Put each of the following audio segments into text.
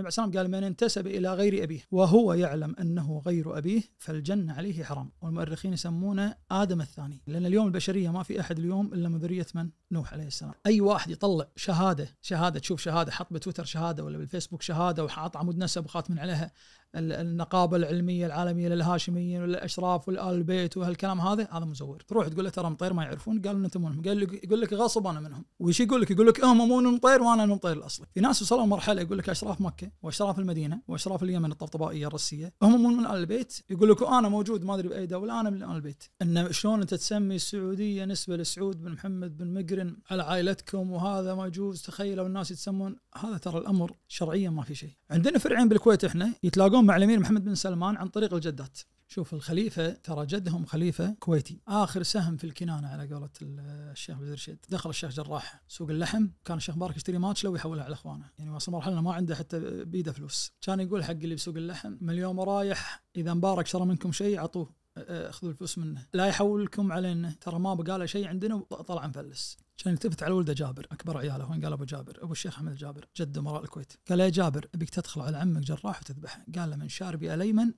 النبي عليه قال من انتسب إلى غير أبيه وهو يعلم أنه غير أبيه فالجنة عليه حرام والمؤرخين يسمونه آدم الثاني لأن اليوم البشرية ما في أحد اليوم إلا من ذرية من نوح عليه السلام أي واحد يطلع شهادة شهادة تشوف شهادة حط بتويتر شهادة ولا بالفيسبوك شهادة وحاط عمود نسب وخاتم عليها النقابه العلميه العالميه للهاشميين والاشراف والال البيت وهالكلام هذا هذا مزور تروح تقول له ترى مطير ما يعرفون قالوا انت منهم قال لك يقول لك غصب انا منهم وش يقول لك يقول لك هم مو مطير وانا مطير الاصلي في ناس وصلوا مرحله يقول لك اشراف مكه واشراف المدينه واشراف اليمن الطبطبائيه الرسيه هم مو من ال البيت يقول لك انا موجود ما ادري باي دوله انا من ال البيت ان شلون انت تسمي السعوديه نسبه لسعود بن محمد بن مقرن على عائلتكم وهذا ما يجوز تخيلوا الناس يتسمون هذا ترى الامر شرعيا ما في شيء عندنا فرعين بالكويت احنا يتلاقون مع الامير محمد بن سلمان عن طريق الجدات شوف الخليفه ترى جدهم خليفه كويتي اخر سهم في الكنانه على قولة الشيخ بزير رشيد دخل الشيخ جراح سوق اللحم كان الشيخ مبارك يشتري لو يحولها على اخوانه يعني وصل مرحله ما عنده حتى بيده فلوس كان يقول حق اللي بسوق اللحم من اليوم رايح اذا مبارك شرى منكم شيء عطوه خذوا الفلوس منه لا يحولكم علينا ترى ما بقى له شيء عندنا وطلع مفلس كان يلتفت على ولده جابر اكبر عياله وين قال ابو جابر ابو الشيخ احمد جابر جد امراء الكويت قال يا جابر ابيك تدخل على عمك جراح وتذبحه قال له من شاربي الايمن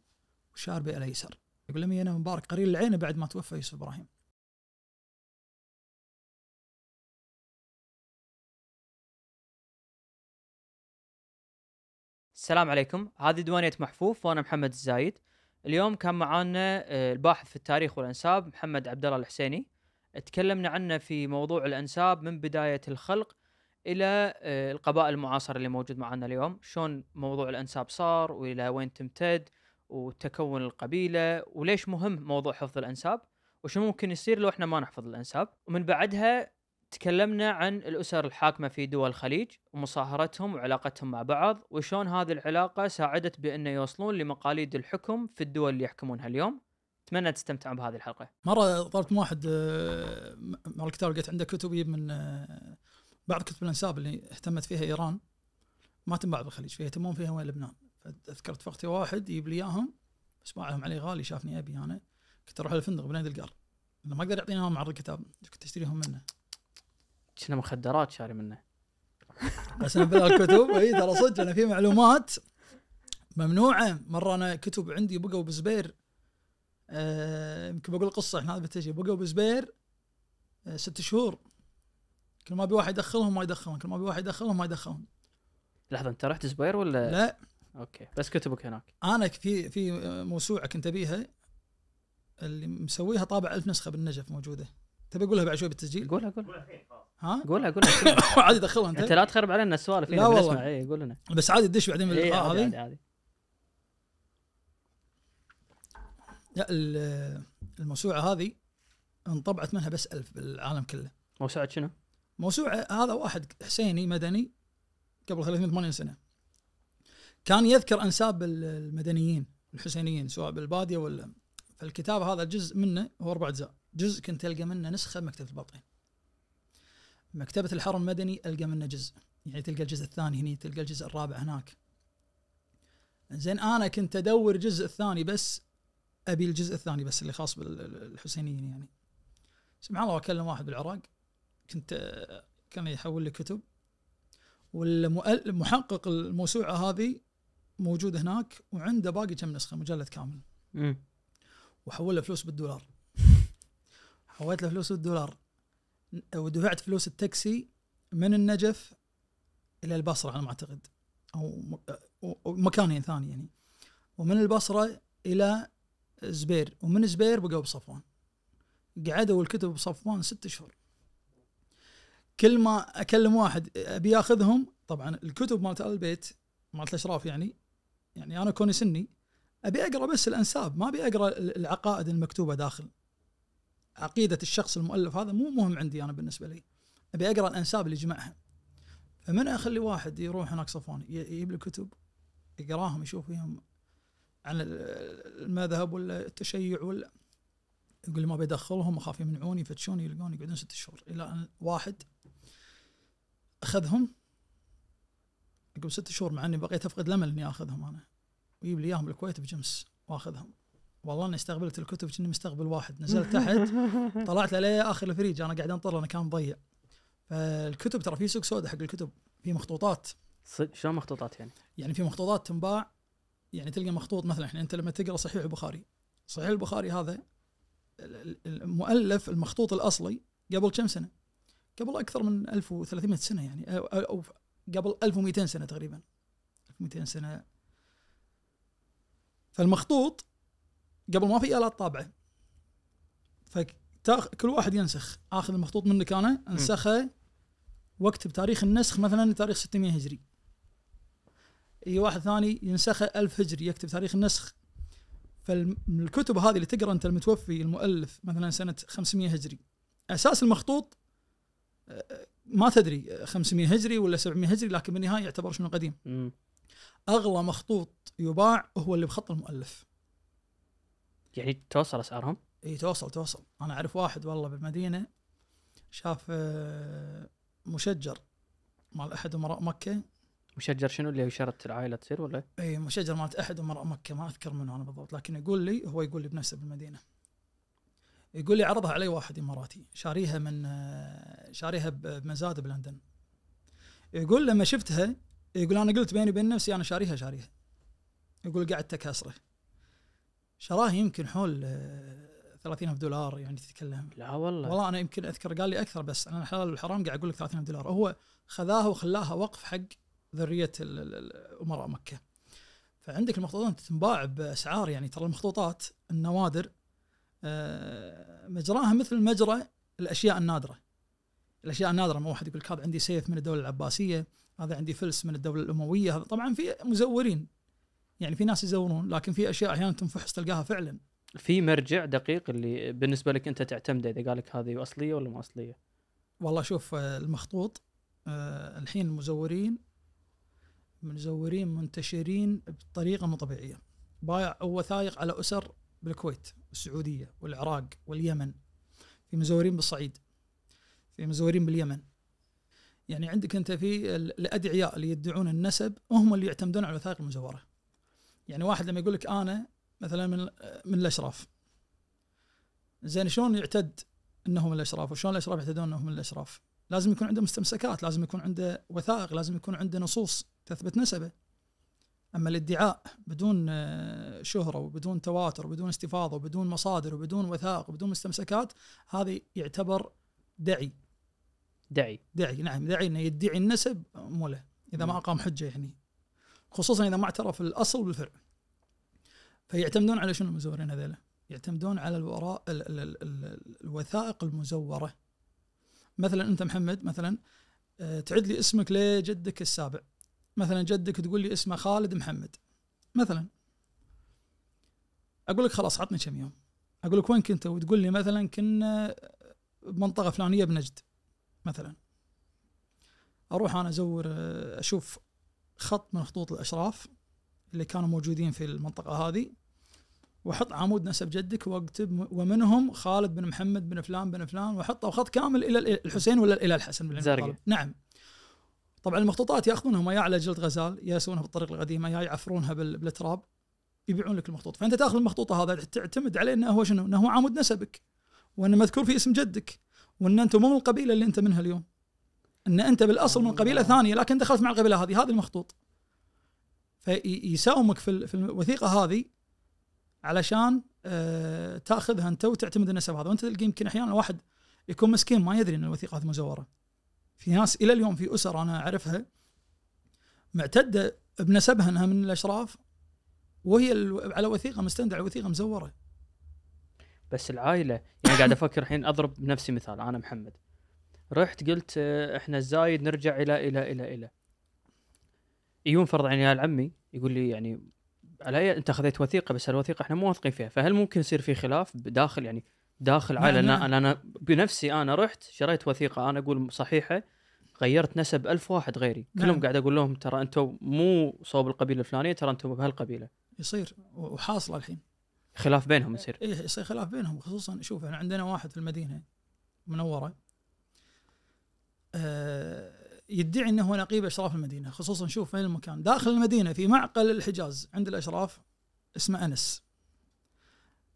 وشاربي اليسر يقول لمي انا مبارك قرير العين بعد ما توفى يوسف ابراهيم السلام عليكم هذه دوانية محفوف وانا محمد الزايد اليوم كان معانا آه، الباحث في التاريخ والانساب محمد عبد الله الحسيني تكلمنا عنه في موضوع الانساب من بدايه الخلق الى آه، القبائل المعاصره اللي موجود معنا اليوم شلون موضوع الانساب صار والى وين تمتد وتكون القبيله وليش مهم موضوع حفظ الانساب وشو ممكن يصير لو احنا ما نحفظ الانساب ومن بعدها تكلمنا عن الأسر الحاكمة في دول الخليج ومصاهرتهم وعلاقتهم مع بعض وشون هذه العلاقة ساعدت بأن يوصلون لمقاليد الحكم في الدول اللي يحكمونها اليوم اتمنى تستمتعوا بهذه الحلقه. مره ضربت واحد مع الكتاب لقيت عنده كتب من آه، بعض كتب الانساب اللي اهتمت فيها ايران ما تنباع بالخليج فيهتمون فيها وين لبنان فاذكر اتفقت واحد يجيب لي اياهم بس باعهم علي غالي شافني ابي انا كنت اروح الفندق بنادي القر ما اقدر يعطيني اياهم معرض الكتاب كنت اشتريهم منه. كنا مخدرات شاري منه قسما بالله الكتب اي ترى صدق انا في معلومات ممنوعه مره انا كتب عندي بقوا بزبير آه، يمكن أه بقول قصه احنا هذا بتجي بقوا بزبير أه ست شهور كل ما ابي واحد يدخلهم ما يدخلهم كل ما ابي واحد يدخلهم ما يدخلهم لحظه انت رحت زبير ولا لا اوكي بس كتبك هناك انا في في موسوعه كنت ابيها اللي مسويها طابع ألف نسخه بالنجف موجوده تبي اقولها بعد شوي بالتسجيل؟ قولها قولها ها؟ قولها قولها عادي دخلها انت انت لا تخرب علينا السوالف لا والله اي قول لنا بس عادي تدش بعدين إيه، باللقاء هذه عادي عادي لا الموسوعه هذه انطبعت منها بس ألف بالعالم كله موسوعه شنو؟ موسوعه هذا واحد حسيني مدني قبل 380 سنه كان يذكر انساب المدنيين الحسينيين سواء بالباديه ولا فالكتاب هذا جزء منه هو اربع اجزاء جزء كنت القى منه نسخه بمكتبه البطين مكتبه الحرم المدني القى منه جزء يعني تلقى الجزء الثاني هني تلقى الجزء الرابع هناك زين انا كنت ادور الجزء الثاني بس ابي الجزء الثاني بس اللي خاص بالحسينيين يعني سبحان الله اكلم واحد بالعراق كنت كان يحول لي كتب والمحقق الموسوعه هذه موجود هناك وعنده باقي كم نسخه مجلد كامل وحول له فلوس بالدولار حويت له فلوس الدولار ودفعت فلوس التاكسي من النجف الى البصره على ما اعتقد او مكانين ثاني يعني ومن البصره الى زبير ومن زبير بقوا بصفوان قعدوا الكتب بصفوان ست شهور كل ما اكلم واحد ابي ياخذهم طبعا الكتب مالت ال البيت مالت الاشراف يعني يعني انا كوني سني ابي اقرا بس الانساب ما ابي اقرا العقائد المكتوبه داخل عقيده الشخص المؤلف هذا مو مهم عندي انا بالنسبه لي ابي اقرا الانساب اللي جمعها فمن اخلي واحد يروح هناك صفون يجيب لي كتب يقراهم يشوف فيهم عن المذهب ولا التشيع ولا يقول ما بيدخلهم اخاف يمنعوني يفتشوني يلقوني يقعدون ست شهور الى ان واحد اخذهم قبل ست شهور مع اني بقيت افقد الامل اني اخذهم انا ويجيب لي اياهم الكويت بجمس واخذهم والله اني استقبلت الكتب كني مستقبل واحد نزلت تحت طلعت لي اخر الفريج انا قاعد انطر انا كان مضيع فالكتب ترى في سوق سوداء حق الكتب في مخطوطات صدق شلون مخطوطات يعني؟ يعني في مخطوطات تنباع يعني تلقى مخطوط مثلا احنا انت لما تقرا صحيح البخاري صحيح البخاري هذا المؤلف المخطوط الاصلي قبل كم سنه؟ قبل اكثر من 1300 سنه يعني او, أو قبل 1200 سنه تقريبا 1200 سنه فالمخطوط قبل ما في الات طابعه فكل واحد ينسخ اخذ المخطوط منك انا انسخه واكتب تاريخ النسخ مثلا تاريخ 600 هجري اي واحد ثاني ينسخه 1000 هجري يكتب تاريخ النسخ فالكتب هذه اللي تقرا انت المتوفي المؤلف مثلا سنه 500 هجري اساس المخطوط ما تدري 500 هجري ولا 700 هجري لكن بالنهايه يعتبر شنو قديم. اغلى مخطوط يباع هو اللي بخط المؤلف. يعني توصل اسعارهم؟ اي توصل توصل انا اعرف واحد والله بالمدينه شاف آه، مشجر مال احد امراء مكه مشجر شنو اللي شرت العائله تصير ولا؟ اي مشجر مالت احد امراء مكه ما اذكر منه انا بالضبط لكن يقول لي هو يقول لي بنفسه بالمدينه يقول لي عرضها علي واحد اماراتي شاريها من آه، شاريها بمزاد بلندن يقول لما شفتها يقول انا قلت بيني وبين نفسي انا شاريها شاريها يقول قعدت اكسره شراه يمكن حول 30000 آه، دولار يعني تتكلم لا والله والله انا يمكن اذكر قال لي اكثر بس انا الحلال والحرام قاعد اقول لك 30000 دولار هو خذاها وخلاها وقف حق ذريه امراء مكه فعندك المخطوطات تنباع باسعار يعني ترى المخطوطات النوادر آه، مجراها مثل مجرى الاشياء النادره الاشياء النادره ما واحد يقول لك هذا عندي سيف من الدوله العباسيه هذا عندي فلس من الدوله الامويه هذا طبعا في مزورين يعني في ناس يزورون لكن في اشياء احيانا تنفحص تلقاها فعلا في مرجع دقيق اللي بالنسبه لك انت تعتمده اذا قال لك هذه اصليه ولا ما اصليه؟ والله شوف آه، المخطوط آه، الحين المزورين مزورين منتشرين بطريقه مو طبيعيه بايع وثائق على اسر بالكويت والسعوديه والعراق واليمن في مزورين بالصعيد في مزورين باليمن يعني عندك انت في الادعياء اللي يدعون النسب هم اللي يعتمدون على الوثائق المزوره يعني واحد لما يقول لك انا مثلا من من الاشراف زين شلون يعتد انه من الاشراف وشلون الاشراف يعتدون انه من الاشراف لازم يكون عنده مستمسكات لازم يكون عنده وثائق لازم يكون عنده نصوص تثبت نسبه اما الادعاء بدون آه، شهره وبدون تواتر وبدون استفاضه وبدون مصادر وبدون وثائق وبدون مستمسكات هذه يعتبر دعي دعي دعي نعم دعي انه يدعي النسب مو اذا اذا ما اقام حجه يعني خصوصا اذا ما اعترف الاصل بالفرع فيعتمدون على شنو المزورين هذيلا يعتمدون على الوراء الـ الـ الـ الـ الوثائق المزوره مثلا انت محمد مثلا آه، تعد لي اسمك لجدك السابع مثلا جدك تقول لي اسمه خالد محمد مثلا اقول لك خلاص عطني كم يوم اقول لك وين كنت وتقول لي مثلا كنا بمنطقه فلانيه بنجد مثلا اروح انا ازور آه، اشوف خط من خطوط الاشراف اللي كانوا موجودين في المنطقه هذه واحط عمود نسب جدك واكتب ومنهم خالد بن محمد بن فلان بن فلان واحطه خط كامل الى الحسين ولا الى الحسن بن نعم طبعا المخطوطات ياخذونها يا على جلد غزال يا يسوونها بالطريقه القديمه يا يعفرونها بالتراب يبيعون لك المخطوط فانت تاخذ المخطوطه هذا تعتمد عليه انه هو شنو؟ انه هو عمود نسبك وانه مذكور في اسم جدك وان انت مو من القبيله اللي انت منها اليوم ان انت بالاصل من قبيله ثانيه لكن دخلت مع القبيله هذه هذا المخطوط فيساومك في, في الوثيقه هذه علشان آه، تاخذها انت وتعتمد النسب هذا وانت تلقى يمكن احيانا واحد يكون مسكين ما يدري ان الوثيقه هذه مزوره في ناس الى اليوم في اسر انا اعرفها معتده بنسبها انها من الاشراف وهي على وثيقه مستند على وثيقه مزوره بس العائله يعني قاعد افكر الحين اضرب بنفسي مثال انا محمد رحت قلت آه، احنا الزايد نرجع الى الى الى الى ينفرض عن عيال عمي يقول لي يعني على اي انت خذيت وثيقه بس الوثيقه احنا مو واثقين فيها فهل ممكن يصير في خلاف داخل يعني داخل على انا انا بنفسي انا رحت شريت وثيقه انا اقول صحيحه غيرت نسب ألف واحد غيري نعم. كلهم قاعد اقول لهم ترى انتم مو صوب القبيله الفلانيه ترى انتم بهالقبيله يصير وحاصله الحين خلاف بينهم إيه، يصير إيه يصير خلاف بينهم خصوصا شوف احنا عندنا واحد في المدينه منوره آه، يدعي انه هو نقيب اشراف المدينه خصوصا شوف وين المكان داخل المدينه في معقل الحجاز عند الاشراف اسمه انس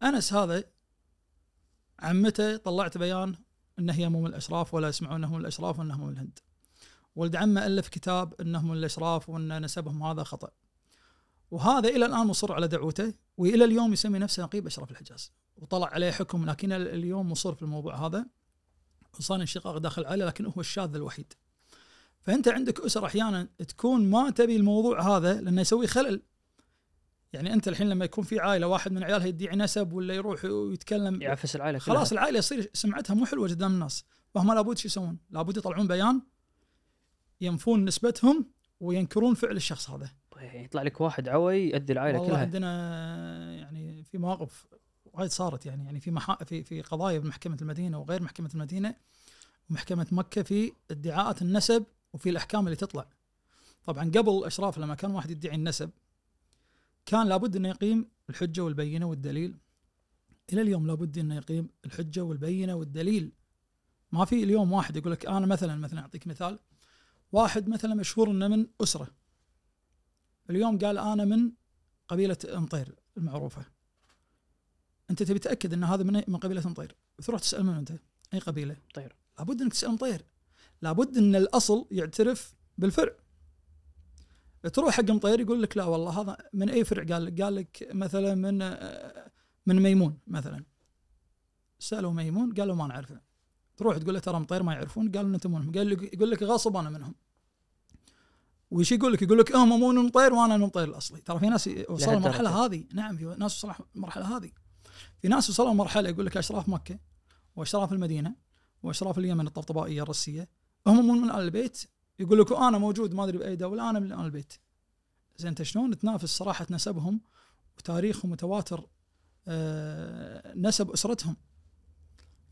انس هذا عمته طلعت بيان انه هي مو من الاشراف ولا يسمعون انه من الاشراف وانه من الهند ولد عمه الف كتاب انهم من الاشراف وان نسبهم هذا خطا وهذا الى الان مصر على دعوته والى اليوم يسمي نفسه نقيب اشراف الحجاز وطلع عليه حكم لكن اليوم مصر في الموضوع هذا انصان انشقاق داخل العائله لكن هو الشاذ الوحيد. فانت عندك اسر احيانا تكون ما تبي الموضوع هذا لانه يسوي خلل. يعني انت الحين لما يكون في عائله واحد من عيالها يدعي نسب ولا يروح ويتكلم يعفس العائله كلها. خلاص العائله يصير سمعتها مو حلوه قدام الناس، فهم لابد شو يسوون؟ لابد يطلعون بيان ينفون نسبتهم وينكرون فعل الشخص هذا. طيب، يعني يطلع لك واحد عوي يؤدي العائله كلها. والله عندنا يعني في مواقف وايد صارت يعني يعني في محا... في في قضايا بمحكمه المدينه وغير محكمه المدينه ومحكمه مكه في ادعاءات النسب وفي الاحكام اللي تطلع طبعا قبل الاشراف لما كان واحد يدعي النسب كان لابد انه يقيم الحجه والبينه والدليل الى اليوم لابد انه يقيم الحجه والبينه والدليل ما في اليوم واحد يقول لك انا مثلا مثلا اعطيك مثال واحد مثلا مشهور انه من اسره اليوم قال انا من قبيله امطير المعروفه انت تبي تاكد ان هذا من من قبيله طير تروح تسال من انت اي قبيله طير لابد انك تسال مطير لابد ان الاصل يعترف بالفرع تروح حق مطير يقول لك لا والله هذا من اي فرع قال لك قال لك مثلا من آه، من ميمون مثلا سالوا ميمون قالوا ما نعرفه تروح تقول له ترى مطير ما يعرفون قالوا انت منهم قال لك يقول لك غصب انا منهم وش يقول لك؟ يقول لك هم مو مطير وانا مطير الاصلي، ترى في ناس وصلوا المرحله هذه، نعم في ناس وصلوا المرحله هذه. في ناس وصلوا مرحله يقول لك اشراف مكه واشراف المدينه واشراف اليمن الطبطبائيه الرسيه هم من ال البيت يقول لك انا موجود ما ادري باي دوله انا من ال البيت زين انت شلون تنافس صراحه نسبهم وتاريخهم وتواتر آه، نسب اسرتهم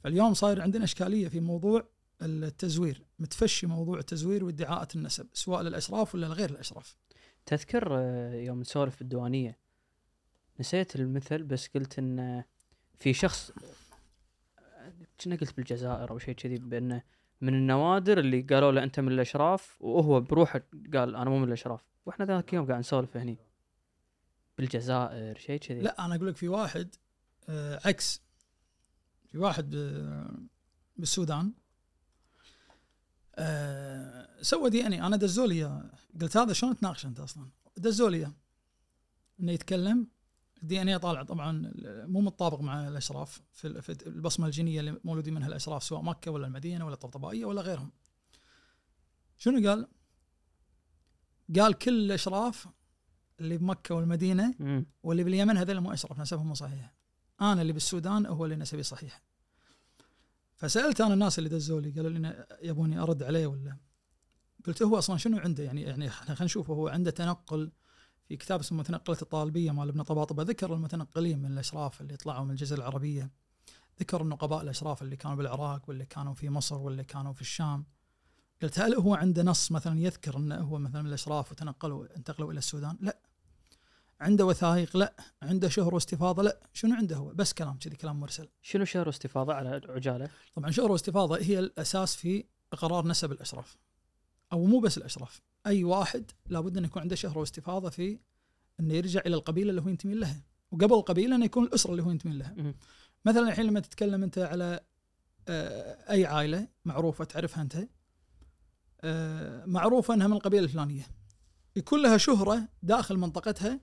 فاليوم صاير عندنا اشكاليه في موضوع التزوير متفشي موضوع التزوير وادعاءة النسب سواء للاشراف ولا لغير الاشراف تذكر آه، يوم نسولف بالديوانيه نسيت المثل بس قلت انه آه، في شخص كنا قلت بالجزائر او شيء كذي بانه من النوادر اللي قالوا له انت من الاشراف وهو بروحه قال انا مو من الاشراف واحنا ذاك اليوم قاعد نسولف هني بالجزائر شيء كذي لا انا اقول لك في واحد آه، عكس في واحد بالسودان آه، سوى دي اني انا دزولي قلت هذا شلون تناقش انت اصلا دزولي انه يتكلم الدي ان اي طالع طبعا مو متطابق مع الاشراف في البصمه الجينيه اللي مولودين منها الاشراف سواء مكه ولا المدينه ولا الطبطبائيه ولا غيرهم. شنو قال؟ قال كل الاشراف اللي بمكه والمدينه واللي باليمن هذول مو اشراف نسبهم مو صحيح انا اللي بالسودان هو اللي نسبي صحيح. فسالت انا الناس اللي دزوا لي قالوا لي يبوني ارد عليه ولا قلت هو اصلا شنو عنده يعني يعني خلينا نشوف هو عنده تنقل في كتاب اسمه متنقلة الطالبية مال ابن طباطبة ذكر المتنقلين من الأشراف اللي طلعوا من الجزيرة العربية ذكر النقباء الأشراف اللي كانوا بالعراق واللي كانوا في مصر واللي كانوا في الشام قلت هل هو عنده نص مثلا يذكر انه هو مثلا من الاشراف وتنقلوا انتقلوا الى السودان؟ لا. عنده وثائق؟ لا. عنده شهر واستفاضه؟ لا. شنو عنده هو؟ بس كلام كذي كلام مرسل. شنو شهر واستفاضه على عجاله؟ طبعا شهر واستفاضه هي الاساس في قرار نسب الاشراف. او مو بس الاشراف اي واحد لابد انه يكون عنده شهره واستفاضه في انه يرجع الى القبيله اللي هو ينتمي لها وقبل القبيله انه يكون الاسره اللي هو ينتمي لها مثلا الحين لما تتكلم انت على آه، اي عائله معروفه تعرفها انت آه، معروفه انها من القبيله الفلانيه يكون لها شهره داخل منطقتها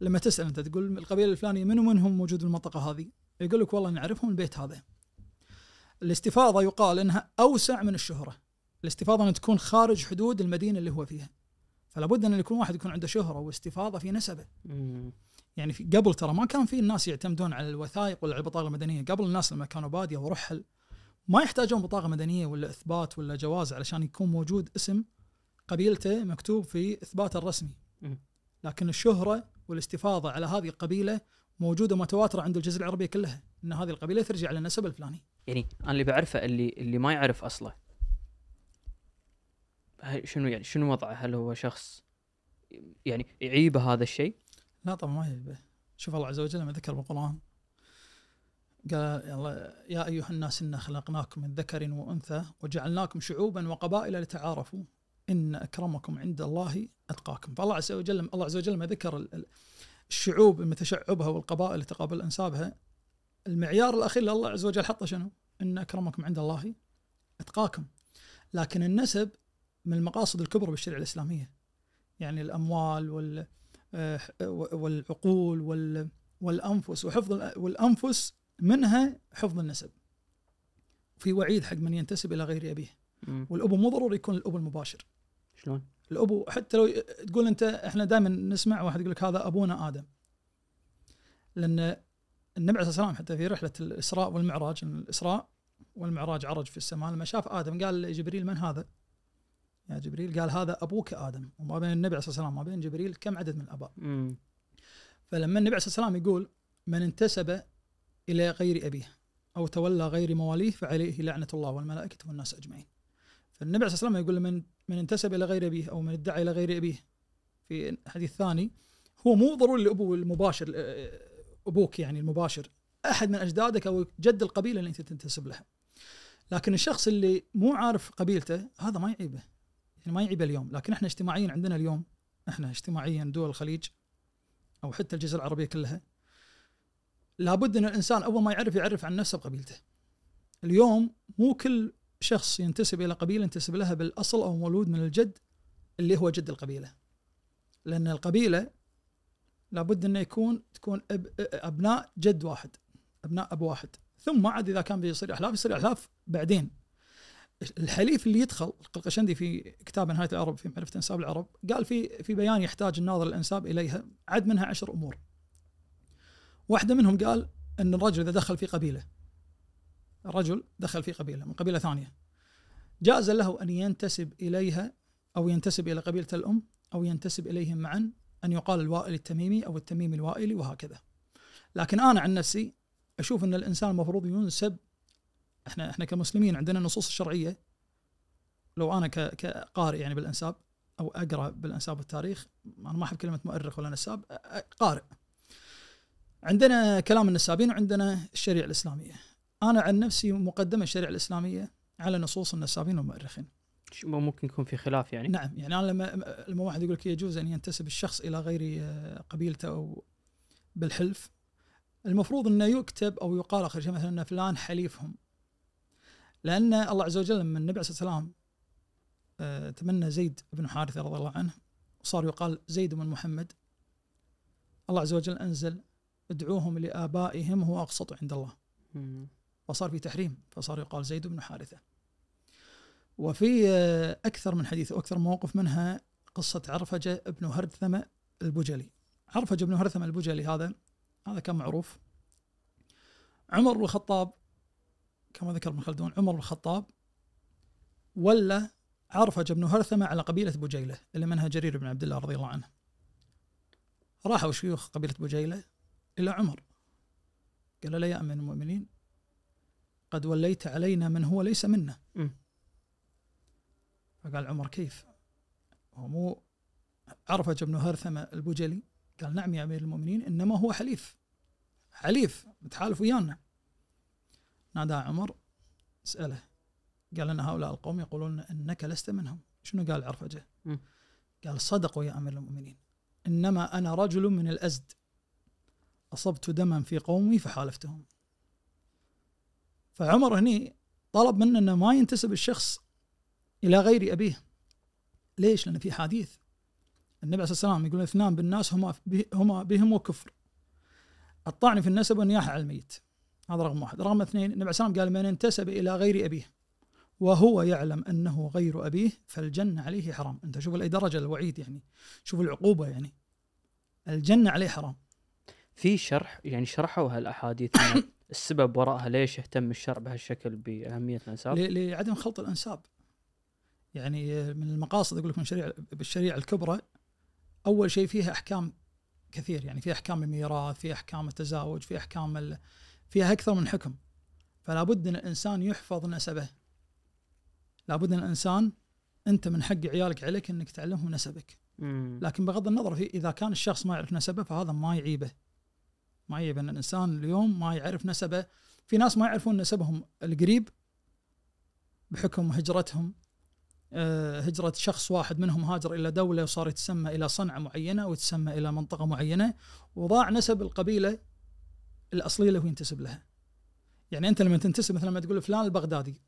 لما تسال انت تقول القبيله الفلانيه من منهم موجود بالمنطقه هذه يقول لك والله نعرفهم البيت هذا الاستفاضه يقال انها اوسع من الشهره الاستفاضه ان تكون خارج حدود المدينه اللي هو فيها فلا بد ان يكون واحد يكون عنده شهره واستفاضه في نسبه يعني في قبل ترى ما كان في الناس يعتمدون على الوثائق ولا على البطاقه المدنيه قبل الناس لما كانوا باديه ورحل ما يحتاجون بطاقه مدنيه ولا اثبات ولا جواز علشان يكون موجود اسم قبيلته مكتوب في اثباته الرسمي لكن الشهره والاستفاضه على هذه القبيله موجوده متواتره عند الجزيره العربيه كلها ان هذه القبيله ترجع للنسب الفلاني يعني انا اللي بعرفه اللي اللي ما يعرف اصله شنو يعني شنو وضعه؟ هل هو شخص يعني يعيبه هذا الشيء؟ لا طبعا ما يعيبه شوف الله عز وجل لما ذكر بالقران قال يلا يا ايها الناس انا خلقناكم من ذكر وانثى وجعلناكم شعوبا وقبائل لتعارفوا ان اكرمكم عند الله اتقاكم فالله عز وجل الله عز وجل لما ذكر الشعوب متشعبها والقبائل تقابل انسابها المعيار الاخير الله عز وجل حطه شنو؟ ان اكرمكم عند الله اتقاكم لكن النسب من المقاصد الكبرى بالشريعه الاسلاميه يعني الاموال وال آه، والعقول والانفس وحفظ والانفس منها حفظ النسب في وعيد حق من ينتسب الى غير ابيه والابو مو ضروري يكون الابو المباشر شلون الابو حتى لو تقول انت احنا دائما نسمع واحد يقول لك هذا ابونا ادم لان النبي عليه الصلاه والسلام حتى في رحله الاسراء والمعراج الاسراء والمعراج عرج في السماء لما شاف ادم قال جبريل من هذا؟ يا جبريل قال هذا ابوك ادم وما بين النبي عليه الصلاه والسلام وما بين جبريل كم عدد من الاباء؟ مم. فلما النبي عليه الصلاه والسلام يقول من انتسب الى غير ابيه او تولى غير مواليه فعليه لعنه الله والملائكه والناس اجمعين. فالنبي عليه الصلاه والسلام يقول من من انتسب الى غير ابيه او من ادعى الى غير ابيه في حديث ثاني هو مو ضروري الابو المباشر آه، ابوك يعني المباشر احد من اجدادك او جد القبيله اللي انت تنتسب لها. لكن الشخص اللي مو عارف قبيلته هذا ما يعيبه يعني ما يعيب اليوم لكن احنا اجتماعيا عندنا اليوم احنا اجتماعيا دول الخليج او حتى الجزيره العربيه كلها لابد ان الانسان اول ما يعرف يعرف عن نفسه بقبيلته اليوم مو كل شخص ينتسب الى قبيله ينتسب لها بالاصل او مولود من الجد اللي هو جد القبيله لان القبيله لابد انه يكون تكون أب ابناء جد واحد ابناء اب واحد ثم عاد اذا كان بيصير احلاف يصير احلاف بعدين الحليف اللي يدخل القرقشندي في كتاب نهايه العرب في معرفه انساب العرب قال في في بيان يحتاج الناظر الانساب اليها عد منها عشر امور. واحده منهم قال ان الرجل اذا دخل في قبيله الرجل دخل في قبيله من قبيله ثانيه جاز له ان ينتسب اليها او ينتسب الى قبيله الام او ينتسب اليهم معا ان يقال الوائل التميمي او التميمي الوائلي وهكذا. لكن انا عن نفسي اشوف ان الانسان المفروض ينسب احنا احنا كمسلمين عندنا النصوص الشرعيه لو انا كقارئ يعني بالانساب او اقرا بالانساب والتاريخ انا ما احب كلمه مؤرخ ولا نساب قارئ عندنا كلام النسابين وعندنا الشريعه الاسلاميه انا عن نفسي مقدمه الشريعه الاسلاميه على نصوص النسابين والمؤرخين ممكن يكون في خلاف يعني نعم يعني انا لما لما واحد يقول لك يجوز ان ينتسب الشخص الى غير آه، قبيلته او بالحلف المفروض انه يكتب او يقال اخر شيء مثلا ان فلان حليفهم لان الله عز وجل لما النبي عليه الصلاه والسلام آه، تمنى زيد بن حارثه رضي الله عنه وصار يقال زيد بن محمد الله عز وجل انزل ادعوهم لابائهم هو اقسط عند الله وصار في تحريم فصار يقال زيد بن حارثه وفي آه، اكثر من حديث واكثر موقف منها قصه عرفجه بن هرثمه البجلي عرفجه بن هرثمه البجلي هذا هذا كان معروف عمر بن الخطاب كما ذكر ابن خلدون عمر بن الخطاب ولا عرفج بن هرثمة على قبيلة بجيلة اللي منها جرير بن عبد الله رضي الله عنه راحوا شيوخ قبيلة بجيلة إلى عمر قال لي يا أمير المؤمنين قد وليت علينا من هو ليس منا فقال عمر كيف هو مو عرفج بن هرثمة البجلي قال نعم يا أمير المؤمنين إنما هو حليف حليف متحالف ويانا نادى عمر اساله قال ان هؤلاء القوم يقولون انك لست منهم شنو قال عرفجه قال صدقوا يا امير المؤمنين انما انا رجل من الازد اصبت دما في قومي فحالفتهم فعمر هني طلب منه انه ما ينتسب الشخص الى غير ابيه ليش لان في حديث النبي عليه الصلاه والسلام يقول اثنان بالناس هما هما بهم وكفر الطعن في النسب والنياحه على الميت هذا رقم واحد رقم اثنين النبي عليه السلام قال من انتسب إلى غير أبيه وهو يعلم أنه غير أبيه فالجنة عليه حرام أنت شوف لأي درجة الوعيد يعني شوف العقوبة يعني الجنة عليه حرام في شرح يعني شرحوا هالأحاديث السبب وراءها ليش اهتم الشرع بهالشكل بأهمية الأنساب لعدم خلط الأنساب يعني من المقاصد أقول لك من الشريعة بالشريعة الكبرى أول شيء فيها أحكام كثير يعني في أحكام الميراث في أحكام التزاوج في أحكام فيها أكثر من حكم فلا بد أن الإنسان يحفظ نسبه لابد أن الإنسان أنت من حق عيالك عليك أنك تعلمهم نسبك لكن بغض النظر في إذا كان الشخص ما يعرف نسبه فهذا ما يعيبه ما يعيب أن الإنسان اليوم ما يعرف نسبه في ناس ما يعرفون نسبهم القريب بحكم هجرتهم آه، هجرة شخص واحد منهم هاجر إلى دولة وصار يتسمى إلى صنعة معينة وتسمى إلى منطقة معينة وضاع نسب القبيلة الاصليه اللي هو ينتسب لها يعني انت لما تنتسب مثلا لما تقول فلان البغدادي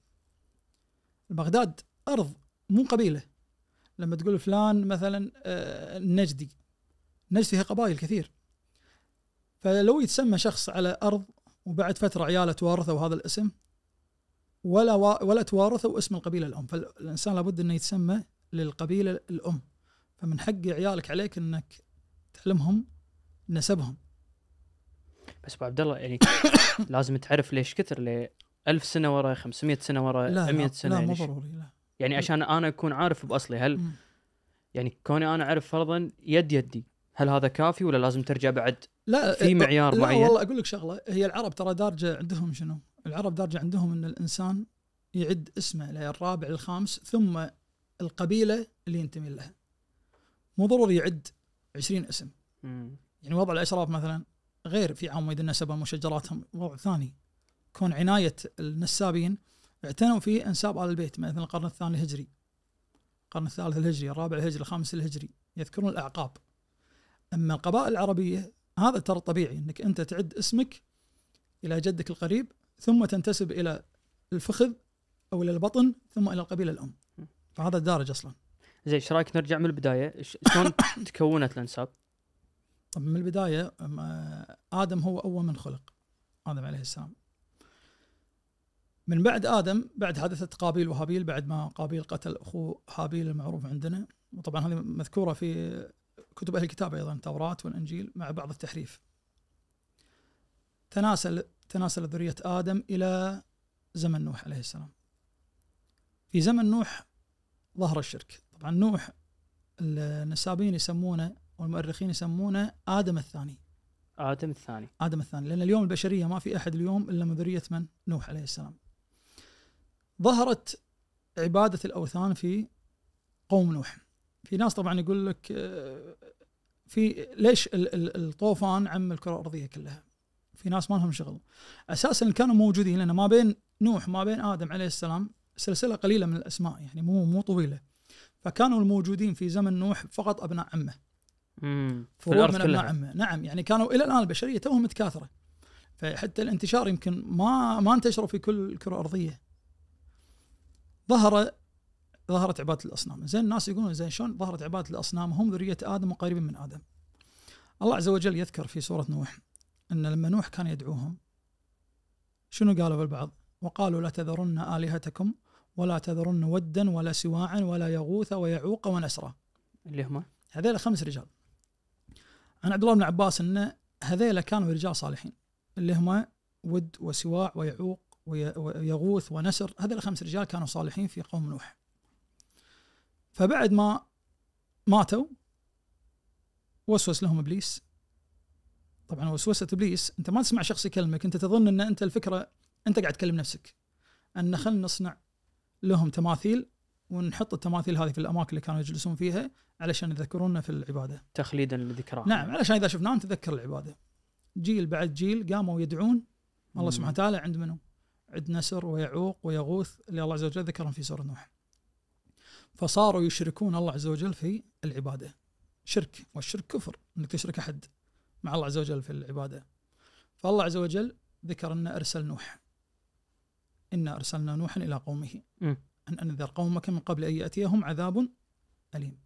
بغداد ارض مو قبيله لما تقول فلان مثلا آه، النجدي نجد فيها قبائل كثير فلو يتسمى شخص على ارض وبعد فتره عياله توارثوا هذا الاسم ولا ولا توارثوا اسم القبيله الام فالانسان لابد انه يتسمى للقبيله الام فمن حق عيالك عليك انك تعلمهم نسبهم بس ابو عبد الله يعني لازم تعرف ليش كثر ل 1000 سنه ورا 500 سنه ورا 100 سنه لا يعني مو ضروري لا يعني عشان انا اكون عارف باصلي هل يعني كوني انا اعرف فرضا يد يدي هل هذا كافي ولا لازم ترجع بعد لا في معيار لا معين والله اقول لك شغله هي العرب ترى دارجه عندهم شنو العرب دارجه عندهم ان الانسان يعد اسمه للرابع الخامس ثم القبيله اللي ينتمي لها مو ضروري يعد 20 اسم مم. يعني وضع الاشراف مثلا غير في عواميد النسبة ومشجراتهم موضوع ثاني كون عناية النسابين اعتنوا في انساب ال البيت مثلا القرن الثاني الهجري القرن الثالث الهجري الرابع الهجري الخامس الهجري يذكرون الاعقاب اما القبائل العربيه هذا ترى طبيعي انك انت تعد اسمك الى جدك القريب ثم تنتسب الى الفخذ او الى البطن ثم الى القبيله الام فهذا دارج اصلا زين ايش رايك نرجع من البدايه شلون تكونت الانساب طب من البدايه آه، ادم هو اول من خلق ادم عليه السلام من بعد ادم بعد حادثه قابيل وهابيل بعد ما قابيل قتل اخوه هابيل المعروف عندنا وطبعا هذه مذكوره في كتب اهل الكتاب ايضا التوراه والانجيل مع بعض التحريف تناسل تناسل ذريه ادم الى زمن نوح عليه السلام في زمن نوح ظهر الشرك طبعا نوح النسابين يسمونه والمؤرخين يسمونه ادم الثاني ادم الثاني ادم الثاني لان اليوم البشريه ما في احد اليوم الا من ذريه من نوح عليه السلام ظهرت عباده الاوثان في قوم نوح في ناس طبعا يقول لك آه، في ليش الطوفان عم الكره الارضيه كلها في ناس ما لهم شغل اساسا كانوا موجودين لان ما بين نوح ما بين ادم عليه السلام سلسله قليله من الاسماء يعني مو مو طويله فكانوا الموجودين في زمن نوح فقط ابناء عمه في فروع من كلها. النعم نعم يعني كانوا الى الان البشريه توهم متكاثره فحتى الانتشار يمكن ما ما انتشروا في كل الكره الارضيه ظهر ظهرت عباده الاصنام زين الناس يقولون زين شلون ظهرت عباده الاصنام هم ذريه ادم وقريبين من ادم الله عز وجل يذكر في سوره نوح ان لما نوح كان يدعوهم شنو قالوا البعض وقالوا لا تذرن الهتكم ولا تذرن ودا ولا سواعا ولا يغوث ويعوق ونسرا اللي هم هذول خمس رجال عن عبد الله بن عباس ان هذيلا كانوا رجال صالحين اللي هم ود وسواع ويعوق ويغوث ونسر هذول خمس رجال كانوا صالحين في قوم نوح فبعد ما ماتوا وسوس لهم ابليس طبعا وسوسه ابليس انت ما تسمع شخص يكلمك انت تظن ان انت الفكره انت قاعد تكلم نفسك ان خلنا نصنع لهم تماثيل ونحط التماثيل هذه في الاماكن اللي كانوا يجلسون فيها علشان يذكروننا في العباده. تخليدا للذكرى. نعم علشان اذا شفناه نتذكر العباده. جيل بعد جيل قاموا يدعون الله سبحانه وتعالى عند منو؟ عند نسر ويعوق ويغوث اللي الله عز وجل ذكرهم في سوره نوح. فصاروا يشركون الله عز وجل في العباده. شرك والشرك كفر انك تشرك احد مع الله عز وجل في العباده. فالله عز وجل ذكر ان ارسل نوح. انا ارسلنا نوحا الى قومه. أن أنذر قومك من قبل أن يأتيهم عذاب أليم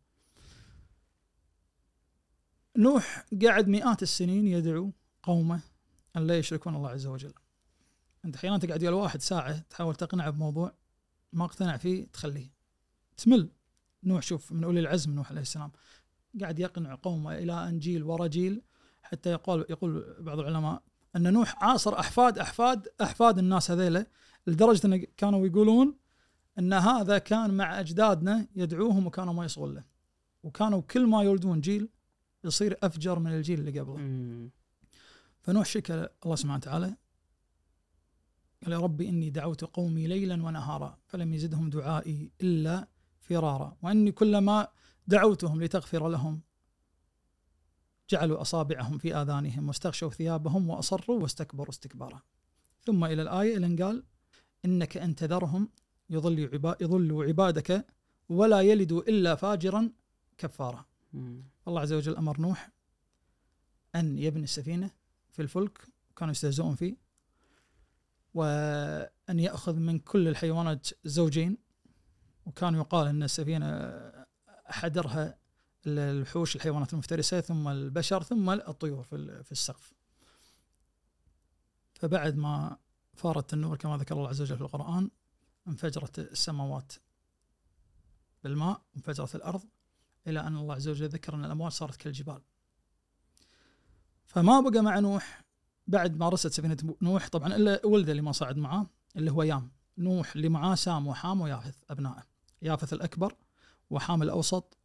نوح قعد مئات السنين يدعو قومه أن لا يشركون الله عز وجل أنت أحيانا تقعد ويا الواحد ساعة تحاول تقنعه بموضوع ما اقتنع فيه تخليه تمل نوح شوف من أولي العزم نوح عليه السلام قاعد يقنع قومه إلى أن جيل ورا جيل حتى يقول يقول بعض العلماء أن نوح عاصر أحفاد أحفاد أحفاد الناس هذيله لدرجة أن كانوا يقولون ان هذا كان مع اجدادنا يدعوهم وكانوا ما يصغون له وكانوا كل ما يولدون جيل يصير افجر من الجيل اللي قبله فنوح شكى الله سبحانه وتعالى قال يا ربي اني دعوت قومي ليلا ونهارا فلم يزدهم دعائي الا فرارا واني كلما دعوتهم لتغفر لهم جعلوا اصابعهم في اذانهم واستغشوا ثيابهم واصروا واستكبروا استكبارا ثم الى الايه الى ان قال انك ان تذرهم يضل يضل عبادك ولا يلد إلا فاجرا كفارا الله عز وجل أمر نوح أن يبني السفينة في الفلك كانوا يستهزئون فيه وأن يأخذ من كل الحيوانات زوجين وكان يقال أن السفينة حدرها الوحوش الحيوانات المفترسة ثم البشر ثم الطيور في السقف فبعد ما فارت النور كما ذكر الله عز وجل في القرآن انفجرت السماوات بالماء وانفجرت الأرض إلى أن الله عز وجل ذكر أن الأموات صارت كالجبال فما بقى مع نوح بعد ما رست سفينة نوح طبعا إلا ولده اللي ما صعد معاه اللي هو يام نوح اللي معاه سام وحام ويافث أبنائه يافث الأكبر وحام الأوسط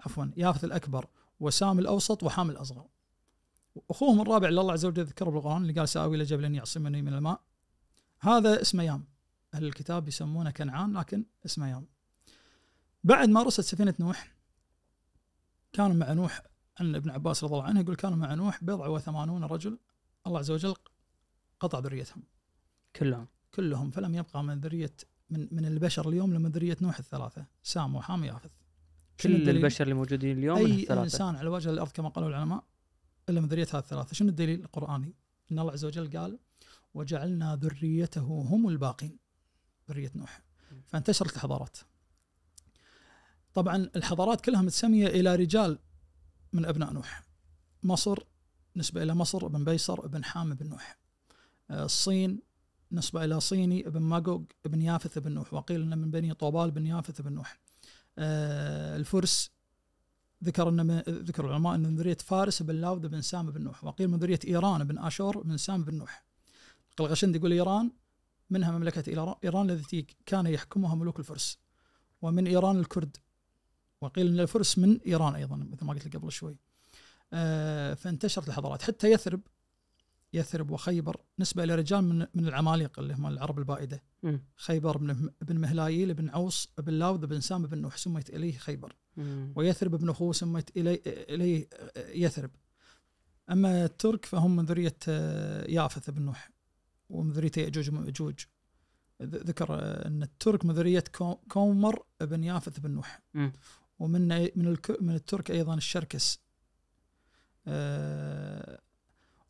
عفوا يافث الأكبر وسام الأوسط وحام الأصغر أخوهم الرابع اللي الله عز وجل ذكره بالقرآن اللي قال سآوي إلى جبل يعصمني من الماء هذا اسمه يام أهل الكتاب يسمونه كنعان لكن اسمه يام بعد ما رست سفينة نوح كانوا مع نوح عن ابن عباس رضي الله عنه يقول كانوا مع نوح بضع وثمانون رجل الله عز وجل قطع ذريتهم كلهم كلهم فلم يبقى من ذرية من من البشر اليوم لما ذرية نوح الثلاثة سام وحام يافث كل البشر اللي موجودين اليوم أي الثلاثة. إنسان على وجه الأرض كما قالوا العلماء إلا من ذرية هذه الثلاثة شنو الدليل القرآني إن الله عز وجل قال وجعلنا ذريته هم الباقين ذريه نوح فانتشرت الحضارات طبعا الحضارات كلها متسميه الى رجال من ابناء نوح مصر نسبه الى مصر ابن بيصر ابن حام بن نوح آه، الصين نسبه الى صيني ابن ماجوج بن يافث بن نوح وقيل انه من بني طوبال بن يافث بن نوح آه، الفرس ذكر ان ذكر العلماء ان من ذريه فارس بن لاوذ بن سام بن نوح وقيل من ذريه ايران بن اشور بن سام بن نوح القلغشندي يقول ايران منها مملكة إيران التي كان يحكمها ملوك الفرس ومن إيران الكرد وقيل أن الفرس من إيران أيضا مثل ما قلت لك قبل شوي آه، فانتشرت الحضارات حتى يثرب يثرب وخيبر نسبة إلى رجال من من اللي هم العرب البائدة خيبر بن مهلايل بن عوص بن لاوذ بن سام بن نوح سميت إليه خيبر ويثرب بن أخوه سميت إليه آه، يثرب أما الترك فهم من ذرية آه، يافث بن نوح ومذريته ياجوج وماجوج ذكر ان الترك مذريه كومر بن يافث بن نوح ومن من من الترك ايضا الشركس آه،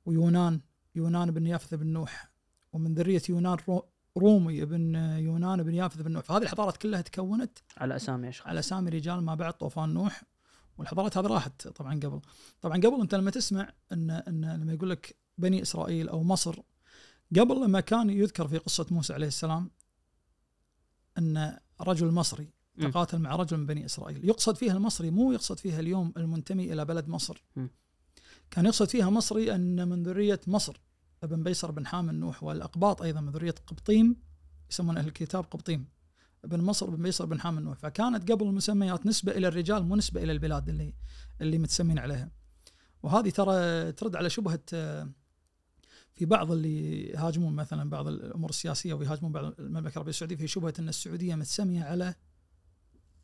ويونان يونان بن يافث بن نوح ومن ذريه يونان رومي بن آه، يونان بن يافث بن نوح فهذه الحضارات كلها تكونت على اسامي اشخاص على اسامي رجال ما بعد طوفان نوح والحضارات هذه راحت طبعا قبل طبعا قبل انت لما تسمع ان ان لما يقول لك بني اسرائيل او مصر قبل لما كان يذكر في قصه موسى عليه السلام ان رجل مصري تقاتل مع رجل من بني اسرائيل، يقصد فيها المصري مو يقصد فيها اليوم المنتمي الى بلد مصر. كان يقصد فيها مصري ان من ذريه مصر ابن بيصر بن حام النوح والاقباط ايضا من ذريه قبطيم يسمون اهل الكتاب قبطيم ابن مصر بن بيصر بن حام النوح فكانت قبل المسميات نسبه الى الرجال مو نسبه الى البلاد اللي اللي متسمين عليها. وهذه ترى ترد على شبهه آه، في بعض اللي يهاجمون مثلا بعض الامور السياسيه ويهاجمون بعض المملكه العربيه السعوديه في شبهه ان السعوديه متسميه على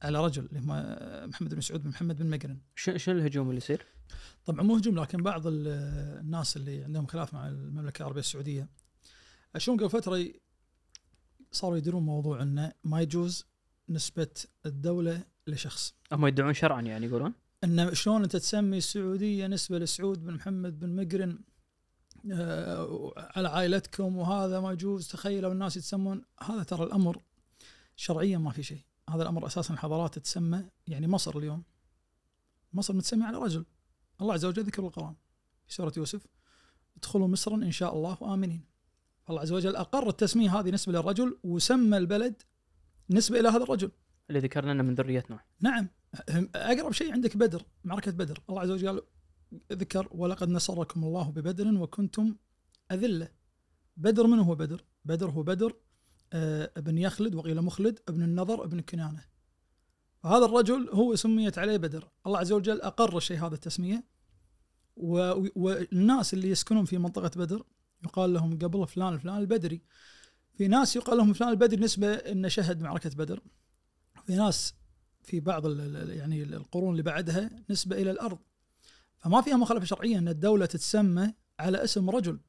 على رجل اللي هو محمد بن سعود بن محمد بن مقرن شنو الهجوم اللي يصير؟ طبعا مو هجوم لكن بعض الناس اللي عندهم خلاف مع المملكه العربيه السعوديه شلون قبل فتره صاروا يديرون موضوع انه ما يجوز نسبه الدوله لشخص. هم يدعون شرعا يعني يقولون؟ انه شلون انت تسمي السعوديه نسبه لسعود بن محمد بن مقرن آه، على عائلتكم وهذا ما يجوز تخيلوا الناس يتسمون هذا ترى الامر شرعيا ما في شيء هذا الامر اساسا الحضارات تسمى يعني مصر اليوم مصر متسمي على رجل الله عز وجل ذكر القران في سوره يوسف ادخلوا مصرا ان شاء الله وامنين الله عز وجل اقر التسميه هذه نسبه للرجل وسمى البلد نسبه الى هذا الرجل اللي ذكرنا انه من ذريه نوح نعم اقرب شيء عندك بدر معركه بدر الله عز وجل ذكر ولقد نصركم الله ببدر وكنتم أذلة بدر من هو بدر؟ بدر هو بدر آه، ابن يخلد وقيل مخلد ابن النضر ابن كنانة هذا الرجل هو سميت عليه بدر الله عز وجل أقر شيء هذا التسمية والناس اللي يسكنون في منطقة بدر يقال لهم قبل فلان فلان البدري في ناس يقال لهم فلان البدري نسبة أنه شهد معركة بدر في ناس في بعض يعني القرون اللي بعدها نسبة إلى الأرض فما فيها مخالفه شرعيه ان الدوله تتسمى على اسم رجل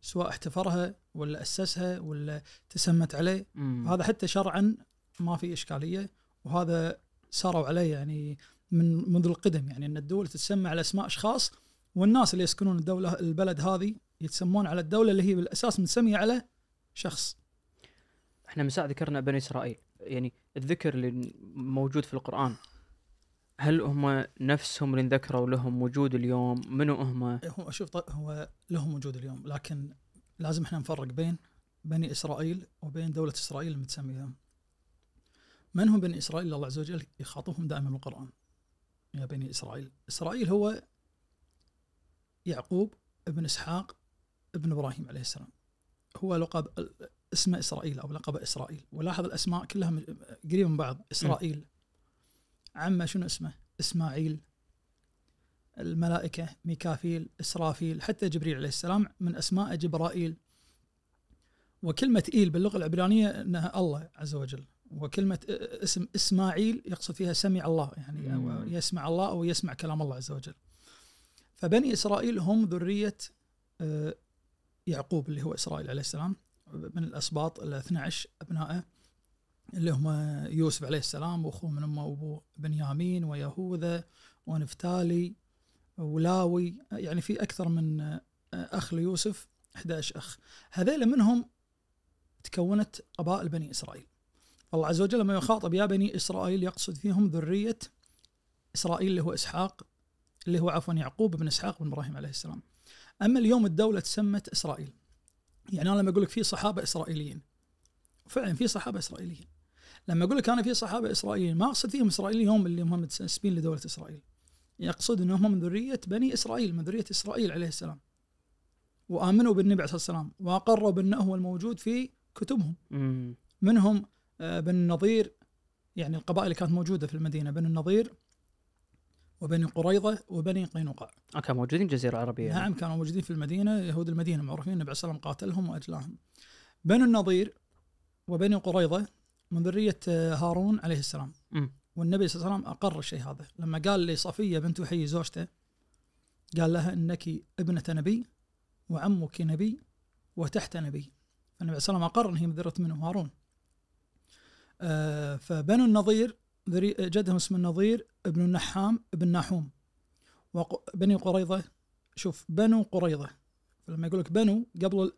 سواء احتفرها ولا اسسها ولا تسمت عليه هذا حتى شرعا ما في اشكاليه وهذا ساروا عليه يعني من منذ القدم يعني ان الدول تتسمى على اسماء اشخاص والناس اللي يسكنون الدوله البلد هذه يتسمون على الدوله اللي هي بالاساس متسميه على شخص. احنا من ساعه ذكرنا بني اسرائيل يعني الذكر اللي موجود في القران هل هم نفسهم اللي انذكروا لهم وجود اليوم منو هم هو اشوف هو لهم وجود اليوم لكن لازم احنا نفرق بين بني اسرائيل وبين دوله اسرائيل المتسميه من هم بني اسرائيل الله عز وجل يخاطبهم دائما بالقران يا بني اسرائيل اسرائيل هو يعقوب ابن اسحاق ابن ابراهيم عليه السلام هو لقب اسمه اسرائيل او لقب اسرائيل ولاحظ الاسماء كلها قريبه من بعض اسرائيل م. عمه شنو اسمه اسماعيل الملائكة ميكافيل إسرافيل حتى جبريل عليه السلام من أسماء جبرائيل وكلمة إيل باللغة العبرانية أنها الله عز وجل وكلمة اسم إسماعيل يقصد فيها سمع الله يعني أو يسمع الله أو يسمع كلام الله عز وجل فبني إسرائيل هم ذرية آه، يعقوب اللي هو إسرائيل عليه السلام من الأسباط ال 12 أبنائه اللي هم يوسف عليه السلام واخوه من امه وابوه بنيامين ويهوذا ونفتالي ولاوي يعني في اكثر من اخ ليوسف 11 اخ هذيل منهم تكونت قبائل بني اسرائيل الله عز وجل لما يخاطب يا بني اسرائيل يقصد فيهم ذريه اسرائيل اللي هو اسحاق اللي هو عفوا يعقوب بن اسحاق بن ابراهيم عليه السلام اما اليوم الدوله تسمت اسرائيل يعني انا لما اقول لك في صحابه اسرائيليين فعلا في صحابه اسرائيليين لما اقول لك انا في صحابه اسرائيليين ما اقصد فيهم اسرائيليين هم اللي هم متسبين لدوله اسرائيل يقصد يعني انهم من ذريه بني اسرائيل من ذريه اسرائيل عليه السلام وامنوا بالنبي عليه الصلاه والسلام واقروا بانه هو الموجود في كتبهم منهم آه، بن النظير يعني القبائل اللي كانت موجوده في المدينه بن النظير وبني قريظه وبني قينقاع. آه، كانوا موجودين الجزيره العربيه. نعم كانوا موجودين في المدينه يهود المدينه معروفين النبي عليه الصلاه والسلام قاتلهم واجلاهم. بنو النظير وبني قريظه من ذريه آه، هارون عليه السلام م. والنبي صلى الله عليه وسلم اقر الشيء هذا لما قال لصفيه بنت وحي زوجته قال لها انك ابنه نبي وعمك نبي وتحت نبي فالنبي صلى الله عليه وسلم اقر ان هي من ذريه منه هارون آه فبنو النظير جدهم اسمه النظير ابن النحام ابن ناحوم وبني قريضة شوف بنو قريضة فلما يقول لك بنو قبل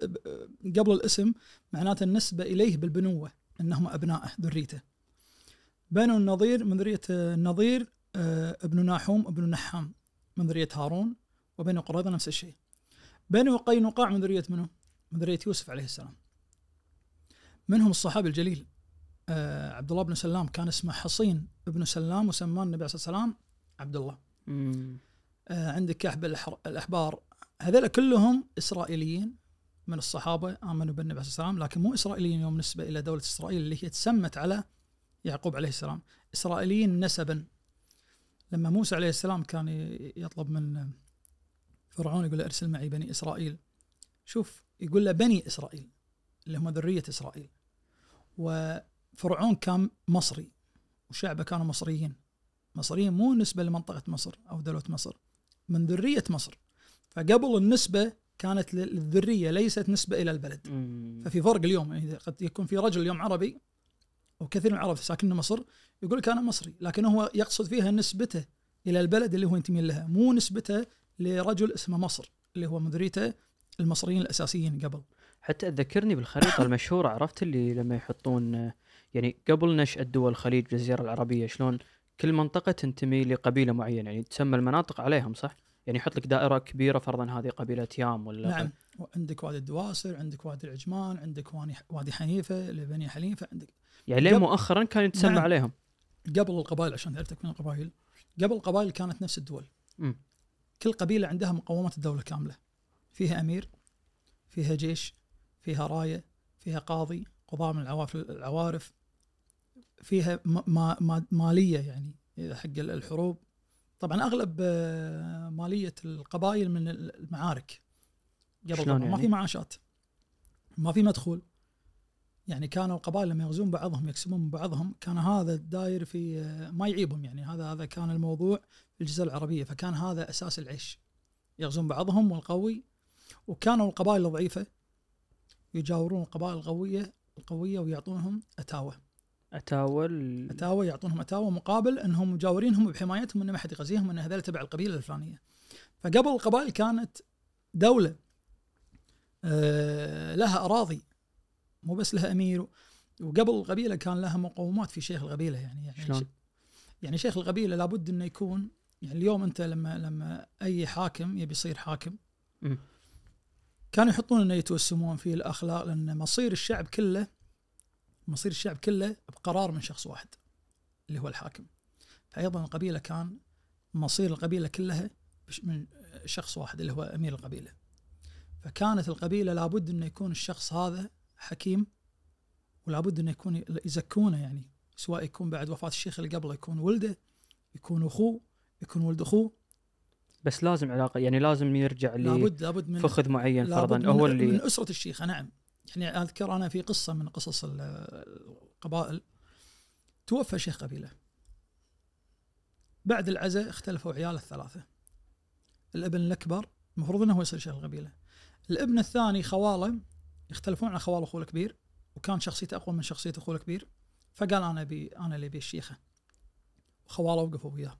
قبل الاسم معناته النسبه اليه بالبنوه انهم ابنائه ذريته. بنو النظير من ذريه النظير آه، ابن ناحوم ابن نحام من ذريه هارون وبنو قريظه نفس الشيء. بنو قينقاع من ذريه منو؟ من ذريه يوسف عليه السلام. منهم الصحابي الجليل آه، عبد الله بن سلام كان اسمه حصين بن سلام وسماه النبي عليه الصلاه والسلام عبد الله. آه، عندك كعب الأحبار هذول كلهم اسرائيليين من الصحابه امنوا بالنبي عليه الصلاه والسلام لكن مو اسرائيليين يوم نسبه الى دوله اسرائيل اللي هي تسمت على يعقوب عليه السلام اسرائيليين نسبا لما موسى عليه السلام كان يطلب من فرعون يقول له ارسل معي بني اسرائيل شوف يقول له بني اسرائيل اللي هم ذريه اسرائيل وفرعون كان مصري وشعبه كانوا مصريين مصريين مو نسبه لمنطقه مصر او دوله مصر من ذريه مصر فقبل النسبه كانت للذريه ليست نسبه الى البلد مم. ففي فرق اليوم يعني قد يكون في رجل اليوم عربي وكثير من العرب ساكنين مصر يقول لك انا مصري لكن هو يقصد فيها نسبته الى البلد اللي هو ينتمي لها مو نسبته لرجل اسمه مصر اللي هو مدريته المصريين الاساسيين قبل حتى ذكرني بالخريطه المشهوره عرفت اللي لما يحطون يعني قبل نشأة دول الخليج الجزيرة العربية شلون كل منطقة تنتمي لقبيلة معينة يعني تسمى المناطق عليهم صح؟ يعني يحط لك دائره كبيره فرضا هذه قبيله يام ولا نعم عندك وادي الدواسر عندك وادي العجمان عندك وادي حنيفه لبني حنيفه عندك يعني لين مؤخرا كان يتسمى نعم. عليهم قبل القبائل عشان تعرف من القبائل قبل القبائل كانت نفس الدول م. كل قبيله عندها مقومات الدوله كامله فيها امير فيها جيش فيها رايه فيها قاضي قضاة من العوارف العوارف فيها ما ما ماليه يعني حق الحروب طبعا اغلب آه، ماليه القبائل من المعارك قبل يعني؟ ما في يعني؟ معاشات ما في مدخول يعني كانوا القبائل لما يغزون بعضهم يكسبون من بعضهم كان هذا الداير في آه، ما يعيبهم يعني هذا هذا كان الموضوع في الجزيره العربيه فكان هذا اساس العيش يغزون بعضهم والقوي وكانوا القبائل الضعيفه يجاورون القبائل القويه القويه ويعطونهم اتاوه اتاول اتاوى يعطونهم اتاوى مقابل انهم مجاورينهم بحمايتهم انه ما حد يغزيهم ان هذول تبع القبيله الفلانيه. فقبل القبائل كانت دوله آه، لها اراضي مو بس لها امير وقبل القبيله كان لها مقومات في شيخ القبيله يعني يعني شلون؟ يعني شيخ القبيله لابد انه يكون يعني اليوم انت لما لما اي حاكم يبي يصير حاكم كانوا يحطون انه يتوسمون فيه الاخلاق لان مصير الشعب كله مصير الشعب كله بقرار من شخص واحد اللي هو الحاكم فايضا القبيله كان مصير القبيله كلها من شخص واحد اللي هو امير القبيله فكانت القبيله لابد انه يكون الشخص هذا حكيم ولابد انه يكون يزكونه يعني سواء يكون بعد وفاه الشيخ اللي قبله يكون ولده يكون اخوه يكون ولد اخوه بس لازم علاقه يعني لازم يرجع لابد لابد من فخذ معين فرضا هو اللي من اسره الشيخه نعم يعني اذكر انا في قصه من قصص القبائل توفى شيخ قبيله بعد العزاء اختلفوا عياله الثلاثه الابن الاكبر المفروض انه هو يصير شيخ القبيله الابن الثاني خواله يختلفون عن خواله اخوه الكبير وكان شخصيته اقوى من شخصيه اخوه الكبير فقال انا بي انا اللي ابي الشيخه وخواله وقفوا وياه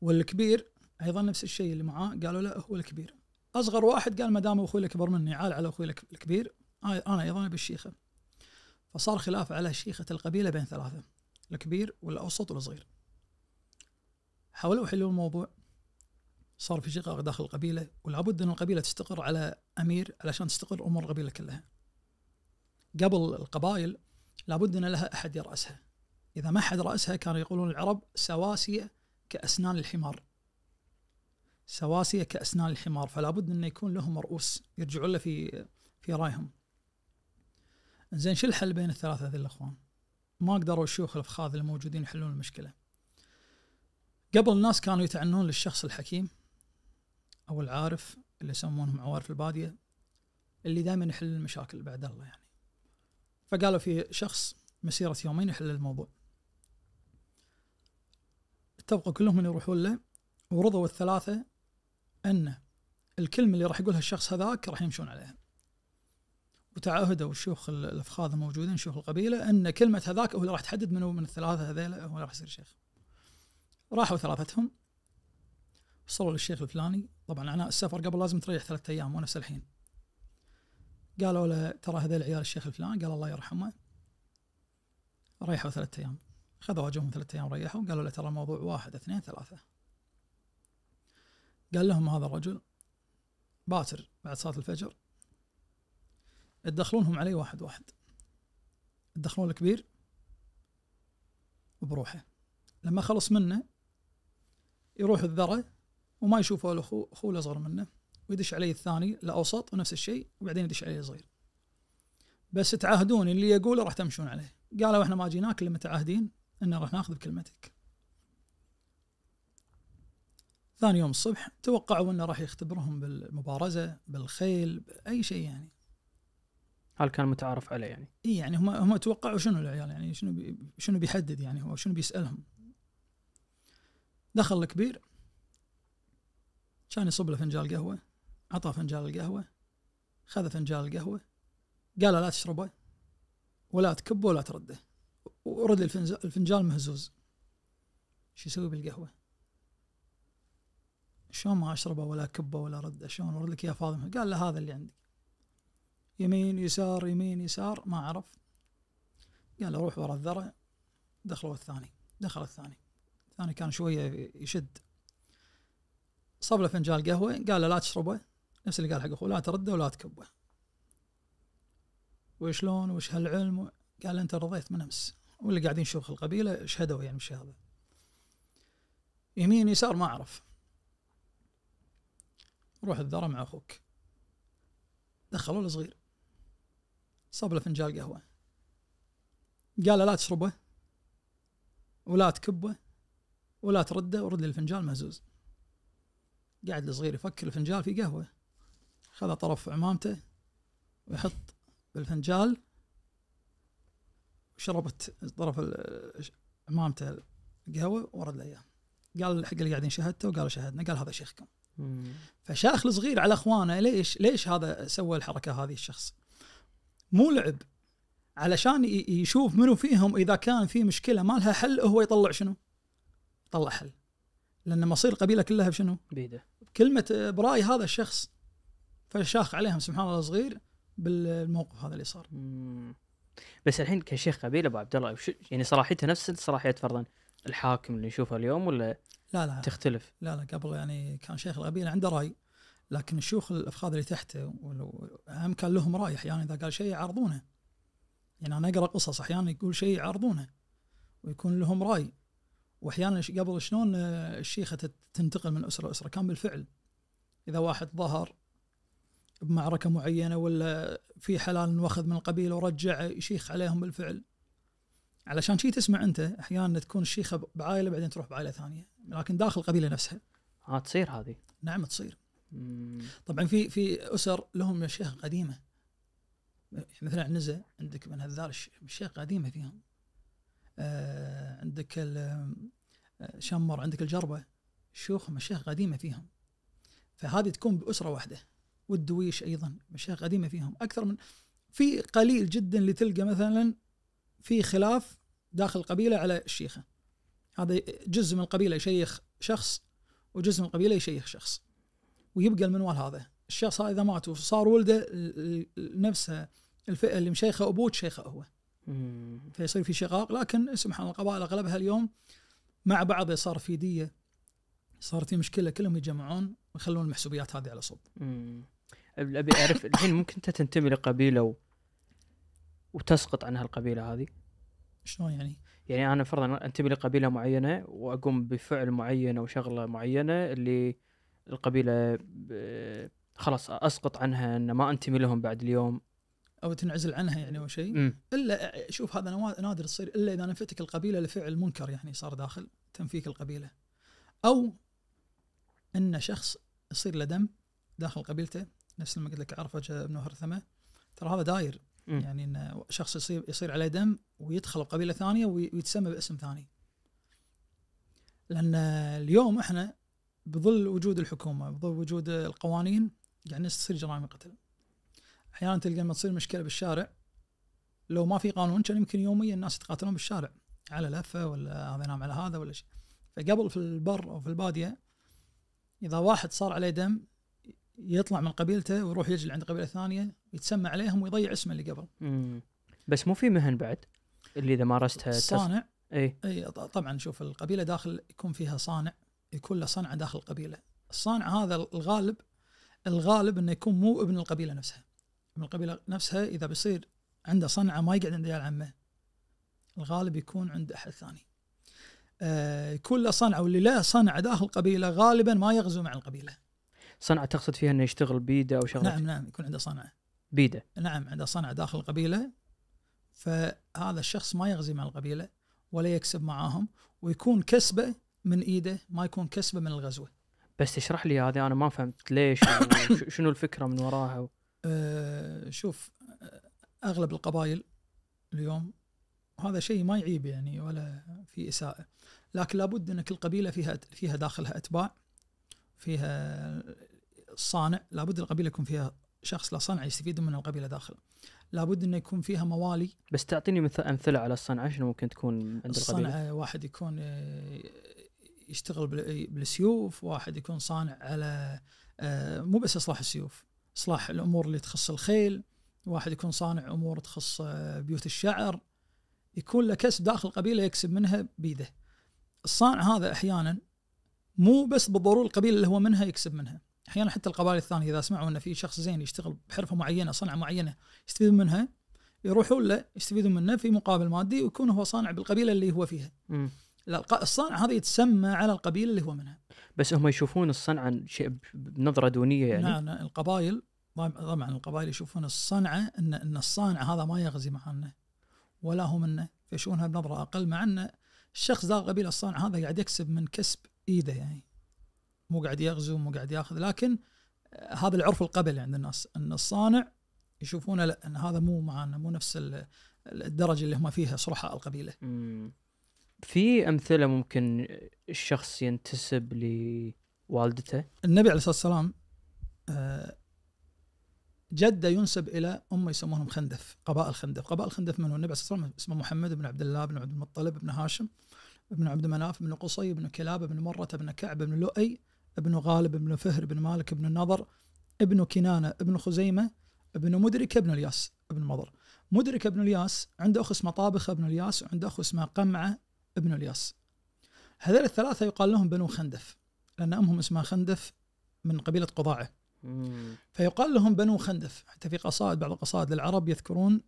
والكبير ايضا نفس الشيء اللي معاه قالوا لا هو الكبير اصغر واحد قال ما دام اخوي الاكبر مني عال على اخوي الكبير آه، انا ايضا ابي الشيخه فصار خلاف على شيخه القبيله بين ثلاثه الكبير والاوسط والصغير حاولوا يحلوا الموضوع صار في شقاق داخل القبيله ولابد ان القبيله تستقر على امير علشان تستقر امور القبيله كلها قبل القبائل لابد ان لها احد يراسها اذا ما حد راسها كانوا يقولون العرب سواسيه كاسنان الحمار سواسيه كاسنان الحمار فلا بد انه يكون لهم رؤوس يرجعون له في في رايهم. زين شو الحل بين الثلاثه هذول الاخوان؟ ما قدروا الشيوخ الافخاذ الموجودين يحلون المشكله. قبل الناس كانوا يتعنون للشخص الحكيم او العارف اللي يسمونهم عوارف الباديه اللي دائما يحل المشاكل بعد الله يعني. فقالوا في شخص مسيره يومين يحل الموضوع. اتفقوا كلهم يروحون له ورضوا الثلاثة ان الكلمه اللي راح يقولها الشخص هذاك راح يمشون عليها وتعهدوا الشيوخ الافخاذ الموجودين شيوخ القبيله ان كلمه هذاك هو اللي راح تحدد منو من الثلاثه هذيلا هو اللي راح يصير شيخ راحوا ثلاثتهم وصلوا للشيخ الفلاني طبعا عناء السفر قبل لازم تريح ثلاثة ايام ونفس الحين قالوا له ترى هذول عيال الشيخ الفلان قال الله يرحمه ريحوا ثلاثة ايام خذوا واجههم ثلاثة ايام ريحوا قالوا له ترى الموضوع واحد اثنين ثلاثه قال لهم هذا الرجل باكر بعد صلاه الفجر تدخلونهم علي واحد واحد تدخلون الكبير بروحه لما خلص منه يروح الذره وما يشوفه الاخو اخوه الاصغر منه ويدش علي الثاني الاوسط ونفس الشيء وبعدين يدش علي الصغير بس تعاهدون اللي يقوله راح تمشون عليه قالوا احنا ما جيناك الا متعاهدين ان راح ناخذ بكلمتك ثاني يوم الصبح توقعوا انه راح يختبرهم بالمبارزه بالخيل باي شيء يعني هل كان متعارف عليه يعني؟ اي يعني هم هم توقعوا شنو العيال يعني شنو بي شنو بيحدد يعني هو شنو بيسالهم دخل الكبير كان يصب له فنجان قهوه عطاه فنجان القهوه خذ فنجان القهوه قال لا تشربه ولا تكبه ولا ترده ورد الفنجان مهزوز شو يسوي بالقهوه؟ شلون ما اشربه ولا كبه ولا رده شلون ورد لك يا فاضي قال له هذا اللي عندك يمين يسار يمين يسار ما عرف قال له روح ورا الذرع دخلوا الثاني دخل الثاني الثاني كان شويه يشد صب له فنجان قهوه قال له لا تشربه نفس اللي قال حق اخوه لا ترده ولا تكبه وشلون وش هالعلم قال انت رضيت من امس واللي قاعدين شيوخ القبيله شهدوا يعني هذا يمين يسار ما عرف روح الذره مع اخوك دخلوا له صغير صب له فنجال قهوه قال له لا تشربه ولا تكبه ولا ترده ورد لي الفنجال مهزوز قاعد الصغير يفكر الفنجال في قهوه خذ طرف عمامته ويحط بالفنجال شربت طرف عمامته القهوه ورد له قال حق اللي قاعدين شهدته وقالوا شهدنا قال هذا شيخكم فشاخ الصغير على اخوانه ليش ليش هذا سوى الحركه هذه الشخص مو لعب علشان يشوف منو فيهم اذا كان في مشكله ما لها حل هو يطلع شنو يطلع حل لان مصير القبيله كلها بشنو بيده بكلمه براي هذا الشخص فشاخ عليهم سبحان الله صغير بالموقف هذا اللي صار بس الحين كشيخ قبيله ابو عبد الله يعني صلاحيته نفس صلاحيه فرضا الحاكم اللي نشوفه اليوم ولا لا لا تختلف لا لا قبل يعني كان شيخ القبيله عنده راي لكن الشيوخ الافخاذ اللي تحته هم كان لهم راي احيانا اذا قال شيء يعرضونه يعني انا اقرا قصص احيانا يقول شيء يعرضونه ويكون لهم راي واحيانا قبل شلون آه، الشيخه تنتقل من اسره لاسره كان بالفعل اذا واحد ظهر بمعركه معينه ولا في حلال واخذ من القبيله ورجع يشيخ عليهم بالفعل علشان شي تسمع انت احيانا تكون الشيخه بعائله بعدين تروح بعائله ثانيه لكن داخل القبيله نفسها اه تصير هذه نعم تصير مم. طبعا في في اسر لهم مشايخ قديمه مثلا عنزه عندك من هذال مشايخ قديمه فيهم آه عندك آه، شمر عندك الجربه شيوخ مشايخ قديمه فيهم فهذه تكون باسره واحده والدويش ايضا مشايخ قديمه فيهم اكثر من في قليل جدا اللي تلقى مثلا في خلاف داخل القبيله على الشيخه هذا جزء من القبيله يشيخ شخص وجزء من القبيله يشيخ شخص ويبقى المنوال هذا الشخص هذا اذا مات وصار ولده نفسه الفئه اللي مشيخه ابوه تشيخه هو فيصير في شقاق لكن سبحان الله القبائل اغلبها اليوم مع بعض صار في ديه صار في مشكله كلهم يجمعون ويخلون المحسوبيات هذه على صوب. امم ابي اعرف الحين ممكن انت تنتمي لقبيله وتسقط عن هالقبيله هذه شلون يعني؟ يعني انا فرضا انتمي لقبيله معينه واقوم بفعل معين او شغله معينه اللي القبيله آه، خلاص اسقط عنها ان ما انتمي لهم بعد اليوم او تنعزل عنها يعني او شيء الا شوف هذا نادر تصير الا اذا نفتك القبيله لفعل منكر يعني صار داخل تنفيك القبيله او ان شخص يصير له دم داخل قبيلته نفس ما قلت لك عرفه ابن هرثمه ترى هذا داير م. يعني ان شخص يصير يصير عليه دم ويدخل بقبيله ثانيه ويتسمى باسم ثاني لان اليوم احنا بظل وجود الحكومه بظل وجود القوانين قاعد تصير جرائم القتل احيانا تلقى لما تصير مشكله بالشارع لو ما في قانون كان يمكن يوميا الناس يتقاتلون بالشارع على لفه ولا هذا نام على هذا ولا شيء فقبل في البر او في الباديه اذا واحد صار عليه دم يطلع من قبيلته ويروح يجي عند قبيله ثانيه يتسمى عليهم ويضيع اسمه اللي قبل. بس مو في مهن بعد اللي اذا مارستها الصانع اي اي طبعا شوف القبيله داخل يكون فيها صانع يكون له صنعه داخل القبيله، الصانع هذا الغالب الغالب انه يكون مو ابن القبيله نفسها. ابن القبيله نفسها اذا بيصير عنده صنعه ما يقعد عند عيال عمه. الغالب يكون عند احد ثاني. آه يكون له صنعه واللي له صنعه داخل القبيله غالبا ما يغزو مع القبيله. صنعه تقصد فيها انه يشتغل بيده او شغله نعم نعم يكون عنده صنعه بيده نعم عنده صنعه داخل القبيله فهذا الشخص ما يغزي مع القبيله ولا يكسب معاهم ويكون كسبه من ايده ما يكون كسبه من الغزوه بس تشرح لي هذا انا ما فهمت ليش شنو الفكره من وراها و... أه شوف اغلب القبائل اليوم وهذا شيء ما يعيب يعني ولا في اساءه لكن لابد ان كل قبيله فيها فيها داخلها اتباع فيها صانع لابد القبيله يكون فيها شخص لا صنعه يستفيد من القبيله داخله لابد انه يكون فيها موالي بس تعطيني مثل امثله على الصنعه شنو ممكن تكون عند القبيله الصنعه واحد يكون آه، يشتغل بالسيوف واحد يكون صانع على آه، مو بس اصلاح السيوف اصلاح الامور اللي تخص الخيل واحد يكون صانع امور تخص آه، بيوت الشعر يكون له كسب داخل القبيله يكسب منها بيده الصانع هذا احيانا مو بس بالضروره القبيله اللي هو منها يكسب منها احيانا حتى القبائل الثانيه اذا سمعوا ان في شخص زين يشتغل بحرفه معينه صنعه معينه يستفيدون منها يروحون له يستفيدون منه في مقابل مادي ويكون هو صانع بالقبيله اللي هو فيها. الصانع هذا يتسمى على القبيله اللي هو منها. بس هم يشوفون الصنعه شيء بنظره دونيه يعني؟ نعم القبائل طبعا القبائل يشوفون الصنعه ان ان الصانع هذا ما يغزي معنا ولا هو منه فيشوفونها بنظره اقل مع ان الشخص ذا القبيله الصانع هذا قاعد يكسب من كسب ايده يعني. مو قاعد يغزو مو قاعد ياخذ لكن آه، هذا العرف القبلي عند الناس ان الصانع يشوفونه لا ان هذا مو معنا مو نفس الدرجه اللي هم فيها صرحاء القبيله. في امثله ممكن الشخص ينتسب لوالدته؟ النبي عليه الصلاه والسلام آه، جده ينسب الى امه يسمونهم خندف قبائل خندف، قبائل خندف من هو؟ النبي عليه الصلاه والسلام اسمه محمد بن عبد الله بن عبد المطلب بن هاشم بن عبد مناف بن قصي بن كلاب بن مرة بن كعب بن لؤي ابن غالب ابن فهر ابن مالك ابن النضر ابن كنانة ابن خزيمة ابن مدرك ابن الياس ابن مضر مدرك ابن الياس عنده أخ اسمه طابخة ابن الياس وعنده أخ اسمه قمعة ابن الياس هذول الثلاثة يقال لهم بنو خندف لأن أمهم اسمها خندف من قبيلة قضاعة فيقال لهم بنو خندف حتى في قصائد بعض القصائد للعرب يذكرون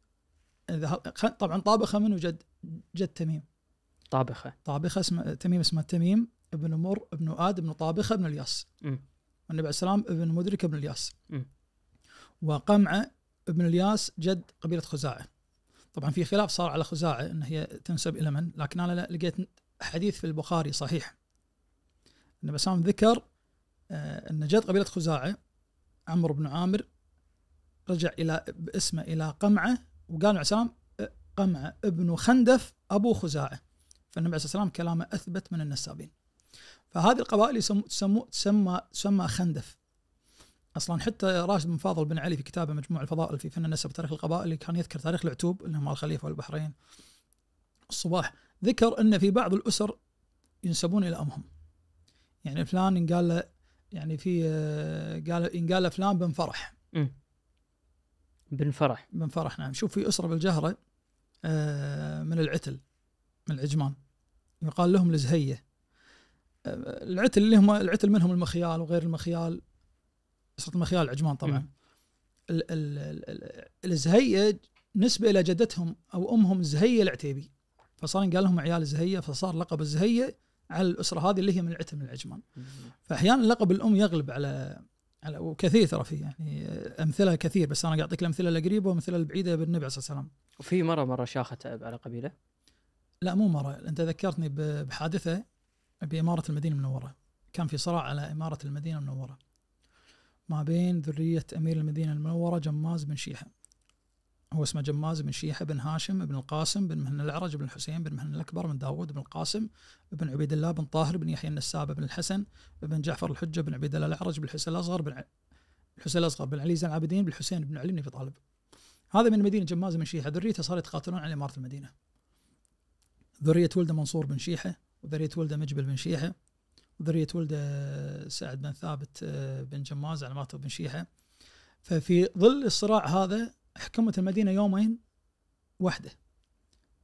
طبعا طابخة منه جد جد تميم طابخة طابخة اسمه تميم اسمه تميم ابن مر ابن آد ابن طابخة ابن الياس النبي عليه السلام ابن مدرك ابن الياس م. وقمعة ابن الياس جد قبيلة خزاعة طبعا في خلاف صار على خزاعة أن هي تنسب إلى من لكن أنا لقيت حديث في البخاري صحيح النبي عليه السلام ذكر آه، أن جد قبيلة خزاعة عمرو بن عامر رجع إلى باسمه إلى قمعة وقال السلام قمعة ابن خندف أبو خزاعة فالنبي عليه السلام كلامه أثبت من النسابين فهذه القبائل يسمو تسمو تسمى تسمى خندف اصلا حتى راشد بن فاضل بن علي في كتابه مجموع الفضائل في فن النسب تاريخ القبائل اللي كان يذكر تاريخ العتوب اللي هم الخليفه والبحرين الصباح ذكر ان في بعض الاسر ينسبون الى امهم يعني فلان ينقال له يعني في آه، قال ينقال فلان بن فرح بن فرح بن فرح نعم شوف في اسره بالجهره آه، من العتل من العجمان يقال لهم لزهيه العتل اللي هم العتل منهم المخيال وغير المخيال صرت المخيال العجمان طبعا ال ال ال الزهيج نسبه الى جدتهم او امهم زهيه العتيبي فصار قال لهم عيال زهيه فصار لقب الزهيه على الاسره هذه اللي هي من العتل من العجمان فاحيانا لقب الام يغلب على على وكثير ترى فيه يعني امثله كثير بس انا قاعد اعطيك الامثله القريبه والامثله البعيده بالنبي عليه الصلاه والسلام. وفي مره مره شاخت على قبيله؟ لا مو مره انت ذكرتني بحادثه بإمارة المدينة المنورة كان في صراع على إمارة المدينة المنورة ما بين ذرية أمير المدينة المنورة جماز بن شيحة هو اسمه جماز بن شيحة بن هاشم بن القاسم بن مهن العرج بن الحسين بن مهن الأكبر بن داود بن القاسم بن عبيد الله بن طاهر بن يحيى النسابة بن الحسن بن جعفر الحجة بن عبيد الله الأعرج بن الحسين الأصغر بن الحسين الأصغر بن علي زين العابدين بن الحسين بن علي بن أبي طالب هذا من مدينة جماز بن شيحة ذريته صاروا يتقاتلون على إمارة المدينة ذرية ولده منصور بن شيحة وذريه ولده مجبل بن شيحه وذريه ولده سعد بن ثابت آه، بن جماز على ماتوا بن شيحه ففي ظل الصراع هذا حكمت المدينه يومين واحده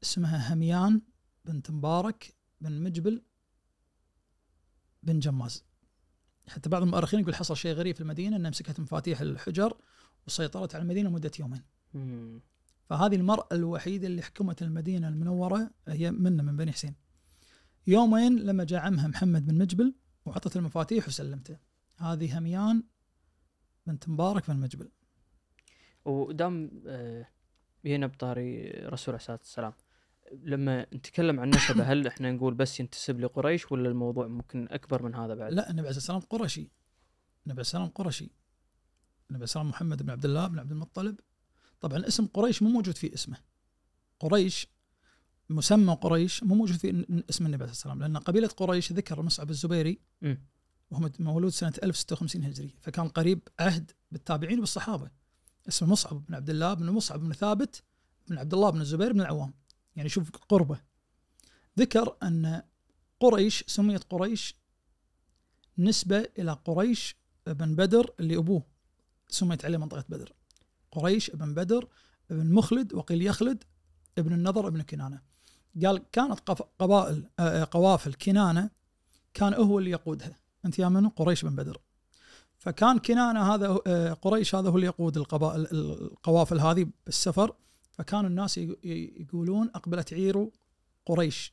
اسمها هميان بنت مبارك بن مجبل بن جماز حتى بعض المؤرخين يقول حصل شيء غريب في المدينه انها مسكت مفاتيح الحجر وسيطرت على المدينه مده يومين. فهذه المراه الوحيده اللي حكمت المدينه المنوره هي منه من بني حسين. يومين لما جاء عمها محمد بن مجبل وعطت المفاتيح وسلمته هذه هميان بنت مبارك بن مجبل ودام جينا آه، بطاري رسول عليه الصلاه والسلام لما نتكلم عن نسبه هل احنا نقول بس ينتسب لقريش ولا الموضوع ممكن اكبر من هذا بعد؟ لا النبي عليه الصلاه والسلام قرشي النبي عليه السلام قرشي النبي عليه السلام محمد بن عبد الله بن عبد المطلب طبعا اسم قريش مو موجود في اسمه قريش مسمى قريش مو موجود في اسم النبي عليه الصلاه والسلام لان قبيله قريش ذكر مصعب الزبيري وهو مولود سنه 1056 هجري فكان قريب عهد بالتابعين وبالصحابه اسمه مصعب بن عبد الله بن مصعب بن ثابت بن عبد الله بن الزبير بن العوام يعني شوف قربه ذكر ان قريش سميت قريش نسبه الى قريش بن بدر اللي ابوه سميت عليه منطقه بدر قريش بن بدر بن مخلد وقيل يخلد ابن النضر ابن كنانه قال كانت قبائل آه، آه، قوافل كنانه كان هو اللي يقودها انت يا من قريش بن بدر فكان كنانه هذا آه، قريش هذا هو اللي يقود القبائل القوافل هذه بالسفر فكانوا الناس يقولون اقبلت عير قريش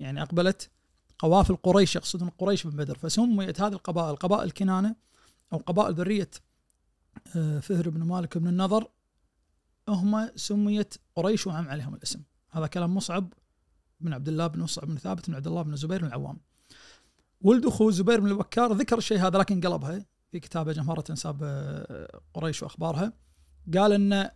يعني اقبلت قوافل قريش يقصدون قريش بن بدر فسميت هذه القبائل قبائل كنانه او قبائل ذريه فهر بن مالك بن النضر هم سميت قريش وعم عليهم الاسم هذا كلام مصعب بن عبد الله بن مصعب بن ثابت بن عبد الله بن الزبير بن العوام ولد اخوه زبير بن الوكار ذكر الشيء هذا لكن قلبها في كتابه جمهرة انساب آه، قريش واخبارها قال ان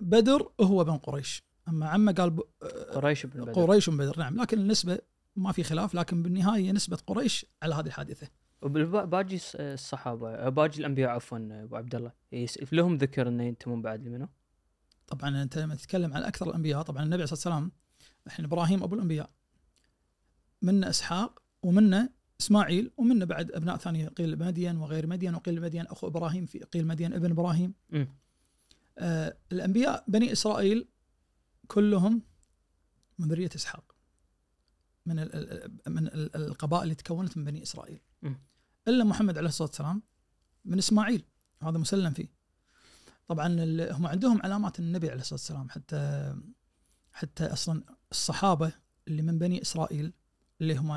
بدر هو بن قريش اما عمه قال ب... آه، قريش بن بدر قريش بن بدر نعم لكن النسبه ما في خلاف لكن بالنهايه نسبه قريش على هذه الحادثه باقي آه، الصحابه باقي الانبياء عفوا ابو عبد الله إيه، لهم ذكر انه ينتمون بعد منه؟ طبعا انت لما تتكلم عن اكثر الانبياء طبعا النبي عليه الصلاه والسلام الحين ابراهيم ابو الانبياء منا اسحاق ومنا اسماعيل ومنا بعد ابناء ثانيه قيل مدين وغير مدين وقيل مدين اخو ابراهيم في قيل مدين ابن ابراهيم آه الانبياء بني اسرائيل كلهم من ذريه اسحاق من الـ من القبائل اللي تكونت من بني اسرائيل م. الا محمد عليه الصلاه والسلام من اسماعيل هذا مسلم فيه طبعا هم عندهم علامات النبي عليه الصلاه والسلام حتى حتى اصلا الصحابه اللي من بني اسرائيل اللي هم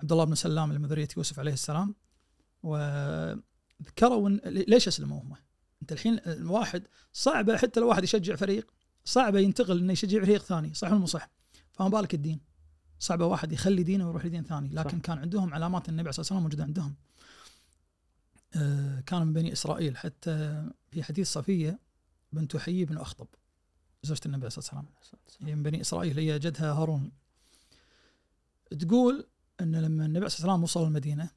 عبد الله بن سلام اللي من ذريه يوسف عليه السلام وذكروا ليش اسلموا هم؟ انت الحين الواحد صعبه حتى لو واحد يشجع فريق صعبه ينتقل انه يشجع فريق ثاني صح ولا مو صح؟ فما بالك الدين صعبه واحد يخلي دينه ويروح لدين ثاني لكن صح. كان عندهم علامات النبي عليه الصلاه والسلام موجوده عندهم آه، كان من بني اسرائيل حتى في حديث صفيه بنت حيي بن اخطب زوجة النبي عليه الصلاة والسلام هي من بني إسرائيل هي جدها هارون تقول أن لما النبي عليه الصلاة والسلام وصل المدينة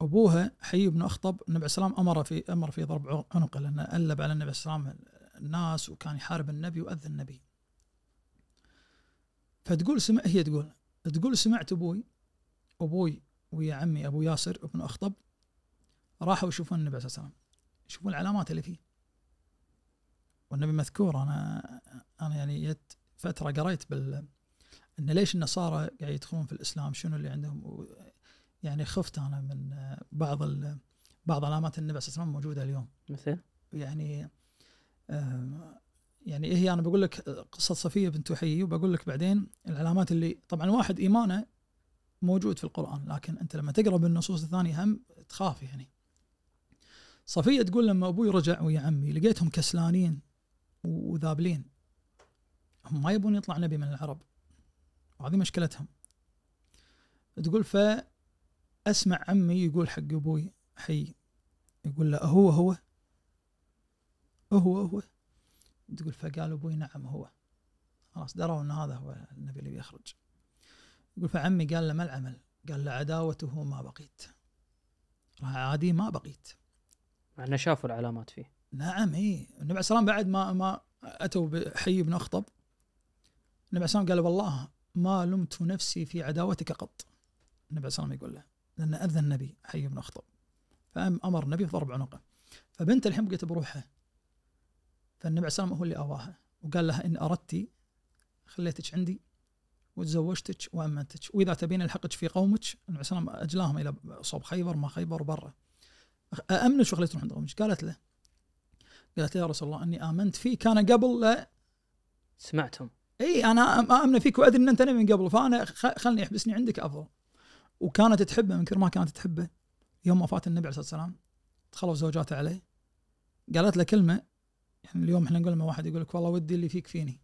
أبوها حي بن أخطب النبي عليه والسلام أمر في أمر في ضرب عنقه لأنه ألب على النبي عليه والسلام الناس وكان يحارب النبي وأذى النبي فتقول سمع هي تقول تقول سمعت أبوي أبوي ويا عمي أبو ياسر بن أخطب راحوا يشوفون النبي عليه والسلام يشوفون العلامات اللي فيه والنبي مذكور انا انا يعني جت فتره قريت بال ان ليش النصارى قاعد يدخلون في الاسلام شنو اللي عندهم يعني خفت انا من بعض ال... بعض علامات النبي صلى الله عليه وسلم موجوده اليوم مثل يعني يعني هي إيه، انا بقول لك قصه صفيه بنت حيي وبقول لك بعدين العلامات اللي طبعا واحد ايمانه موجود في القران لكن انت لما تقرا بالنصوص الثانيه هم تخاف يعني صفيه تقول لما ابوي رجع ويا عمي لقيتهم كسلانين وذابلين هم ما يبون يطلع نبي من العرب وهذه مشكلتهم تقول فأسمع عمي يقول حق أبوي حي يقول له هو هو هو هو تقول فقال أبوي نعم هو خلاص دروا أن هذا هو النبي اللي بيخرج يقول فعمي قال له ما العمل قال له عداوته ما بقيت راح عادي ما بقيت مع انه شافوا العلامات فيه نعم اي النبي عليه السلام بعد ما ما اتوا بحي بن اخطب النبي عليه السلام قال والله ما لمت نفسي في عداوتك قط النبي عليه السلام يقول له لان اذى النبي حي بن اخطب فامر النبي بضرب عنقه فبنت الحين بقيت بروحها فالنبي عليه السلام هو اللي اواها وقال لها ان اردت خليتك عندي وتزوجتك وامنتك واذا تبين الحقك في قومك النبي عليه السلام اجلاهم الى صوب خيبر ما خيبر برا امنك وخليتهم عند قومك قالت له قالت يا رسول الله اني امنت فيه كان قبل لا سمعتهم اي انا امن فيك وادري ان انت نبي من قبل فانا خلني احبسني عندك افضل وكانت تحبه من كثر ما كانت تحبه يوم وفاه النبي عليه الصلاه والسلام دخلوا زوجاته عليه قالت له كلمه يعني اليوم احنا نقول لما واحد يقول لك والله ودي اللي فيك فيني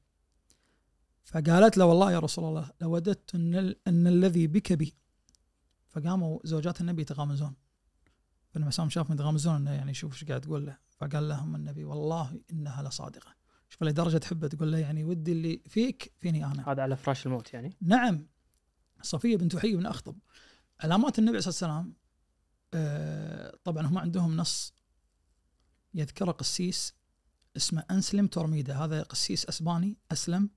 فقالت له والله يا رسول الله لوددت ان ال... ان الذي بك بي فقاموا زوجات النبي يتغامزون فلما سام شاف يتغامزون انه يعني شوف ايش قاعد تقول له فقال لهم النبي والله انها لصادقه شوف لدرجه تحبه تقول له يعني ودي اللي فيك فيني انا هذا على فراش الموت يعني نعم صفيه بنت حي بن اخطب علامات النبي صلى الله عليه وسلم آه، طبعا هم عندهم نص يذكره قسيس اسمه انسلم تورميدا هذا قسيس اسباني اسلم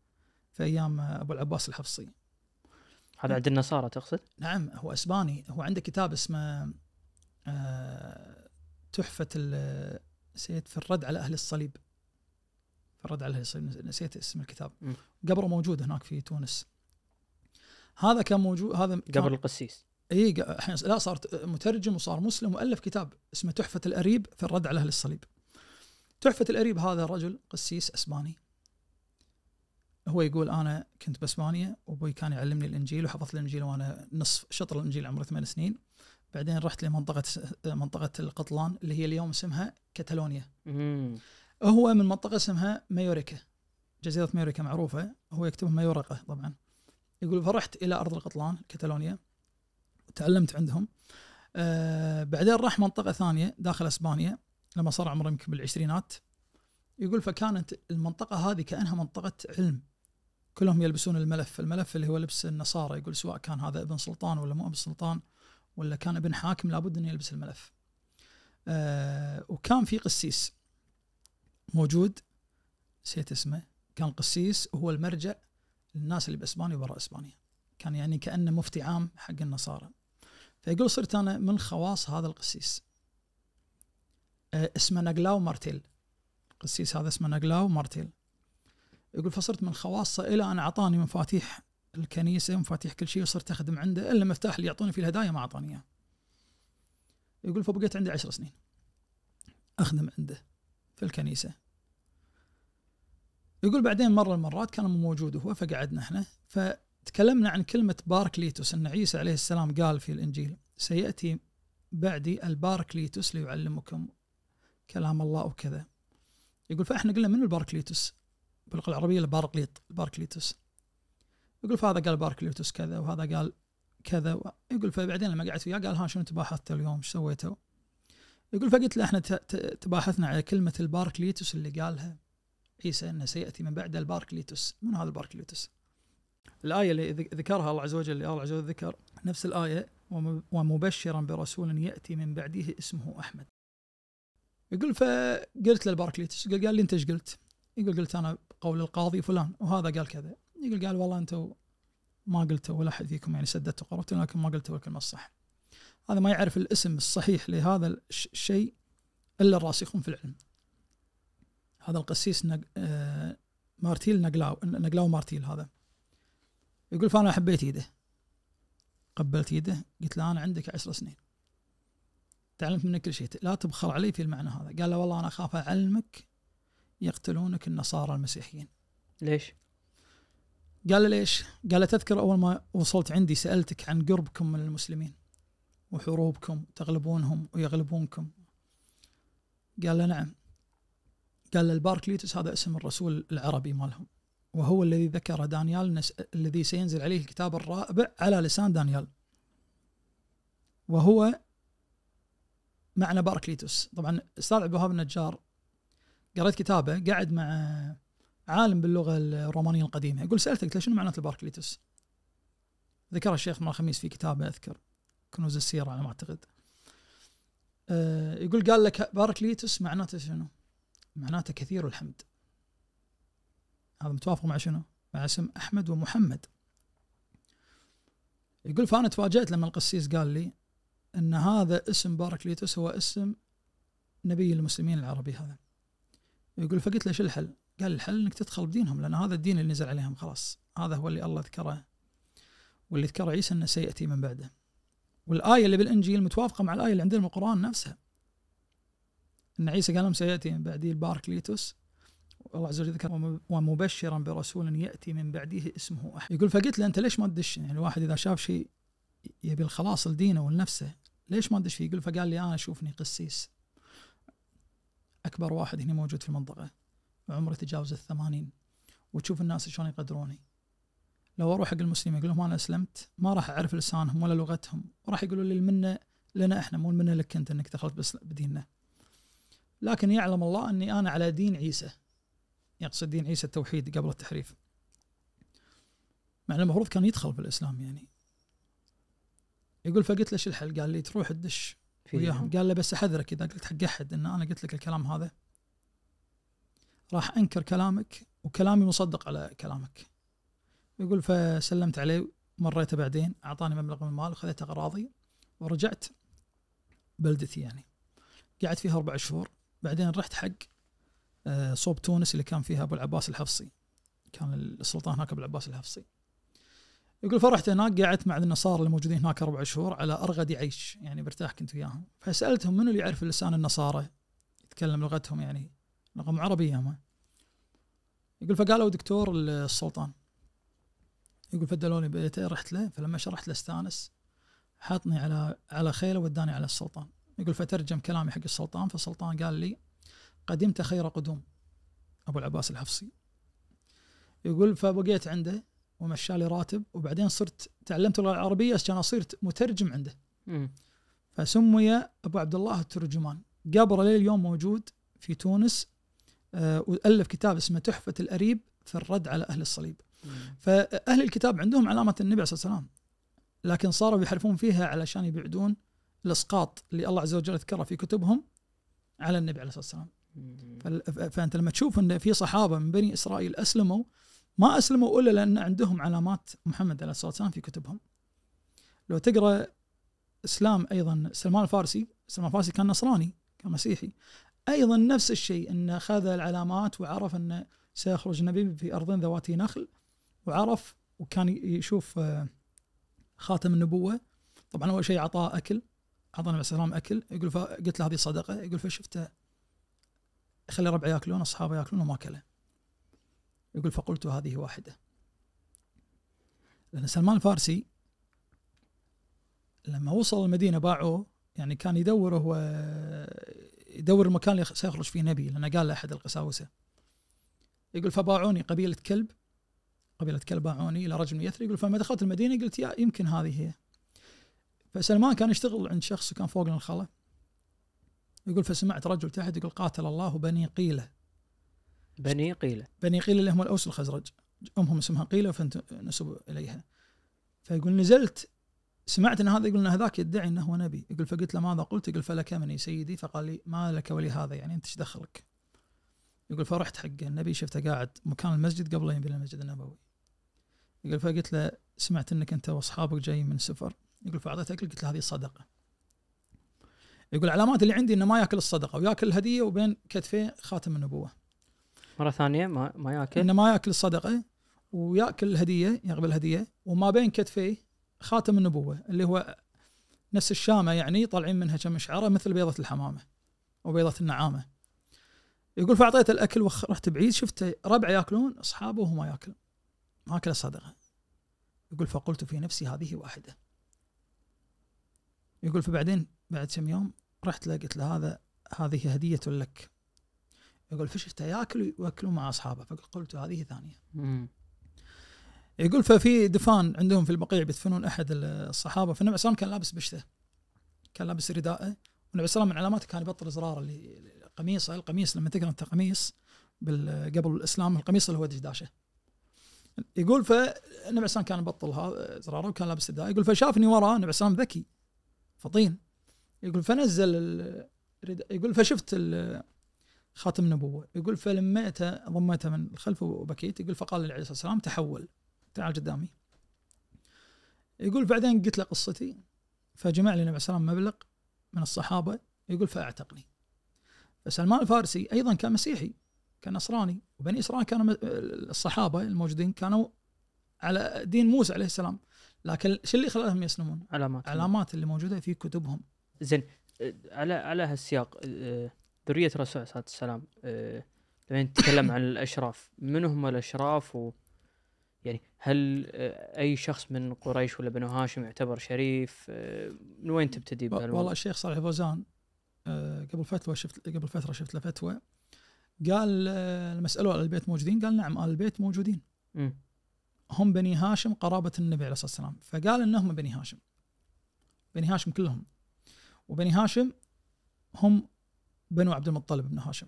في ايام ابو العباس الحفصي هذا عند النصارى تقصد؟ نعم هو اسباني هو عنده كتاب اسمه آه، تحفه نسيت في الرد على اهل الصليب في الرد على اهل الصليب نسيت اسم الكتاب قبره موجود هناك في تونس هذا كان موجود هذا قبر القسيس اي الحين لا صار مترجم وصار مسلم والف كتاب اسمه تحفه الاريب في الرد على اهل الصليب تحفه الاريب هذا رجل قسيس اسباني هو يقول انا كنت باسبانيا وابوي كان يعلمني الانجيل وحفظت الانجيل وانا نصف شطر الانجيل عمره ثمان سنين بعدين رحت لمنطقه منطقه القطلان اللي هي اليوم اسمها كاتالونيا هو من منطقه اسمها مايوريكا جزيره مايوريكا معروفه هو يكتبها مايورقه طبعا يقول فرحت الى ارض القطلان كاتالونيا وتعلمت عندهم آه بعدين راح منطقه ثانيه داخل اسبانيا لما صار عمره يمكن بالعشرينات يقول فكانت المنطقه هذه كانها منطقه علم كلهم يلبسون الملف الملف اللي هو لبس النصارى يقول سواء كان هذا ابن سلطان ولا مو ابن سلطان ولا كان ابن حاكم لابد انه يلبس الملف آه وكان في قسيس موجود نسيت اسمه كان قسيس هو المرجع للناس اللي باسبانيا وبرا اسبانيا كان يعني كانه مفتي عام حق النصارى فيقول صرت انا من خواص هذا القسيس آه اسمه نقلاو مارتيل القسيس هذا اسمه نقلاو مارتيل يقول فصرت من خواصه الى ان اعطاني مفاتيح الكنيسه ومفاتيح كل شيء وصرت اخدم عنده الا مفتاح اللي يعطوني فيه الهدايا ما اعطاني اياه. يقول فبقيت عندي عشر سنين اخدم عنده في الكنيسه. يقول بعدين مره المرات كان موجود هو فقعدنا احنا فتكلمنا عن كلمه باركليتوس ان عيسى عليه السلام قال في الانجيل سياتي بعدي الباركليتوس ليعلمكم كلام الله وكذا. يقول فاحنا قلنا من الباركليتوس؟ باللغه العربيه البارقليط الباركليتوس يقول فهذا قال باركليوتس كذا وهذا قال كذا و... يقول فبعدين لما قعدت وياه قال ها شنو تباحثتوا اليوم ايش سويتوا؟ يقول فقلت له احنا تباحثنا على كلمه الباركليتوس اللي قالها عيسى انه سياتي من بعد الباركليتوس، من هذا الباركليتوس؟ الايه اللي ذكرها الله عز وجل اللي الله عز وجل ذكر نفس الايه ومبشرا برسول ياتي من بعده اسمه احمد. يقول فقلت للباركليتوس قال لي انت ايش قلت؟ يقول قلت انا قول القاضي فلان وهذا قال كذا يقول قال والله انتم ما قلتوا ولا احد فيكم يعني سددتوا قرابتكم لكن ما قلتوا الكلمه الصح. هذا ما يعرف الاسم الصحيح لهذا الشيء الا الراسخون في العلم. هذا القسيس نج... آه... مارتيل نقلاو نقلاو مارتيل هذا يقول فانا حبيت ايده قبلت يده قلت له انا عندك عشر سنين تعلمت منك كل شيء لا تبخل علي في المعنى هذا قال له والله انا اخاف اعلمك يقتلونك النصارى المسيحيين ليش؟ قال ليش؟ قال له تذكر اول ما وصلت عندي سالتك عن قربكم من المسلمين وحروبكم تغلبونهم ويغلبونكم قال له نعم قال له الباركليتس هذا اسم الرسول العربي مالهم وهو الذي ذكر دانيال نس... الذي سينزل عليه الكتاب الرابع على لسان دانيال وهو معنى باركليتوس طبعا استاذ عبد الوهاب النجار قريت كتابه قعد مع عالم باللغه الرومانيه القديمه يقول سالته قلت له شنو معنات الباركليتس؟ ذكر الشيخ مال خميس في كتابه اذكر كنوز السيره على ما اعتقد آه، يقول قال لك باركليتس معناته شنو؟ معناته كثير الحمد هذا متوافق مع شنو؟ مع اسم احمد ومحمد يقول فانا تفاجات لما القسيس قال لي ان هذا اسم باركليتوس هو اسم نبي المسلمين العربي هذا يقول فقلت له شو الحل؟ قال الحل انك تدخل بدينهم لان هذا الدين اللي نزل عليهم خلاص هذا هو اللي الله ذكره واللي ذكره عيسى انه سياتي من بعده والايه اللي بالانجيل متوافقه مع الايه اللي عندنا بالقران نفسها ان عيسى قال لهم سياتي من بعدي الباركليتوس الله عز وجل ذكر ومبشرا برسول ياتي من بعده اسمه احمد يقول فقلت له انت ليش ما تدش يعني الواحد اذا شاف شيء يبي الخلاص لدينه ولنفسه ليش ما تدش فيه يقول فقال لي انا شوفني قسيس اكبر واحد هنا موجود في المنطقه عمري تجاوز الثمانين وتشوف الناس شلون يقدروني لو اروح حق المسلمين اقول لهم انا اسلمت ما راح اعرف لسانهم ولا لغتهم وراح يقولوا لي المنه لنا احنا مو المنه لك انت انك دخلت بديننا لكن يعلم الله اني انا على دين عيسى يقصد دين عيسى التوحيد قبل التحريف مع المفروض كان يدخل في الاسلام يعني يقول فقلت له شو الحل؟ قال لي تروح تدش وياهم قال له بس احذرك اذا قلت حق احد ان انا قلت لك الكلام هذا راح انكر كلامك وكلامي مصدق على كلامك يقول فسلمت عليه مريت بعدين اعطاني مبلغ من المال وخذيت اغراضي ورجعت بلدتي يعني قعدت فيها اربع شهور بعدين رحت حق آه، صوب تونس اللي كان فيها ابو العباس الحفصي كان السلطان هناك ابو العباس الحفصي يقول فرحت هناك قعدت مع النصارى اللي موجودين هناك اربع شهور على ارغد عيش يعني برتاح كنت وياهم فسالتهم منو اللي يعرف لسان النصارى يتكلم لغتهم يعني لغه عربيه هم يقول فقالوا دكتور السلطان يقول فدلوني بيته رحت له فلما شرحت له استانس حاطني على على خيله وداني على السلطان يقول فترجم كلامي حق السلطان فالسلطان قال لي قدمت خير قدوم ابو العباس الحفصي يقول فبقيت عنده ومشى لي راتب وبعدين صرت تعلمت اللغه العربيه عشان اصير مترجم عنده فسمي ابو عبد الله الترجمان قبره لليوم موجود في تونس آه، والف كتاب اسمه تحفه الاريب في الرد على اهل الصليب. فاهل الكتاب عندهم علامه النبي عليه الصلاه والسلام لكن صاروا يحرفون فيها علشان يبعدون الاسقاط اللي الله عز وجل ذكره في كتبهم على النبي عليه الصلاه والسلام. فانت لما تشوف ان في صحابه من بني اسرائيل اسلموا ما اسلموا الا لان عندهم علامات محمد عليه الصلاه والسلام في كتبهم. لو تقرا اسلام ايضا سلمان الفارسي، سلمان الفارسي كان نصراني كان مسيحي، ايضا نفس الشيء ان اخذ العلامات وعرف انه سيخرج نبي في ارض ذوات نخل وعرف وكان يشوف آه، خاتم النبوه طبعا اول شيء اعطاه اكل اعطى النبي عليه السلام اكل يقول فقلت له هذه صدقه يقول فشفته خلي ربعي ياكلون اصحابه ياكلون وما كله يقول فقلت هذه واحده لان سلمان الفارسي لما وصل المدينه باعوه يعني كان يدور هو آه، يدور المكان اللي سيخرج فيه نبي لأنه قال لأحد القساوسة يقول فباعوني قبيلة كلب قبيلة كلب باعوني إلى رجل من يثري يقول فلما دخلت المدينة قلت يا يمكن هذه هي فسلمان كان يشتغل عند شخص وكان فوق الخلا يقول فسمعت رجل تحت يقول قاتل الله بني قيلة بني قيلة بني قيلة اللي هم الأوس الخزرج أمهم اسمها قيلة فنسبوا إليها فيقول نزلت سمعت ان هذا يقول ان هذاك يدعي انه هو نبي يقول فقلت له ماذا قلت؟ يقول فلك مني سيدي فقال لي ما لك ولي هذا يعني انت ايش دخلك؟ يقول فرحت حق النبي شفته قاعد مكان المسجد قبل ينبني المسجد النبوي يقول فقلت له سمعت انك انت واصحابك جايين من سفر يقول اكل قلت له هذه صدقه يقول العلامات اللي عندي انه ما ياكل الصدقه وياكل الهديه وبين كتفيه خاتم النبوه مره ثانيه ما ما ياكل انه ما ياكل الصدقه وياكل الهديه يقبل الهديه وما بين كتفيه خاتم النبوه اللي هو نفس الشامه يعني طالعين منها كم شعره مثل بيضه الحمامه او بيضه النعامه يقول فاعطيته الاكل ورحت بعيد شفت ربع ياكلون اصحابه وهو ما ياكل ما اكل صدقه يقول فقلت في نفسي هذه واحده يقول فبعدين بعد كم يوم رحت له قلت له هذا هذه هديه لك يقول فشفته ياكل وياكلون مع اصحابه فقلت هذه ثانيه يقول ففي دفان عندهم في البقيع بيدفنون احد الصحابه فالنبي عليه كان لابس بشته كان لابس رداءه والنبي عليه من علاماته كان يبطل ازرار اللي قميصه القميص لما تقرا انت قميص قبل الاسلام القميص اللي هو دشداشه يقول فالنبي عليه كان يبطل ازراره وكان لابس رداءه يقول فشافني وراه النبي عليه ذكي فطين يقول فنزل يقول فشفت خاتم النبوه يقول فلميته ضميته من الخلف وبكيت يقول فقال لي عليه الصلاه والسلام تحول تعال قدامي يقول بعدين قلت له قصتي فجمع لي النبي عليه السلام مبلغ من الصحابه يقول فاعتقني فسلمان الفارسي ايضا كان مسيحي كان نصراني وبني اسرائيل كانوا الصحابه الموجودين كانوا على دين موسى عليه السلام لكن شو اللي خلاهم يسلمون؟ علامات علامات اللي موجوده في كتبهم زين على على هالسياق آه، ذريه الرسول عليه الصلاه والسلام آه، لما نتكلم عن الاشراف من هم الاشراف و يعني هل آه، اي شخص من قريش ولا بنو هاشم يعتبر شريف آه، من وين تبتدي والله الشيخ صالح الفوزان آه، قبل فتوى شفت قبل فتره شفت له فتوى قال لما سالوه ال البيت موجودين قال نعم ال البيت موجودين هم بني هاشم قرابه النبي عليه الصلاه والسلام فقال انهم بني هاشم بني هاشم كلهم وبني هاشم هم بنو عبد المطلب بن هاشم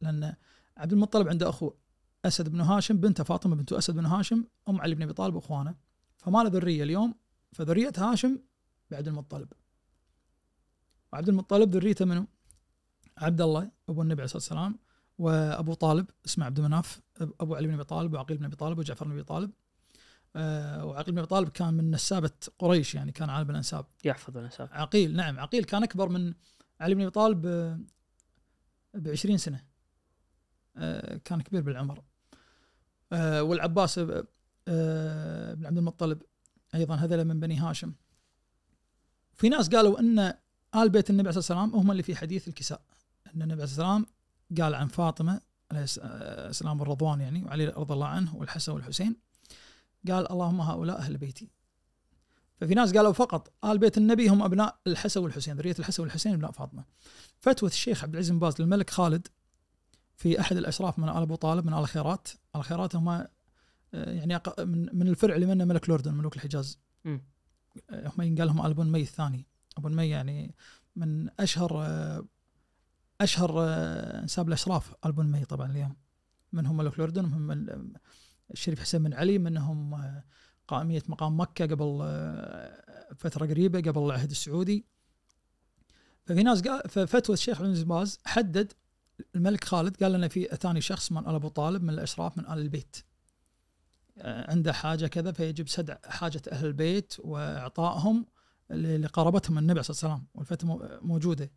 لان عبد المطلب عنده اخوه اسد بن هاشم بنته فاطمه بنت اسد بن هاشم ام علي بن ابي طالب واخوانه فما له ذريه اليوم فذريه هاشم بعبد المطلب وعبد المطلب ذريته منه عبد الله ابو النبي عليه الصلاه والسلام وابو طالب اسمه عبد مناف ابو علي بن ابي طالب وعقيل بن ابي طالب وجعفر بن ابي طالب آه، وعقيل بن ابي طالب كان من نسابه قريش يعني كان عالم الانساب يحفظ الانساب عقيل نعم عقيل كان اكبر من علي بن ابي طالب آه، ب 20 سنه آه، كان كبير بالعمر آه، والعباس آه، آه، بن عبد المطلب ايضا هذا من بني هاشم في ناس قالوا ان ال بيت النبي عليه الصلاه والسلام هم اللي في حديث الكساء ان النبي عليه الصلاه والسلام قال عن فاطمه عليه السلام والرضوان يعني وعلي رضي الله عنه والحسن والحسين قال اللهم هؤلاء اهل بيتي ففي ناس قالوا فقط ال بيت النبي هم ابناء الحسن والحسين ذريه الحسن والحسين ابناء فاطمه فتوى الشيخ عبد العزيز بن باز للملك خالد في احد الاشراف من ال ابو طالب من الخيرات الخيرات هم آه، يعني من من الفرع اللي منه ملك لوردن ملوك الحجاز آه، هم ينقال لهم ال مي الثاني ابو مي يعني من اشهر آه، اشهر انساب الاشراف ال مي طبعا اليوم منهم ملك لوردن منهم الشريف حسين بن علي منهم قائمية مقام مكة قبل فترة قريبة قبل العهد السعودي ففي ناس قال ففتوى الشيخ عبد باز حدد الملك خالد قال لنا في اتاني شخص من ال ابو طالب من الاشراف من ال البيت آه، عنده حاجه كذا فيجب سد حاجه اهل البيت واعطائهم لقرابتهم النبي صلى الله عليه وسلم والفتوى موجوده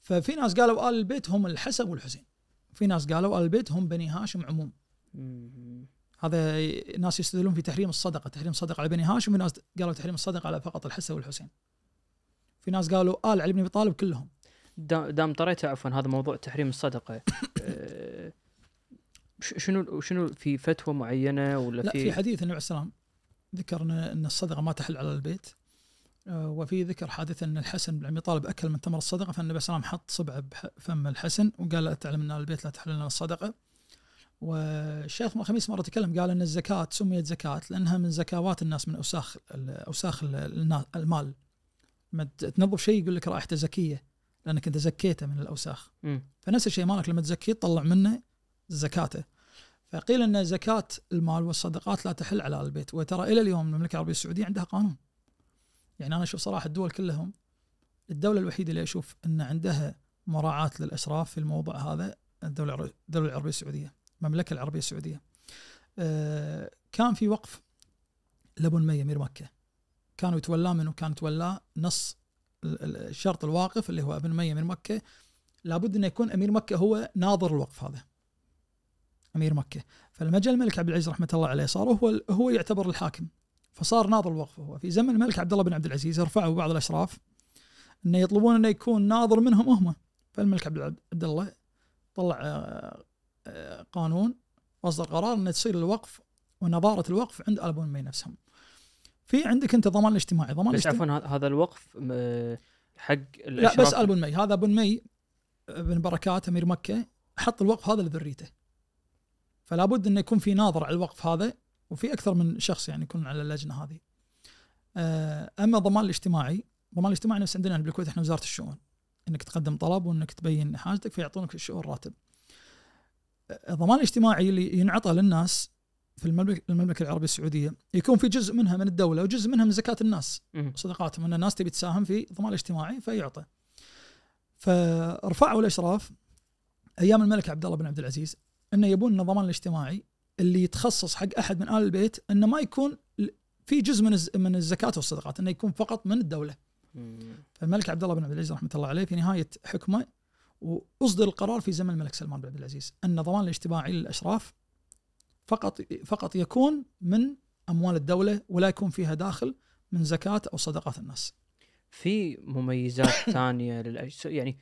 ففي ناس قالوا ال البيت هم الحسن والحسين في ناس قالوا ال البيت هم بني هاشم عموم هذا ناس يستدلون في تحريم الصدقه تحريم الصدقه على بني هاشم في ناس قالوا تحريم الصدقه على فقط الحسن والحسين في ناس قالوا ال علي بن ابي طالب كلهم دام طريته عفوا هذا موضوع تحريم الصدقه آه، شنو شنو في فتوى معينه ولا لا في في حديث النبي عليه السلام ذكر ان الصدقه ما تحل على البيت آه، وفي ذكر حادث ان الحسن بن ابي طالب اكل من تمر الصدقه فالنبي عليه السلام حط صبعه بفم الحسن وقال لا تعلم ان البيت لا تحل لنا الصدقه والشيخ خميس مره تكلم قال ان الزكاه سميت زكاه لانها من زكاوات الناس من اوساخ اوساخ المال لما تنظف شيء يقول لك رائحته زكيه لانك انت زكيته من الاوساخ مم. فنفس الشيء مالك لما تزكيه تطلع منه زكاته فقيل ان زكاه المال والصدقات لا تحل على البيت وترى الى اليوم المملكه العربيه السعوديه عندها قانون يعني انا اشوف صراحه الدول كلهم الدوله الوحيده اللي اشوف ان عندها مراعاه للاسراف في الموضوع هذا الدوله الدوله العربيه السعوديه المملكه العربيه السعوديه آه كان في وقف لابن ميه امير مكه كانوا يتولاه منه كان يتولاه نص الشرط الواقف اللي هو ابن اميه من مكه لابد انه يكون امير مكه هو ناظر الوقف هذا امير مكه فلما جاء الملك عبد العزيز رحمه الله عليه صار هو هو يعتبر الحاكم فصار ناظر الوقف هو في زمن الملك عبد الله بن عبد العزيز رفعوا بعض الاشراف انه يطلبون انه يكون ناظر منهم هم فالملك عبد الله طلع آه، آه، قانون واصدر قرار انه تصير الوقف ونظاره الوقف عند ال اميه نفسهم في عندك انت ضمان الاجتماعي ضمان بس عفوا هذا الوقف حق لا بس ال بن مي هذا بن مي بن بركات امير مكه حط الوقف هذا لذريته فلا بد انه يكون في ناظر على الوقف هذا وفي اكثر من شخص يعني يكون على اللجنه هذه آه، اما الضمان الاجتماعي الضمان الاجتماعي نفس عندنا بالكويت احنا وزاره الشؤون انك تقدم طلب وانك تبين حاجتك فيعطونك الشؤون راتب الضمان آه، الاجتماعي اللي ينعطى للناس في المملكه العربيه السعوديه يكون في جزء منها من الدوله وجزء منها من زكاه الناس صدقاتهم ان الناس تبي تساهم في الضمان الاجتماعي فيعطى. فرفعوا الاشراف ايام الملك عبد الله بن عبد العزيز انه يبون الضمان الاجتماعي اللي يتخصص حق احد من ال البيت انه ما يكون في جزء من من الزكاه والصدقات انه يكون فقط من الدوله. فالملك عبد الله بن عبد العزيز رحمه الله عليه في نهايه حكمه واصدر القرار في زمن الملك سلمان بن عبد العزيز ان الضمان الاجتماعي للاشراف فقط فقط يكون من اموال الدوله ولا يكون فيها داخل من زكاه او صدقات الناس. في مميزات ثانيه للأجس يعني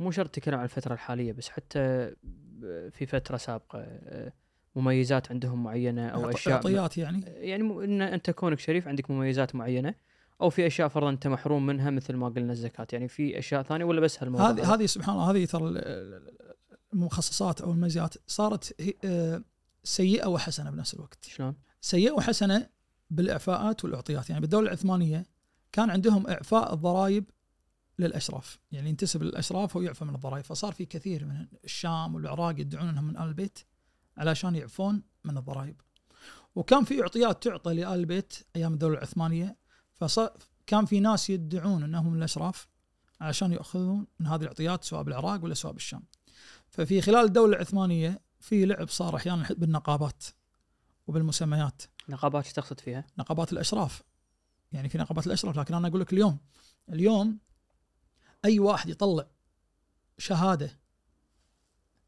مو شرط تتكلم عن الفتره الحاليه بس حتى في فتره سابقه آه، مميزات عندهم معينه او اشياء عطيات يعني يعني ان انت كونك شريف عندك مميزات معينه او في اشياء فرضا انت محروم منها مثل ما قلنا الزكاه يعني في اشياء ثانيه ولا بس هالموضوع هذه هذه سبحان الله هذه ترى المخصصات او المميزات صارت آه، سيئه وحسنه بنفس الوقت شلون سيئه وحسنه بالاعفاءات والاعطيات يعني بالدوله العثمانيه كان عندهم اعفاء الضرائب للاشراف يعني ينتسب للاشراف ويعفى من الضرائب فصار في كثير من الشام والعراق يدعون انهم من ال البيت علشان يعفون من الضرائب وكان في اعطيات تعطى لال البيت ايام الدوله العثمانيه فكان في ناس يدعون انهم من الاشراف علشان ياخذون من هذه الاعطيات سواء بالعراق ولا سواء بالشام ففي خلال الدوله العثمانيه في لعب صار احيانا بالنقابات وبالمسميات نقابات ايش تقصد فيها؟ نقابات الاشراف يعني في نقابات الاشراف لكن انا اقول لك اليوم اليوم اي واحد يطلع شهاده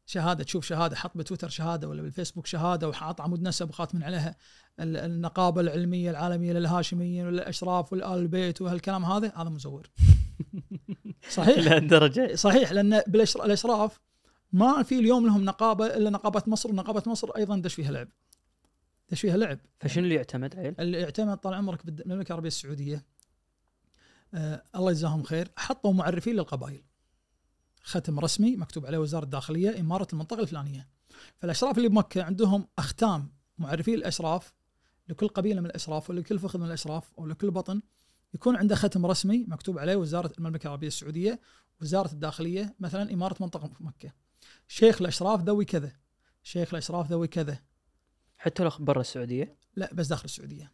شهاده تشوف شهاده حط بتويتر شهاده ولا بالفيسبوك شهاده وحاط عمود نسب وخاتم من عليها النقابه العلميه العالميه للهاشميين والاشراف والال البيت وهالكلام هذا هذا مزور صحيح لهالدرجه صحيح لان بالاشراف ما في اليوم لهم نقابه الا نقابه مصر ونقابه مصر ايضا دش فيها لعب دش فيها لعب فشنو اللي يعتمد عيل؟ اللي يعتمد طال عمرك بالمملكه العربيه السعوديه آه الله يجزاهم خير حطوا معرفين للقبائل ختم رسمي مكتوب عليه وزاره الداخليه اماره المنطقه الفلانيه فالاشراف اللي بمكه عندهم اختام معرفين الاشراف لكل قبيله من الاشراف ولكل فخذ من الاشراف ولكل بطن يكون عنده ختم رسمي مكتوب عليه وزاره المملكه العربيه السعوديه وزاره الداخليه مثلا اماره منطقه مكه شيخ الاشراف ذوي كذا شيخ الاشراف ذوي كذا حتى لو برا السعوديه لا بس داخل السعوديه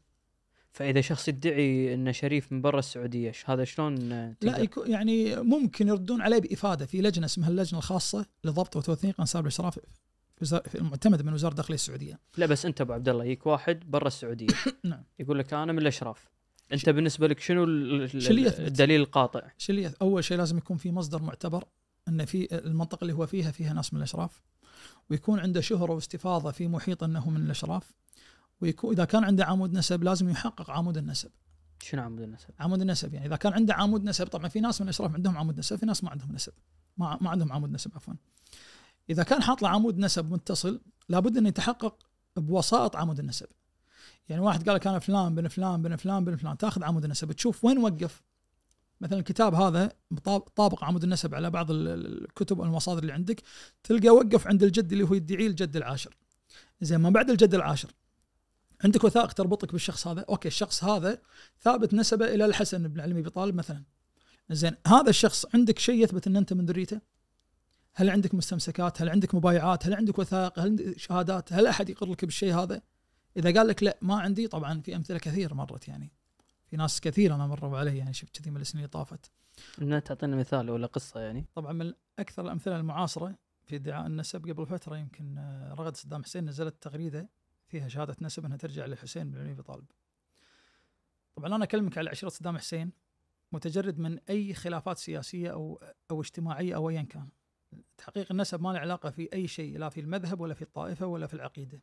فاذا شخص يدعي انه شريف من برا السعوديه هذا شلون لا يعني ممكن يردون عليه بافاده في لجنه اسمها اللجنه الخاصه لضبط وتوثيق انساب الاشراف في المعتمد من وزاره الداخليه السعوديه لا بس انت ابو عبد الله يجيك واحد برا السعوديه نعم يقول لك انا من الاشراف انت بالنسبه لك شنو الدليل القاطع؟ شو اللي اول شيء لازم يكون في مصدر معتبر ان في المنطقه اللي هو فيها فيها ناس من الاشراف ويكون عنده شهره واستفاضه في محيط انه من الاشراف ويكون اذا كان عنده عمود نسب لازم يحقق عمود النسب. شنو عمود النسب؟ عمود النسب يعني اذا كان عنده عمود نسب طبعا في ناس من الاشراف عندهم عمود نسب في ناس ما عندهم نسب ما ما عندهم عمود نسب عفوا. اذا كان حاط له عمود نسب متصل لابد انه يتحقق بوسائط عمود النسب. يعني واحد قال لك انا فلان بن فلان بن فلان بن فلان تاخذ عمود النسب تشوف وين وقف مثلا الكتاب هذا طابق عمود النسب على بعض الكتب والمصادر اللي عندك تلقى وقف عند الجد اللي هو يدعي الجد العاشر زين ما بعد الجد العاشر عندك وثائق تربطك بالشخص هذا اوكي الشخص هذا ثابت نسبه الى الحسن بن علي ابي طالب مثلا زين هذا الشخص عندك شيء يثبت ان انت من ذريته هل عندك مستمسكات هل عندك مبايعات هل عندك وثائق هل عندك شهادات هل احد يقر لك بالشيء هذا اذا قال لك لا ما عندي طبعا في امثله كثيره مرت يعني في ناس كثير انا مروا علي يعني شفت كذي من السنين اللي طافت. انها تعطينا مثال ولا قصه يعني؟ طبعا من اكثر الامثله المعاصره في ادعاء النسب قبل فتره يمكن آه، رغد صدام حسين نزلت تغريده فيها شهاده نسب انها ترجع للحسين بن علي ابي طالب. طبعا انا اكلمك على عشيره صدام حسين متجرد من اي خلافات سياسيه او او اجتماعيه او ايا كان. تحقيق النسب ما له علاقه في اي شيء لا في المذهب ولا في الطائفه ولا في العقيده.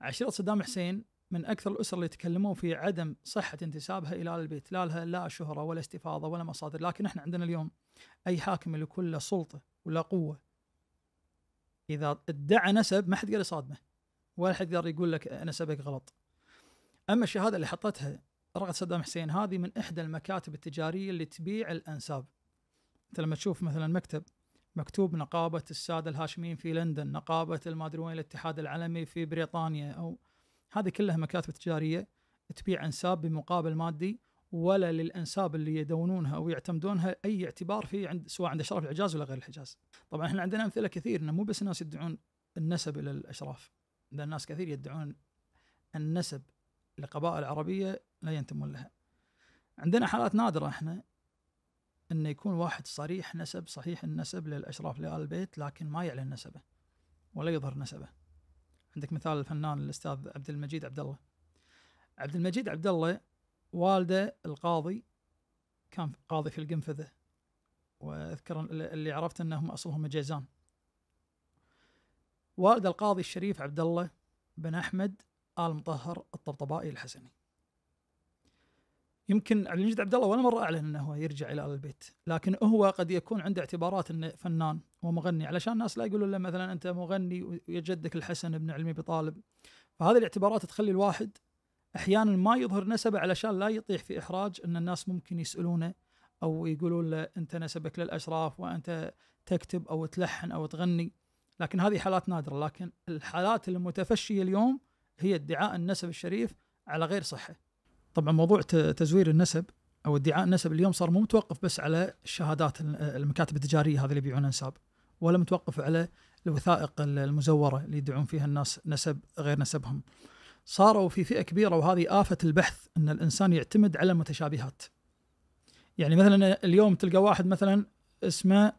عشيره صدام حسين من اكثر الاسر اللي يتكلمون في عدم صحه انتسابها الى البيت، لا لها لا شهره ولا استفاضه ولا مصادر، لكن احنا عندنا اليوم اي حاكم اللي كل سلطه ولا قوه. اذا ادعى نسب ما حد يقدر يصادمه. ولا حد يقدر يقول لك نسبك غلط. اما الشهاده اللي حطتها رغد صدام حسين هذه من احدى المكاتب التجاريه اللي تبيع الانساب. انت لما تشوف مثلا مكتب مكتوب نقابه الساده الهاشميين في لندن، نقابه المادري وين الاتحاد العالمي في بريطانيا او هذه كلها مكاتب تجاريه تبيع انساب بمقابل مادي ولا للانساب اللي يدونونها او يعتمدونها اي اعتبار في عند سواء عند اشراف الحجاز ولا غير الحجاز. طبعا احنا عندنا امثله كثير انه مو بس الناس يدعون النسب الى الاشراف، عندنا الناس كثير يدعون النسب لقبائل عربيه لا ينتمون لها. عندنا حالات نادره احنا أن يكون واحد صريح نسب صحيح النسب للأشراف لآل البيت لكن ما يعلن نسبه ولا يظهر نسبه عندك مثال الفنان الاستاذ عبد المجيد عبد الله عبد المجيد عبد الله والده القاضي كان قاضي في القنفذه واذكر اللي عرفت انهم اصلهم مجازان والد القاضي الشريف عبد الله بن احمد ال مطهر الطبطبائي الحسني يمكن عبد المجيد عبد الله ولا مره اعلن انه هو يرجع الى البيت لكن هو قد يكون عنده اعتبارات انه فنان ومغني علشان الناس لا يقولون له مثلا انت مغني ويجدك الحسن بن علمي بطالب فهذه الاعتبارات تخلي الواحد احيانا ما يظهر نسبه علشان لا يطيح في احراج ان الناس ممكن يسالونه او يقولون له انت نسبك للاشراف وانت تكتب او تلحن او تغني لكن هذه حالات نادره لكن الحالات المتفشيه اليوم هي ادعاء النسب الشريف على غير صحه طبعا موضوع تزوير النسب او ادعاء النسب اليوم صار مو متوقف بس على الشهادات المكاتب التجاريه هذه اللي يبيعون انساب ولا متوقف على الوثائق المزوره اللي يدعون فيها الناس نسب غير نسبهم. صاروا في فئه كبيره وهذه افه البحث ان الانسان يعتمد على المتشابهات. يعني مثلا اليوم تلقى واحد مثلا اسمه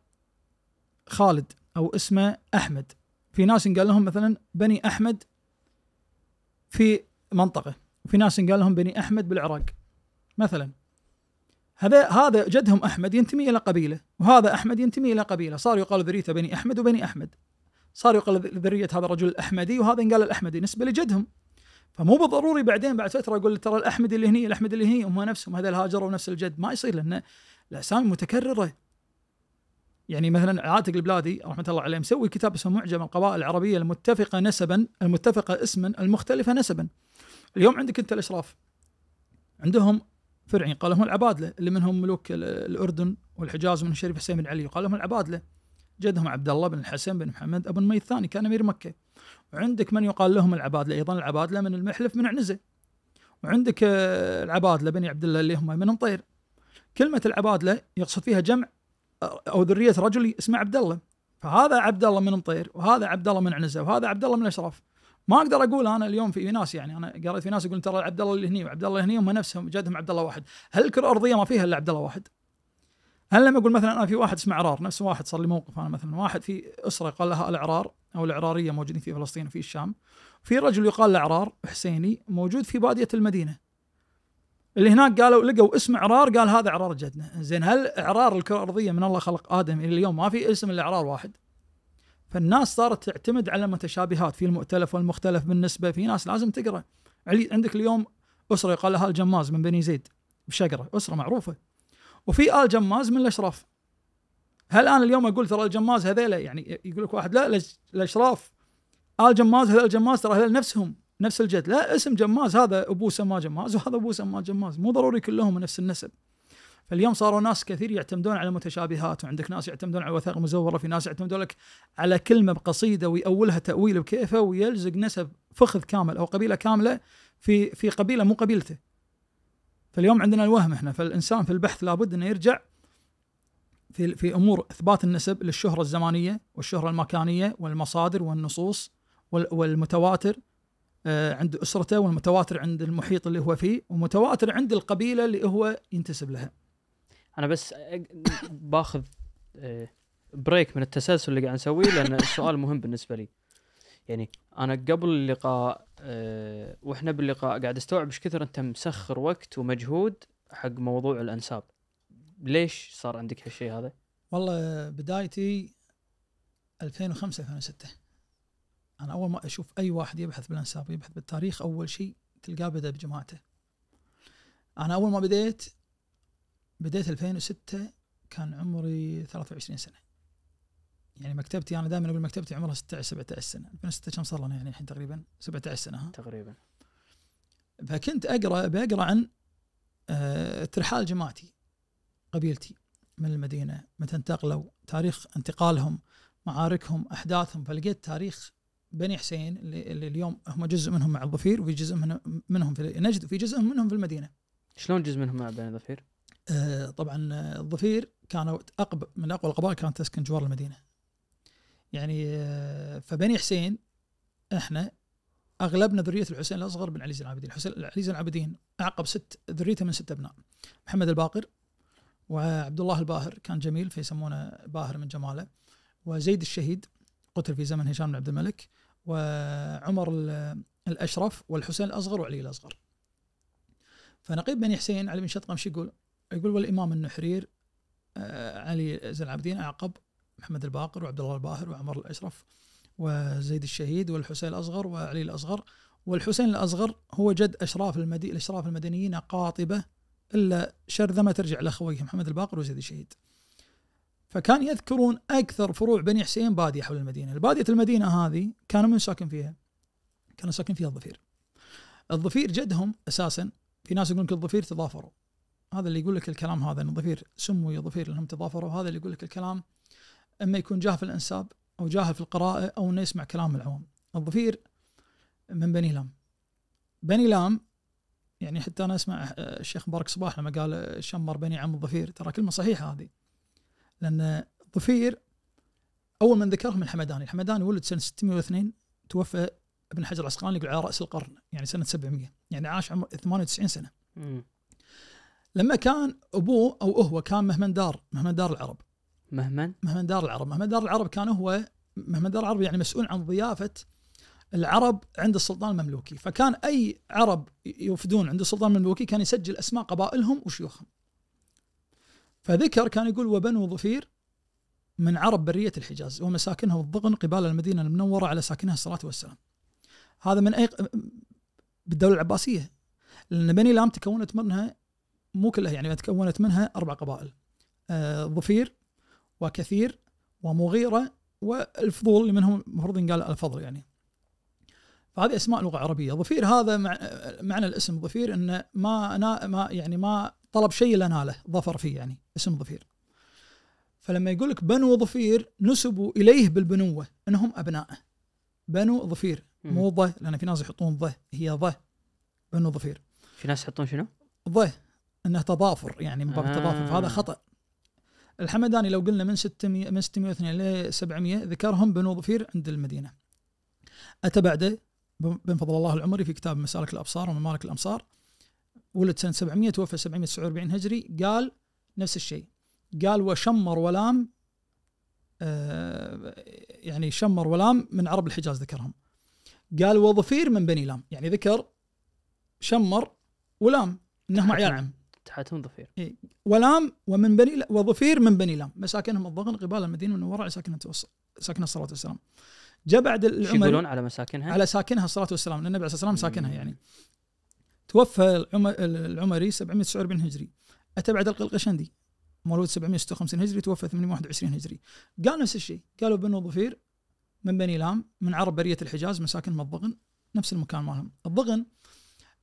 خالد او اسمه احمد. في ناس قال لهم مثلا بني احمد في منطقه وفي ناس قال لهم بني احمد بالعراق مثلا هذا هذا جدهم احمد ينتمي الى قبيله وهذا احمد ينتمي الى قبيله صار يقال ذريته بني احمد وبني احمد صار يقال ذريه هذا الرجل الاحمدي وهذا ينقال الاحمدي نسبه لجدهم فمو بالضروري بعدين بعد فتره اقول ترى الاحمدي اللي هني الاحمدي اللي هني هم نفسهم هذا الهاجر ونفس الجد ما يصير لان الاسامي متكرره يعني مثلا عاتق البلادي رحمه الله عليه مسوي كتاب اسمه معجم القبائل العربيه المتفقه نسبا المتفقه اسما المختلفه نسبا اليوم عندك انت الاشراف عندهم فرعين قال لهم العبادله اللي منهم ملوك الاردن والحجاز من الشريف حسين بن علي قال لهم العبادله جدهم عبد الله بن الحسن بن محمد ابو المي الثاني كان امير مكه وعندك من يقال لهم العبادله ايضا العبادله من المحلف من عنزه وعندك آه، العبادله بني عبد الله اللي هم منهم طير كلمه العبادله يقصد فيها جمع آه، او ذريه رجل اسمه عبد الله فهذا عبد الله من مطير وهذا عبد الله من عنزه وهذا عبد الله من اشرف ما اقدر اقول انا اليوم في ناس يعني انا قريت في ناس يقولون ترى عبد الله اللي هني وعبد الله هني هم نفسهم جدهم عبد الله واحد، هل الكره الارضيه ما فيها الا عبد الله واحد؟ هل لما اقول مثلا انا في واحد اسمه عرار نفس واحد صار لي موقف انا مثلا واحد في اسره قال لها العرار او العراريه موجودين في فلسطين وفي الشام، في رجل يقال عرار حسيني موجود في باديه المدينه. اللي هناك قالوا لقوا اسم عرار قال هذا عرار جدنا، زين هل عرار الكره الارضيه من الله خلق ادم الى اليوم ما في اسم الا عرار واحد؟ فالناس صارت تعتمد على متشابهات في المؤتلف والمختلف بالنسبه في ناس لازم تقرا علي عندك اليوم اسره يقال لها الجماز من بني زيد بشقره اسره معروفه وفي ال جماز من الاشراف هل انا اليوم اقول ترى الجماز هذيلا يعني يقول لك واحد لا الاشراف ال جماز هذول الجماز ترى هذول نفسهم نفس الجد لا اسم جماز هذا ابوه سماه جماز وهذا ابوه سماه جماز مو ضروري كلهم نفس النسب فاليوم صاروا ناس كثير يعتمدون على متشابهات وعندك ناس يعتمدون على وثائق مزوره في ناس يعتمدون لك على كلمه بقصيده ويأولها تاويل بكيفه ويلزق نسب فخذ كامل او قبيله كامله في في قبيله مو قبيلته. فاليوم عندنا الوهم احنا فالانسان في البحث لابد انه يرجع في في امور اثبات النسب للشهره الزمانيه والشهره المكانيه والمصادر والنصوص والمتواتر آه، عند اسرته والمتواتر عند المحيط اللي هو فيه ومتواتر عند القبيله اللي هو ينتسب لها. انا بس باخذ بريك آه، من التسلسل اللي قاعد نسويه لان السؤال مهم بالنسبه لي يعني انا قبل اللقاء آه، واحنا باللقاء قاعد استوعب ايش كثر انت مسخر وقت ومجهود حق موضوع الانساب ليش صار عندك هالشيء هذا والله بدايتي 2005 2006 انا اول ما اشوف اي واحد يبحث بالانساب يبحث بالتاريخ اول شيء تلقاه بدا بجماعته انا اول ما بديت بديت 2006 كان عمري 23 سنه يعني مكتبتي انا دائما اقول مكتبتي عمرها 16 17 سنه 2006 كم صار لنا يعني الحين تقريبا 17 سنه ها تقريبا فكنت اقرا بقرا عن آه، ترحال جماعتي قبيلتي من المدينه متى انتقلوا تاريخ انتقالهم معاركهم احداثهم فلقيت تاريخ بني حسين اللي, اللي اليوم هم جزء منهم مع الظفير وفي جزء منهم في نجد وفي جزء منهم في المدينه شلون جزء منهم مع بني الظفير؟ آه، طبعا آه، الظفير كانوا اقب من اقوى القبائل كانت تسكن جوار المدينه يعني آه، فبني حسين احنا اغلبنا ذريه الحسين الاصغر بن علي زين العابدين، حسين علي زين العابدين اعقب ست ذريته من ست ابناء محمد الباقر وعبد الله الباهر كان جميل فيسمونه باهر من جماله وزيد الشهيد قتل في زمن هشام بن عبد الملك وعمر الاشرف والحسين الاصغر وعلي الاصغر. فنقيب بني حسين علي بن شطقم يقول يقول والامام النحرير آه، علي زين العابدين اعقب محمد الباقر وعبد الله الباهر وعمر الاشرف وزيد الشهيد والحسين الاصغر وعلي الاصغر والحسين الاصغر هو جد اشراف المدي الاشراف المدنيين قاطبه الا شرذمه ترجع لاخويه محمد الباقر وزيد الشهيد. فكان يذكرون اكثر فروع بني حسين باديه حول المدينه، الباديه المدينه هذه كانوا من ساكن فيها؟ كانوا ساكن فيها الظفير. الظفير جدهم اساسا في ناس يقولون الظفير تضافروا هذا اللي يقول لك الكلام هذا ان الضفير سموا ضفير لانهم تضافروا هذا اللي يقول لك الكلام اما يكون جاهل في الانساب او جاهل في القراءه او انه يسمع كلام العوام الضفير من بني لام بني لام يعني حتى انا اسمع آه، الشيخ مبارك صباح لما قال آه، شمر بني عم الضفير ترى كلمه صحيحه هذه لان الضفير اول من ذكرهم الحمداني، الحمداني ولد سنه 602 توفى ابن حجر العسقلاني يقول على راس القرن يعني سنه 700 يعني عاش عمر 98 سنه. لما كان ابوه او هو كان مهمندار مهمندار العرب مهمن مهمندار العرب مهمندار العرب كان هو مهمندار العرب يعني مسؤول عن ضيافه العرب عند السلطان المملوكي فكان اي عرب يوفدون عند السلطان المملوكي كان يسجل اسماء قبائلهم وشيوخهم فذكر كان يقول وبنو ظفير من عرب برية الحجاز ومساكنها الضغن قبال المدينة المنورة على ساكنها الصلاة والسلام هذا من أي بالدولة العباسية لأن بني لام تكونت منها مو كلها يعني تكونت منها أربع قبائل آه، ظفير وكثير ومغيرة والفضول اللي منهم المفروض ينقال الفضل يعني فهذه اسماء لغه عربيه ظفير هذا مع معنى الاسم ظفير انه ما أنا ما يعني ما طلب شيء الا ناله ظفر فيه يعني اسم ظفير فلما يقول لك بنو ظفير نسبوا اليه بالبنوه انهم ابنائه بنو ظفير مو ظه لان في ناس يحطون ظه هي ظه بنو ظفير في ناس يحطون شنو؟ ظه انه تضافر يعني من باب التضافر فهذا آه. خطا الحمداني لو قلنا من 600 من 602 ل 700 ذكرهم بنو ظفير عند المدينه اتى بعده بن فضل الله العمري في كتاب مسالك الابصار وممالك الامصار ولد سنه 700 توفى 749 هجري قال نفس الشيء قال وشمر ولام آه، يعني شمر ولام من عرب الحجاز ذكرهم قال وظفير من بني لام يعني ذكر شمر ولام انهم عيال عم تحاتم ظفير إيه. ولام ومن بني ل... وظفير من بني لام مساكنهم الضغن قبال المدينه من وراء ساكنه ساكنه الصلاه والسلام جاء بعد العمر يقولون على مساكنها؟ على ساكنها الصلاه والسلام لان النبي عليه الصلاه والسلام ساكنها يعني توفى العمر العمري 749 هجري اتى بعد القلقشندي مولود 756 هجري توفى 821 هجري قال نفس الشيء قالوا بنو ظفير من بني لام من عرب بريه الحجاز مساكنهم الضغن نفس المكان مالهم الضغن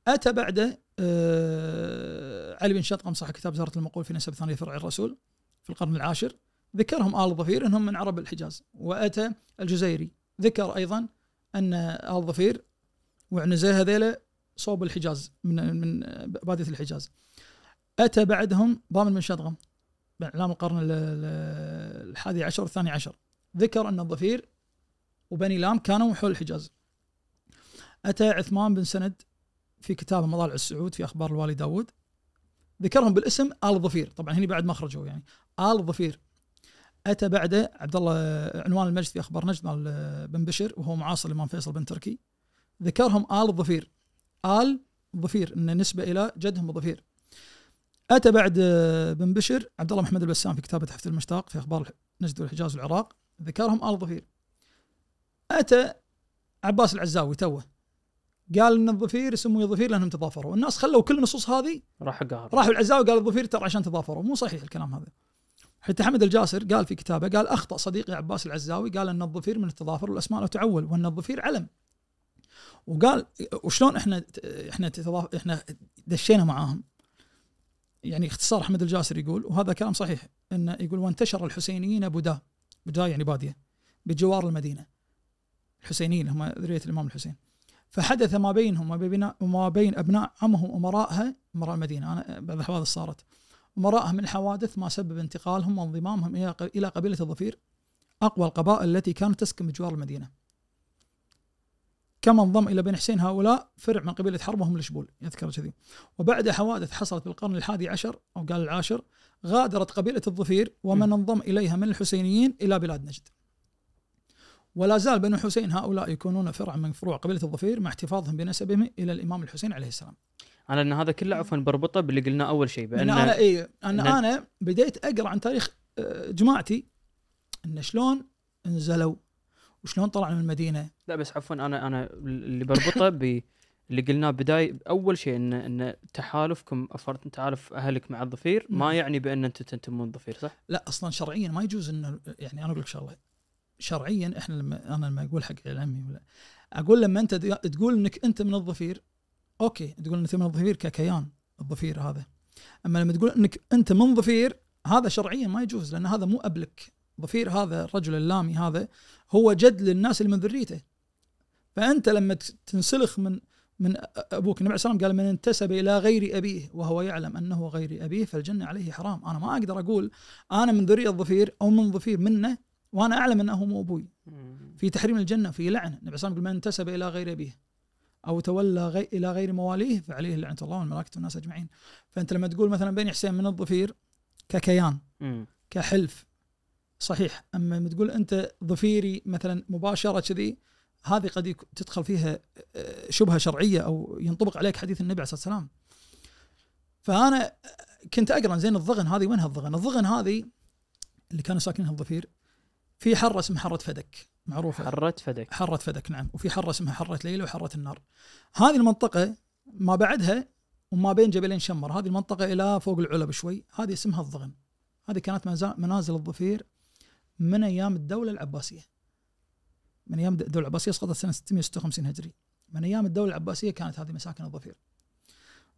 أتى بعده آه، علي بن شطقم صاحب كتاب زهرة المقول في نسب ثانية فرع الرسول في القرن العاشر ذكرهم آل ظفير أنهم من عرب الحجاز وأتى الجزيري ذكر أيضا أن آل ظفير وعنزه هذيلا صوب الحجاز من من بادية الحجاز أتى بعدهم ضامن بن شطغم بإعلام القرن الحادي عشر والثاني عشر ذكر أن الظفير وبني لام كانوا حول الحجاز أتى عثمان بن سند في كتابه مضالع السعود في اخبار الوالي داود ذكرهم بالاسم ال ظفير طبعا هني بعد ما خرجوا يعني ال ظفير اتى بعده عبد الله عنوان المجد في اخبار نجد مال آه، بن بشر وهو معاصر الامام فيصل بن تركي ذكرهم ال ظفير ال ظفير انه نسبه الى جدهم ظفير اتى بعد آه، بن بشر عبد الله محمد البسام في كتابه حفظ المشتاق في اخبار نجد والحجاز والعراق ذكرهم ال ظفير اتى عباس العزاوي توه قال ان الظفير سموه ظفير لانهم تظافروا، الناس خلوا كل النصوص هذه راح قهر راحوا العزاوي قال الظفير ترى عشان تظافروا، مو صحيح الكلام هذا. حتى حمد الجاسر قال في كتابه قال اخطا صديقي عباس العزاوي قال ان الظفير من التظافر والاسماء لا تعول وان الظفير علم. وقال وشلون احنا احنا احنا دشينا معاهم يعني اختصار احمد الجاسر يقول وهذا كلام صحيح انه يقول وانتشر الحسينيين بدا بدا يعني باديه بجوار المدينه الحسينيين هم ذريه الامام الحسين فحدث ما بينهم وما بين ابناء عمهم امرائها امراء المدينه انا بهذا صارت امرائها من الحوادث ما سبب انتقالهم وانضمامهم الى الى قبيله الظفير اقوى القبائل التي كانت تسكن بجوار المدينه. كما انضم الى بني حسين هؤلاء فرع من قبيله حربهم وهم يذكر كذي. وبعد حوادث حصلت في القرن الحادي عشر او قال العاشر غادرت قبيله الظفير ومن انضم اليها من الحسينيين الى بلاد نجد. ولا زال بنو حسين هؤلاء يكونون فرع من فروع قبيله الظفير مع احتفاظهم بنسبهم الى الامام الحسين عليه السلام. انا ان هذا كله عفوا بربطه باللي قلناه اول شيء بان انا اي ان انا, إيه، أنا بديت اقرا عن تاريخ آه، جماعتي ان شلون نزلوا وشلون طلعوا من المدينه. لا بس عفوا انا انا اللي بربطه ب اللي قلناه بداية اول شيء ان ان تحالفكم افرض تحالف اهلك مع الظفير ما يعني بان انتم تنتمون الظفير صح؟ لا اصلا شرعيا ما يجوز ان يعني انا اقول لك شغله شرعيا احنا لما انا لما اقول حق عمي ولا اقول لما انت تقول انك انت من الظفير اوكي تقول انت من الظفير ككيان الظفير هذا اما لما تقول انك انت من ظفير هذا شرعيا ما يجوز لان هذا مو ابلك ظفير هذا الرجل اللامي هذا هو جد للناس اللي من ذريته فانت لما تنسلخ من من ابوك النبي عليه الصلاه والسلام قال من انتسب الى غير ابيه وهو يعلم انه غير ابيه فالجنه عليه حرام انا ما اقدر اقول انا من ذريه الظفير او من ظفير منه وانا اعلم انه مو ابوي في تحريم الجنه في لعنه النبي صلى الله عليه وسلم من انتسب الى غير ابيه او تولى غي... الى غير مواليه فعليه لعنه الله والملائكه والناس اجمعين فانت لما تقول مثلا بني حسين من الظفير ككيان كحلف صحيح اما لما تقول انت ظفيري مثلا مباشره كذي هذه قد تدخل فيها آه، شبهه شرعيه او ينطبق عليك حديث النبي عليه الصلاه والسلام فانا كنت اقرا زين الضغن هذه وينها الضغن؟ الضغن هذه اللي كانوا ساكنها الظفير في حره اسمها حره فدك معروفه حره فدك حره فدك نعم وفي حره اسمها حره ليله وحره النار هذه المنطقه ما بعدها وما بين جبلين شمر هذه المنطقه الى فوق العلب شوي هذه اسمها الضغن هذه كانت منازل الضفير من ايام الدوله العباسيه من ايام الدوله العباسيه سقطت سنه 656 هجري من ايام الدوله العباسيه كانت هذه مساكن الضفير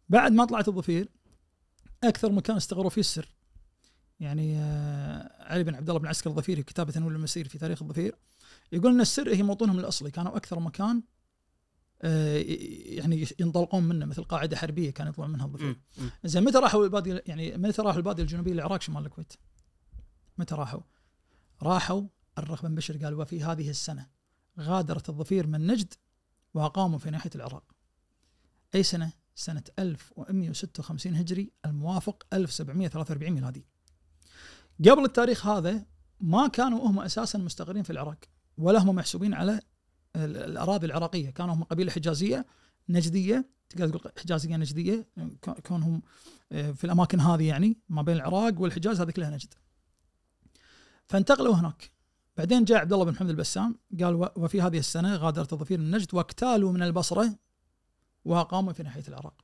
بعد ما طلعت الضفير اكثر مكان استغروا فيه السر يعني آه، علي بن عبد الله بن عسكر في كتابة تنوير المسير في تاريخ الظفير يقول ان السر هي موطنهم الاصلي كانوا اكثر مكان آه، يعني ينطلقون منه مثل قاعده حربيه كان يطلعون منها الظفير زين متى راحوا الباديه يعني متى راحوا الباديه الجنوبيه للعراق شمال الكويت متى راحوا راحوا الرخ بن بشر قال وفي هذه السنه غادرت الظفير من نجد واقاموا في ناحيه العراق اي سنه سنه 1156 هجري الموافق 1743 ميلادي قبل التاريخ هذا ما كانوا هم اساسا مستقرين في العراق ولا هم محسوبين على الاراضي العراقيه، كانوا هم قبيله حجازيه نجديه تقدر تقول حجازيه نجديه كونهم آه، في الاماكن هذه يعني ما بين العراق والحجاز هذه كلها نجد. فانتقلوا هناك. بعدين جاء عبد الله بن حمد البسام قال وفي هذه السنه غادرت الظفير من نجد واكتالوا من البصره واقاموا في ناحيه العراق.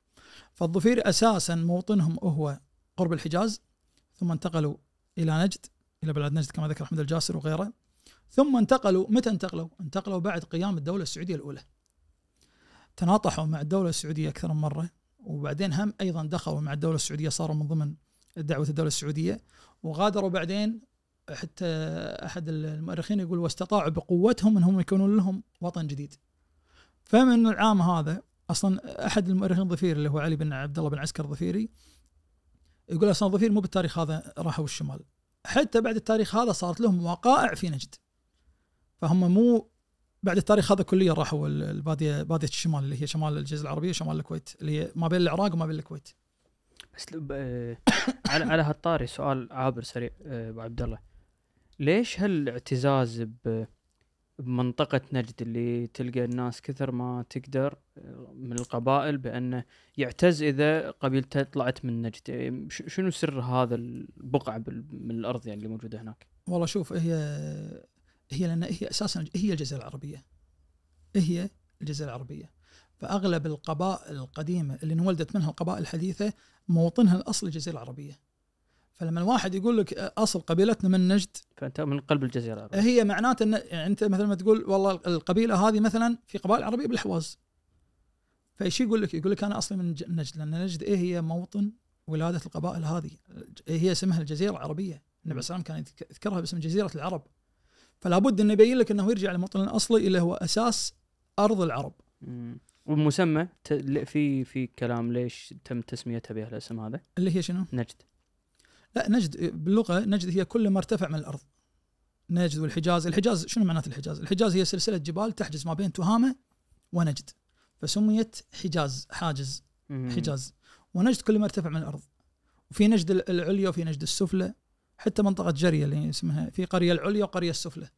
فالظفير اساسا موطنهم هو قرب الحجاز ثم انتقلوا الى نجد الى بلاد نجد كما ذكر احمد الجاسر وغيره ثم انتقلوا متى انتقلوا؟ انتقلوا بعد قيام الدوله السعوديه الاولى. تناطحوا مع الدوله السعوديه اكثر من مره وبعدين هم ايضا دخلوا مع الدوله السعوديه صاروا من ضمن دعوه الدوله السعوديه وغادروا بعدين حتى احد المؤرخين يقول واستطاعوا بقوتهم انهم يكونون لهم وطن جديد. فمن العام هذا اصلا احد المؤرخين الظفيري اللي هو علي بن عبد الله بن عسكر الظفيري يقول اصلا الظفير مو بالتاريخ هذا راحوا الشمال حتى بعد التاريخ هذا صارت لهم وقائع في نجد فهم مو بعد التاريخ هذا كليا راحوا الباديه باديه الشمال اللي هي شمال الجزيره العربيه وشمال الكويت اللي هي ما بين العراق وما بين الكويت بس آه، على على هالطاري سؤال عابر سريع آه، ابو عبد الله ليش هالاعتزاز ب بمنطقة نجد اللي تلقى الناس كثر ما تقدر آه، من القبائل بأنه يعتز إذا قبيلته طلعت من نجد يعني شنو سر هذا البقعة من الأرض يعني اللي موجودة هناك والله شوف هي هي لأن هي أساسا هي الجزيرة العربية هي الجزيرة العربية فأغلب القبائل القديمة اللي انولدت منها القبائل الحديثة موطنها الأصل الجزيرة العربية فلما الواحد يقول لك اصل قبيلتنا من نجد فانت من قلب الجزيره هي معناته ان يعني انت مثلا ما تقول والله القبيله هذه مثلا في قبائل عربيه بالحواز فايش يقول لك؟ يقول لك انا اصلي من نجد لان نجد ايه هي موطن ولاده القبائل هذه هي اسمها الجزيره العربيه النبي صلى الله عليه وسلم كان يذكرها باسم جزيره العرب فلا بد انه يبين لك انه يرجع للموطن الاصلي اللي هو اساس ارض العرب ومسمى في في كلام ليش تم تسميتها بهالاسم هذا؟ اللي هي شنو؟ نجد لا نجد باللغه نجد هي كل ما ارتفع من الارض نجد والحجاز الحجاز شنو معنات الحجاز الحجاز هي سلسله جبال تحجز ما بين تهامه ونجد فسميت حجاز حاجز حجاز ونجد كل ما ارتفع من الارض وفي نجد العليا وفي نجد السفلى حتى منطقه جريه اللي اسمها في قريه العليا وقريه السفلى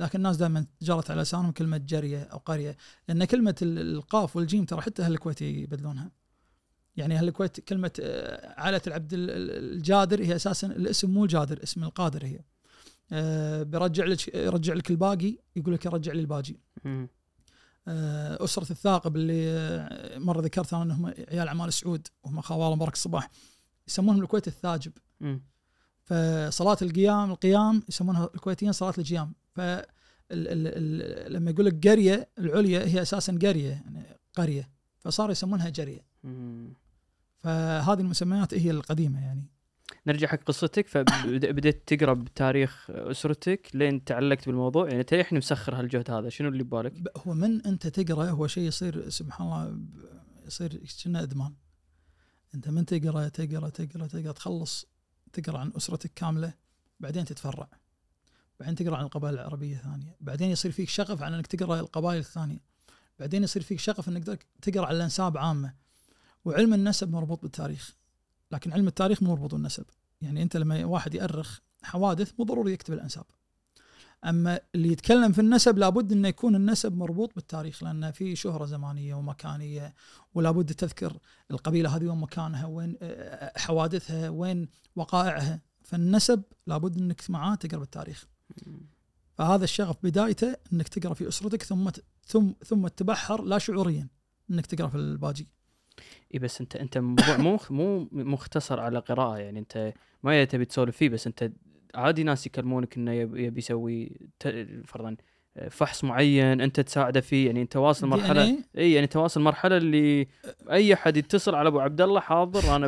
لكن الناس دائما جرت على لسانهم كلمه جريه او قريه لان كلمه القاف والجيم ترى حتى اهل الكويت يبدلونها يعني اهل الكويت كلمه آه، عائله العبد الجادر هي اساسا الاسم مو الجادر اسم القادر هي آه، برجع لك يرجع لك الباقي يقول لك يرجع لي الباقي آه، اسره الثاقب اللي مره ذكرت انا انهم عيال عمال سعود وهم خوال مبارك الصباح يسمونهم الكويت الثاجب فصلاه القيام القيام يسمونها الكويتيين صلاه الجيام ف لما يقول لك قريه العليا هي اساسا قريه يعني قريه فصار يسمونها جريه فهذه المسميات هي القديمه يعني نرجع حق قصتك فبديت تقرا بتاريخ اسرتك لين تعلقت بالموضوع يعني انت الحين مسخر هالجهد هذا شنو اللي ببالك؟ هو من انت تقرا هو شيء يصير سبحان الله يصير كنا ادمان انت من تقرا تقرا تقرا تقرا تخلص تقرا عن اسرتك كامله بعدين تتفرع بعدين تقرا عن القبائل العربيه الثانيه بعدين يصير فيك شغف على انك تقرا القبائل الثانيه بعدين يصير فيك شغف انك تقرا على الانساب عامه وعلم النسب مربوط بالتاريخ لكن علم التاريخ مو مربوط بالنسب يعني انت لما واحد يأرخ حوادث مو ضروري يكتب الانساب اما اللي يتكلم في النسب لابد انه يكون النسب مربوط بالتاريخ لان في شهره زمانيه ومكانيه ولابد تذكر القبيله هذه وين مكانها وين آه، آه، حوادثها وين وقائعها فالنسب لابد انك معاه تقرا بالتاريخ فهذا الشغف بدايته انك تقرا في اسرتك ثم ثم ثم تبحر لا شعوريا انك تقرا في الباجي اي بس انت انت مو مو مختصر على قراءه يعني انت ما تبي تسولف فيه بس انت عادي ناس يكلمونك انه يبي يسوي فرضا آه، فحص معين انت تساعده فيه يعني انت واصل يعني مرحله يعني... إيه؟ اي يعني انت واصل مرحله اللي اي احد يتصل على ابو عبد الله حاضر انا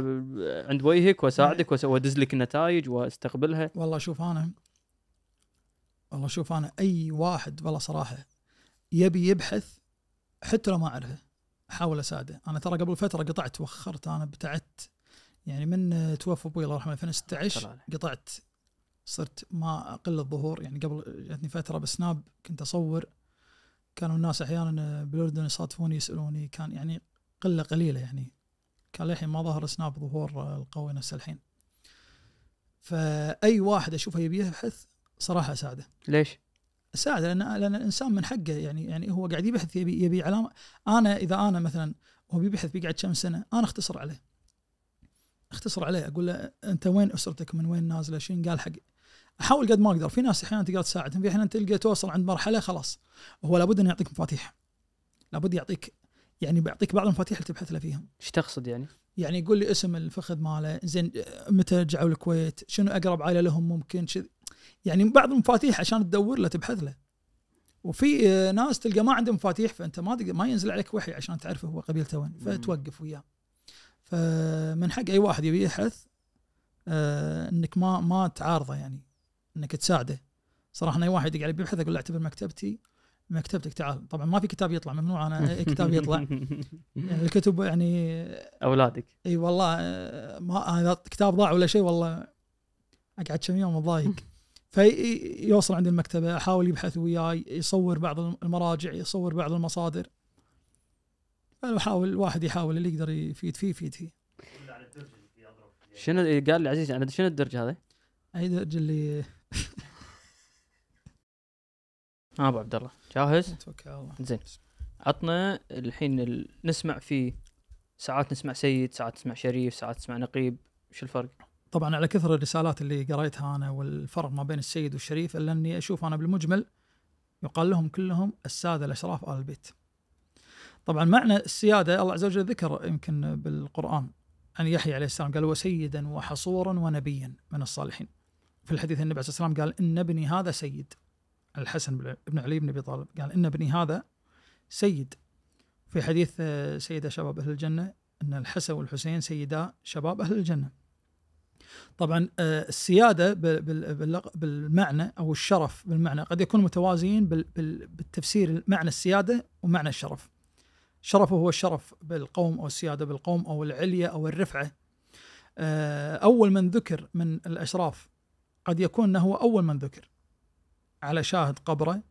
عند وجهك واساعدك وادز لك النتائج واستقبلها والله شوف انا والله شوف انا اي واحد والله صراحه يبي يبحث حتى لو ما اعرفه احاول اساعده انا ترى قبل فتره قطعت وخرت انا بتعت يعني من توفى ابوي الله يرحمه 2016 قطعت صرت ما اقل الظهور يعني قبل جاتني فتره بسناب كنت اصور كانوا الناس احيانا بالاردن يصادفوني يسالوني كان يعني قله قليله يعني كان للحين ما ظهر سناب ظهور القوي نفس الحين فاي واحد اشوفه يبي يبحث صراحه اساعده ليش؟ ساعد لان لان الانسان من حقه يعني يعني هو قاعد يبحث يبي يبي علامه انا اذا انا مثلا هو بيبحث بيقعد كم سنه انا اختصر عليه اختصر عليه اقول له انت وين اسرتك من وين نازله شين قال حق احاول قد ما اقدر في ناس احيانا تقدر تساعدهم في احيانا تلقى توصل عند مرحله خلاص هو لابد انه يعطيك مفاتيح لابد يعطيك يعني بيعطيك بعض المفاتيح اللي تبحث له فيهم ايش تقصد يعني؟ يعني يقول لي اسم الفخذ ماله زين متى رجعوا الكويت شنو اقرب عائله لهم ممكن شذي يعني بعض المفاتيح عشان تدور له تبحث له وفي آه، ناس تلقى ما عنده مفاتيح فانت ما ما ينزل عليك وحي عشان تعرف هو قبيلته وين فتوقف وياه فمن حق اي واحد يبي يبحث آه، انك ما ما تعارضه يعني انك تساعده صراحه اي واحد يقعد بيبحث اقول له اعتبر مكتبتي مكتبتك تعال طبعا ما في كتاب يطلع ممنوع انا أي كتاب يطلع يعني الكتب يعني اولادك اي والله آه، ما اذا كتاب ضاع ولا شيء والله اقعد كم يوم اتضايق فيوصل عند المكتبه احاول يبحث وياي يصور بعض المراجع يصور بعض المصادر انا الواحد واحد يحاول اللي يقدر يفيد فيه يفيد فيه شنو قال لي عزيز شنو الدرج هذا؟ اي درج اللي ها ابو عبد الله جاهز؟ توكل الله زين عطنا الحين ال... نسمع فيه ساعات نسمع سيد ساعات نسمع شريف ساعات نسمع نقيب شو الفرق؟ طبعا على كثر الرسالات اللي قريتها انا والفرق ما بين السيد والشريف الا اني اشوف انا بالمجمل يقال لهم كلهم الساده الاشراف ال البيت. طبعا معنى السياده الله عز وجل ذكر يمكن بالقران عن يحيى عليه السلام قال وسيدا وحصورا ونبيا من الصالحين. في الحديث النبي عليه السلام قال ان ابني هذا سيد. الحسن بن علي بن ابي طالب قال ان ابني هذا سيد. في حديث سيدة شباب اهل الجنه ان الحسن والحسين سيدا شباب اهل الجنه. طبعا آه، السياده بالمعنى او الشرف بالمعنى قد يكون متوازيين بالتفسير معنى السياده ومعنى الشرف. شرفه هو الشرف بالقوم او السياده بالقوم او العليه او الرفعه. آه، اول من ذكر من الاشراف قد يكون انه هو اول من ذكر على شاهد قبره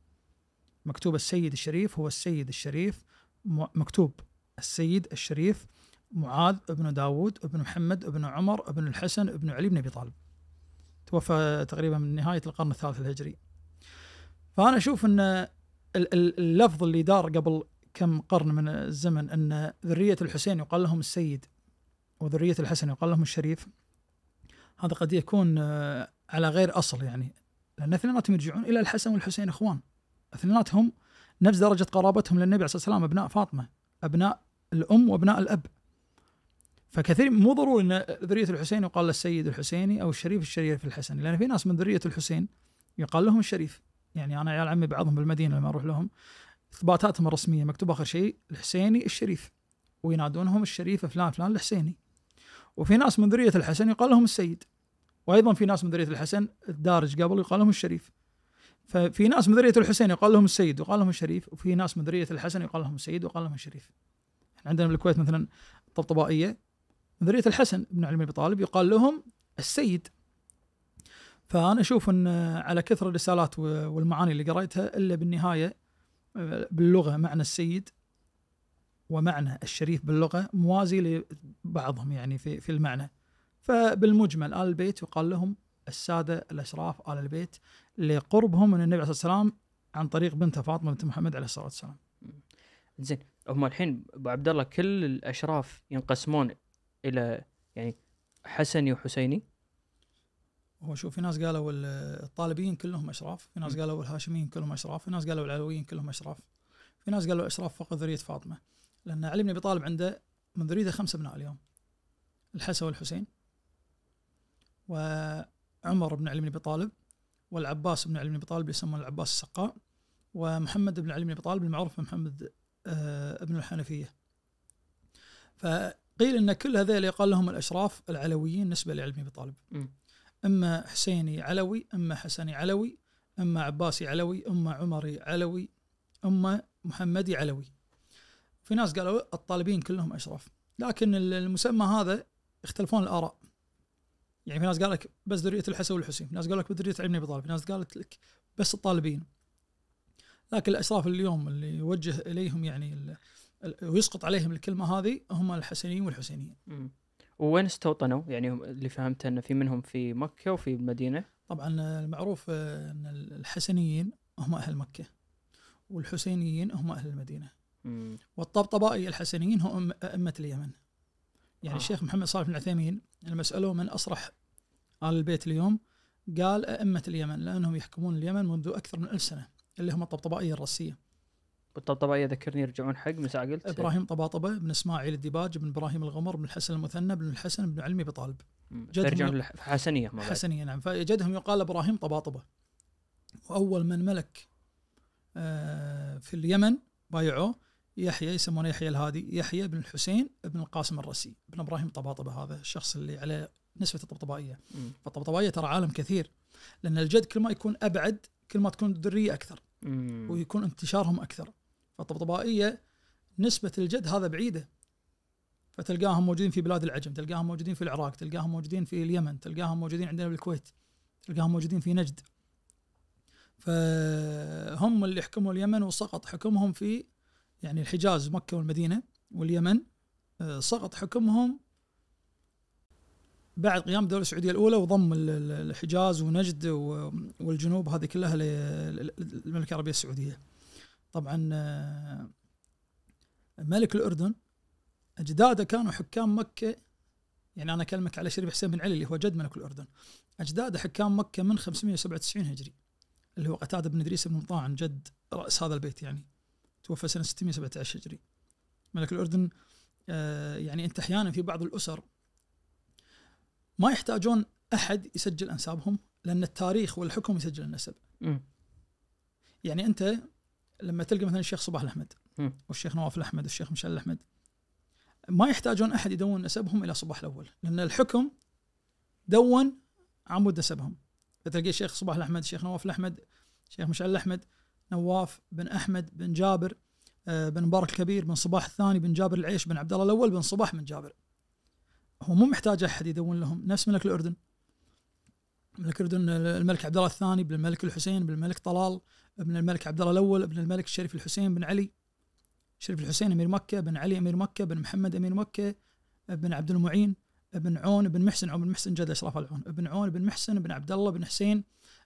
مكتوب السيد الشريف هو السيد الشريف مكتوب السيد الشريف معاذ ابن داوود ابن محمد ابن عمر ابن الحسن ابن علي بن أبي طالب توفى تقريبا من نهاية القرن الثالث الهجري فأنا أشوف أن اللفظ اللي دار قبل كم قرن من الزمن أن ذرية الحسين يقال لهم السيد وذرية الحسن يقال لهم الشريف هذا قد يكون آه، على غير أصل يعني لأن اثنيناتهم يرجعون إلى الحسن والحسين إخوان اثنيناتهم نفس درجة قرابتهم للنبي عليه الصلاة والسلام أبناء فاطمة أبناء الأم وأبناء الأب فكثير مو ضروري ان ذريه الحسين يقال السيد الحسيني او الشريف الشريف الحسني لان في ناس من ذريه الحسين يقال لهم الشريف يعني انا عيال عمي بعضهم بالمدينه لما اروح لهم اثباتاتهم الرسميه مكتوب اخر شيء الحسيني الشريف وينادونهم الشريف فلان فلان الحسيني وفي ناس من ذريه الحسن يقال لهم السيد وايضا في ناس من ذريه الحسن الدارج قبل يقال لهم الشريف ففي ناس من ذريه الحسين يقال لهم السيد ويقال لهم الشريف وفي ناس من ذريه الحسن يقال لهم السيد ويقال لهم الشريف احنا عندنا بالكويت مثلا طبطبائيه من ذرية الحسن بن علي بن أبي طالب يقال لهم السيد فأنا أشوف أن على كثر الرسالات والمعاني اللي قرأتها إلا بالنهاية آه، باللغة معنى السيد ومعنى الشريف باللغة موازي لبعضهم يعني في, في المعنى فبالمجمل آل البيت يقال لهم السادة الأشراف آل البيت لقربهم من النبي عليه الصلاة والسلام عن طريق بنته فاطمة بنت محمد عليه الصلاة والسلام زين هم الحين ابو عبد الله كل الاشراف ينقسمون الى يعني حسني وحسيني؟ هو شوف في ناس قالوا الطالبيين كلهم اشراف، في ناس قالوا الهاشميين كلهم اشراف، في ناس قالوا العلويين كلهم اشراف. في ناس قالوا الاشراف فقط ذريه فاطمه، لان علي بن ابي طالب عنده من ذريته خمس ابناء اليوم. الحسن والحسين وعمر بن علي بن ابي طالب والعباس بن علي بن ابي طالب يسمون العباس السقاء ومحمد بن علي بن ابي طالب المعروف بمحمد آه، ابن الحنفيه. ف قيل ان كل هذول قال لهم الاشراف العلويين نسبه لعلمي بطالب طالب. اما حسيني علوي اما حسني علوي اما عباسي علوي اما عمري علوي اما محمدي علوي في ناس قالوا الطالبين كلهم اشراف لكن المسمى هذا يختلفون الاراء يعني في ناس قال لك بس ذريه الحسن والحسين في ناس قال لك ذريه علي ابي طالب في ناس قالت لك بس الطالبين لكن الاشراف اليوم اللي يوجه اليهم يعني ويسقط عليهم الكلمه هذه هم الحسنيين والحسينيين. ووين استوطنوا؟ يعني اللي فهمته ان في منهم في مكه وفي المدينه. طبعا المعروف ان الحسنيين هم اهل مكه والحسينيين هم اهل المدينه. والطبطبائي الحسنيين هم ائمه اليمن. يعني آه. الشيخ محمد صالح بن عثيمين لما سالوه من اصرح ال البيت اليوم قال ائمه اليمن لانهم يحكمون اليمن منذ اكثر من الف سنه اللي هم الطبطبائيه الرسيه. والطبطبائيه ذكرني يرجعون حق من ساعه قلت ابراهيم طباطبه بن اسماعيل الديباج بن ابراهيم الغمر بن الحسن المثنى بن الحسن بن علمي بطالب يرجعون حسنيه حسنيه نعم فجدهم يقال ابراهيم طباطبه واول من ملك آه، في اليمن بايعوه يحيى يسمونه يحيى الهادي يحيى بن الحسين بن القاسم الرسي بن ابراهيم طباطبه هذا الشخص اللي عليه نسبه الطبطبائيه فالطبطبائيه ترى عالم كثير لان الجد كل ما يكون ابعد كل ما تكون الذريه اكثر مم. ويكون انتشارهم اكثر فالطبطبائيه نسبه الجد هذا بعيده فتلقاهم موجودين في بلاد العجم تلقاهم موجودين في العراق تلقاهم موجودين في اليمن تلقاهم موجودين عندنا بالكويت تلقاهم موجودين في نجد فهم اللي حكموا اليمن وسقط حكمهم في يعني الحجاز مكة والمدينة واليمن سقط حكمهم بعد قيام الدولة السعودية الأولى وضم الحجاز ونجد والجنوب هذه كلها للمملكة العربية السعودية طبعا آه، ملك الاردن اجداده كانوا حكام مكه يعني انا اكلمك على شريف حسين بن علي اللي هو جد ملك الاردن اجداده حكام مكه من 597 هجري اللي هو قتاده بن ادريس بن طاعن جد راس هذا البيت يعني توفى سنه 617 هجري ملك الاردن آه، يعني انت احيانا في بعض الاسر ما يحتاجون احد يسجل انسابهم لان التاريخ والحكم يسجل النسب. يعني انت لما تلقى مثلا الشيخ صباح الاحمد والشيخ نواف الاحمد والشيخ مشعل الاحمد ما يحتاجون احد يدون نسبهم الى صباح الاول لان الحكم دون عمود نسبهم فتلقى الشيخ صباح الاحمد الشيخ نواف الاحمد الشيخ مشعل الاحمد نواف بن احمد بن جابر آه، بن مبارك الكبير بن صباح الثاني بن جابر العيش بن عبد الله الاول بن صباح بن جابر هو مو محتاج احد يدون لهم نفس ملك الاردن من الكردن الملك عبد الله الثاني بن الملك الحسين بن الملك طلال بن الملك عبد الله الاول بن الملك الشريف الحسين بن علي شريف الحسين امير مكه بن علي امير مكه بن محمد امير مكه بن عبد المعين بن عون بن محسن عون بن محسن جد اشراف العون بن عون بن محسن بن عبد الله بن حسين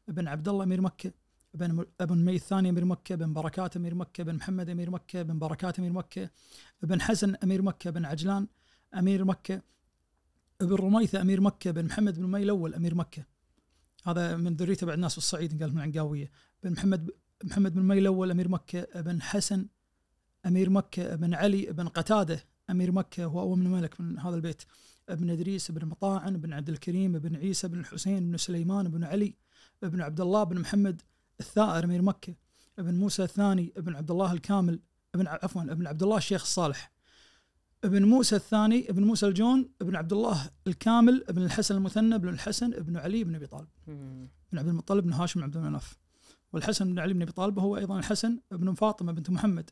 بن عبد الله امير مكه بن ابن مي الثاني امير مكه بن بركات امير مكه بن محمد امير مكه بن بركات امير مكه بن حسن امير مكه بن عجلان امير مكه ابن رميثه امير مكه بن محمد بن مي الاول امير مكه هذا من ذريته بعد ناس الصعيد قال من عنقاويه بن محمد محمد بن الاول امير مكه بن حسن امير مكه بن علي بن قتاده امير مكه هو اول من ملك من هذا البيت ابن ادريس بن مطاعن بن عبد الكريم بن عيسى بن الحسين بن سليمان بن علي بن عبد الله بن محمد الثائر امير مكه ابن موسى الثاني ابن عبد الله الكامل ابن عفوا ابن عبد الله الشيخ الصالح ابن موسى الثاني ابن موسى الجون ابن عبد الله الكامل ابن الحسن المثنى ابن الحسن ابن علي بن ابي طالب بن عبد المطلب بن هاشم عبد المناف والحسن بن علي بن ابي طالب هو ايضا الحسن بن فاطمه بنت محمد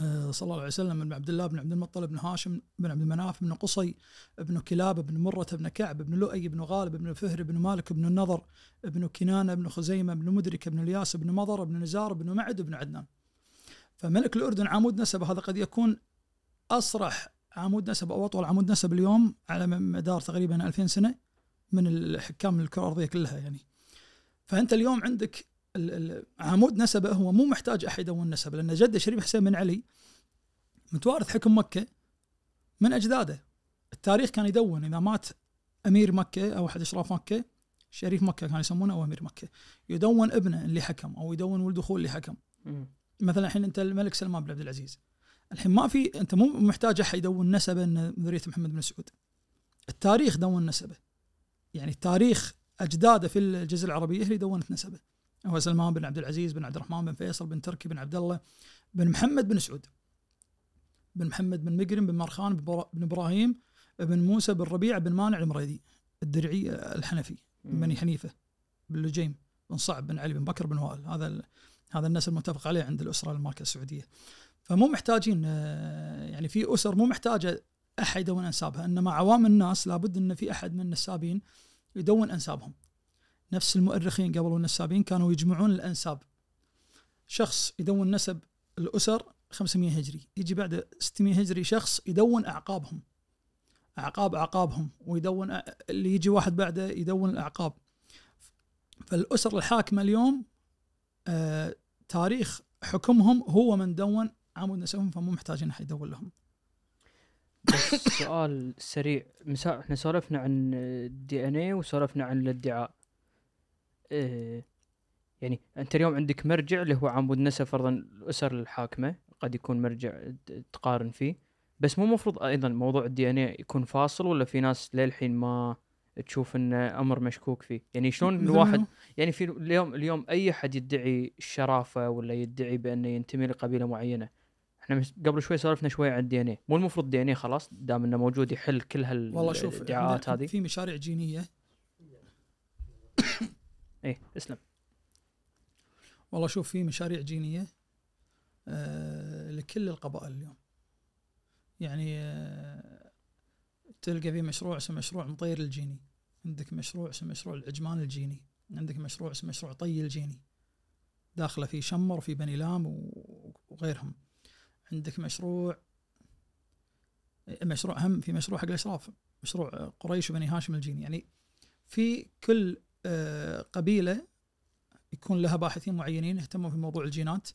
آه، صلى الله عليه وسلم بن عبد الله بن عبد المطلب بن هاشم بن عبد مناف بن قصي بن كلاب بن مرة بن كعب بن لؤي بن غالب بن فهر بن مالك بن النضر بن كنانة بن خزيمة بن مدركة بن الياس بن مضر بن نزار بن معد بن عدنان فملك الأردن عمود نسبه هذا قد يكون اصرح عمود نسب او اطول عمود نسب اليوم على مدار تقريبا 2000 سنه من الحكام الكره الارضيه كلها يعني فانت اليوم عندك عمود نسبه هو مو محتاج احد يدون نسبه لان جده شريف حسين بن علي متوارث حكم مكه من اجداده التاريخ كان يدون اذا مات امير مكه او احد اشراف مكه شريف مكه كانوا يسمونه او امير مكه يدون ابنه اللي حكم او يدون ولد اخوه اللي حكم مثلا الحين انت الملك سلمان بن عبد العزيز الحين ما في انت مو محتاج احد يدون نسبه ان ذريه محمد بن سعود التاريخ دون نسبه يعني التاريخ اجداده في الجزيره العربيه اللي دونت نسبه هو سلمان بن عبد العزيز بن عبد الرحمن بن فيصل بن تركي بن عبد الله بن محمد بن سعود بن محمد بن مقرم بن مرخان بن ابراهيم بن موسى بن ربيع بن مانع المريدي الدرعي الحنفي من بني حنيفه بن لجيم بن صعب بن علي بن بكر بن وائل هذا هذا النسب المتفق عليه عند الاسره الماركه السعوديه. فمو محتاجين آه، يعني في اسر مو محتاجه احد يدون انسابها انما عوام الناس لابد ان في احد من النسابين يدون انسابهم نفس المؤرخين قبل والنسابين كانوا يجمعون الانساب شخص يدون نسب الاسر 500 هجري يجي بعد 600 هجري شخص يدون اعقابهم اعقاب اعقابهم ويدون آه، اللي يجي واحد بعده يدون الاعقاب فالاسر الحاكمه اليوم آه، تاريخ حكمهم هو من دون عمود نفسهم فمو محتاجين احد يدور لهم بس سؤال سريع مساء احنا سولفنا عن الدي ان اي وسولفنا عن الادعاء إيه يعني انت اليوم عندك مرجع اللي هو عمود نسب فرضا الاسر الحاكمه قد يكون مرجع تقارن فيه بس مو المفروض ايضا موضوع الدي ان اي يكون فاصل ولا في ناس للحين ما تشوف انه امر مشكوك فيه يعني شلون الواحد يعني في اليوم اليوم اي احد يدعي الشرافه ولا يدعي بانه ينتمي لقبيله معينه احنا قبل شوي سولفنا شوي عن الدي ان اي مو المفروض الدي ان اي خلاص دام انه موجود يحل كل هال والله شوف الادعاءات هذه في مشاريع جينيه ايه اسلم والله شوف في مشاريع جينيه آه لكل القبائل اليوم يعني آه تلقى في مشروع اسمه مشروع مطير الجيني عندك مشروع اسمه مشروع العجمان الجيني عندك مشروع اسمه مشروع طي الجيني داخله في شمر في بني لام وغيرهم عندك مشروع مشروع هم في مشروع حق الاشراف مشروع قريش وبني هاشم الجيني يعني في كل آه، قبيله يكون لها باحثين معينين يهتموا في موضوع الجينات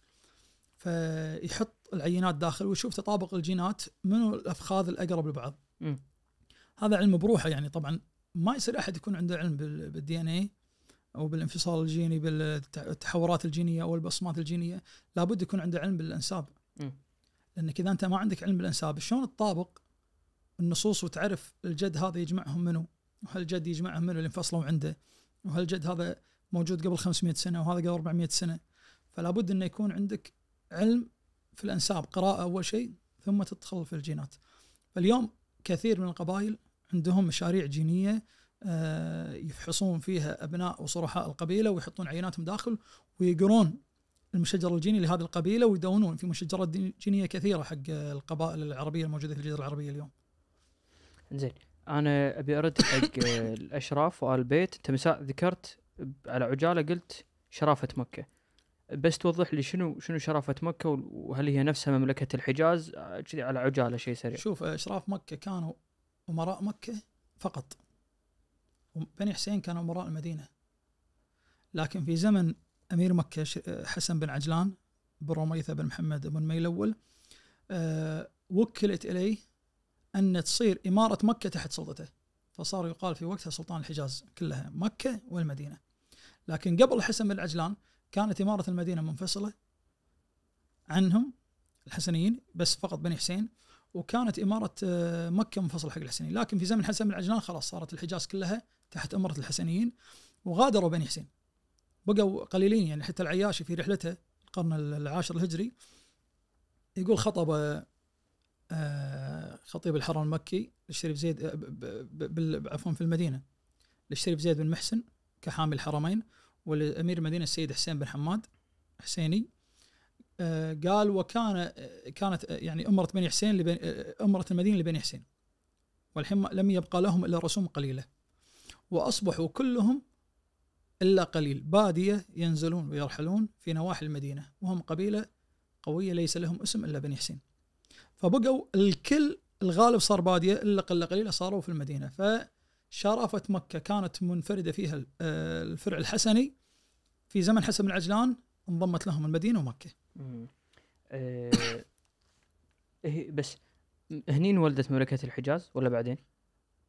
فيحط العينات داخل ويشوف تطابق الجينات منو الافخاذ الاقرب لبعض هذا علم بروحه يعني طبعا ما يصير احد يكون عنده علم بالدي ان اي او بالانفصال الجيني بالتحورات الجينيه او البصمات الجينيه لابد يكون عنده علم بالانساب م. لانك اذا انت ما عندك علم بالانساب شلون تطابق النصوص وتعرف الجد هذا يجمعهم منو وهل الجد يجمعهم منو اللي انفصلوا عنده وهل الجد هذا موجود قبل 500 سنه وهذا قبل 400 سنه فلا بد انه يكون عندك علم في الانساب قراءه اول شيء ثم تدخل في الجينات فاليوم كثير من القبائل عندهم مشاريع جينيه آه، يفحصون فيها ابناء وصرحاء القبيله ويحطون عيناتهم داخل ويقرون المشجر الجيني لهذه القبيله ويدونون في مشجرات جينيه كثيره حق القبائل العربيه الموجوده في الجزيره العربيه اليوم. زين انا ابي ارد حق آه، الاشراف وال بيت انت مساء ذكرت على عجاله قلت شرافه مكه. بس توضح لي شنو شنو شرافه مكه وهل هي نفسها مملكه الحجاز آه، كذي على عجاله شيء سريع. شوف آه، اشراف مكه كانوا امراء مكه فقط. بني حسين كانوا امراء المدينه. لكن في زمن امير مكه حسن بن عجلان بن رميثه بن محمد بن ميلول آه، وكلت اليه ان تصير اماره مكه تحت سلطته فصار يقال في وقتها سلطان الحجاز كلها مكه والمدينه لكن قبل حسن بن عجلان كانت اماره المدينه منفصله عنهم الحسنيين بس فقط بني حسين وكانت اماره آه، مكه منفصله حق الحسنيين لكن في زمن حسن بن عجلان خلاص صارت الحجاز كلها تحت امره الحسنيين وغادروا بني حسين بقوا قليلين يعني حتى العياشي في رحلته القرن العاشر الهجري يقول خطب آه، خطيب الحرم المكي للشريف زيد آه، عفوا في المدينه للشريف زيد بن محسن كحامي الحرمين والامير المدينه السيد حسين بن حماد حسيني آه، قال وكان كانت يعني امرة بني حسين امرة المدينه لبني حسين والحين لم يبقى لهم الا رسوم قليله واصبحوا كلهم إلا قليل بادية ينزلون ويرحلون في نواحي المدينة وهم قبيلة قوية ليس لهم اسم إلا بني حسين فبقوا الكل الغالب صار بادية إلا قلة قليلة صاروا في المدينة فشرافة مكة كانت منفردة فيها آه، الفرع الحسني في زمن حسن بن عجلان انضمت لهم المدينة ومكة إيه بس هني انولدت مملكة الحجاز ولا بعدين؟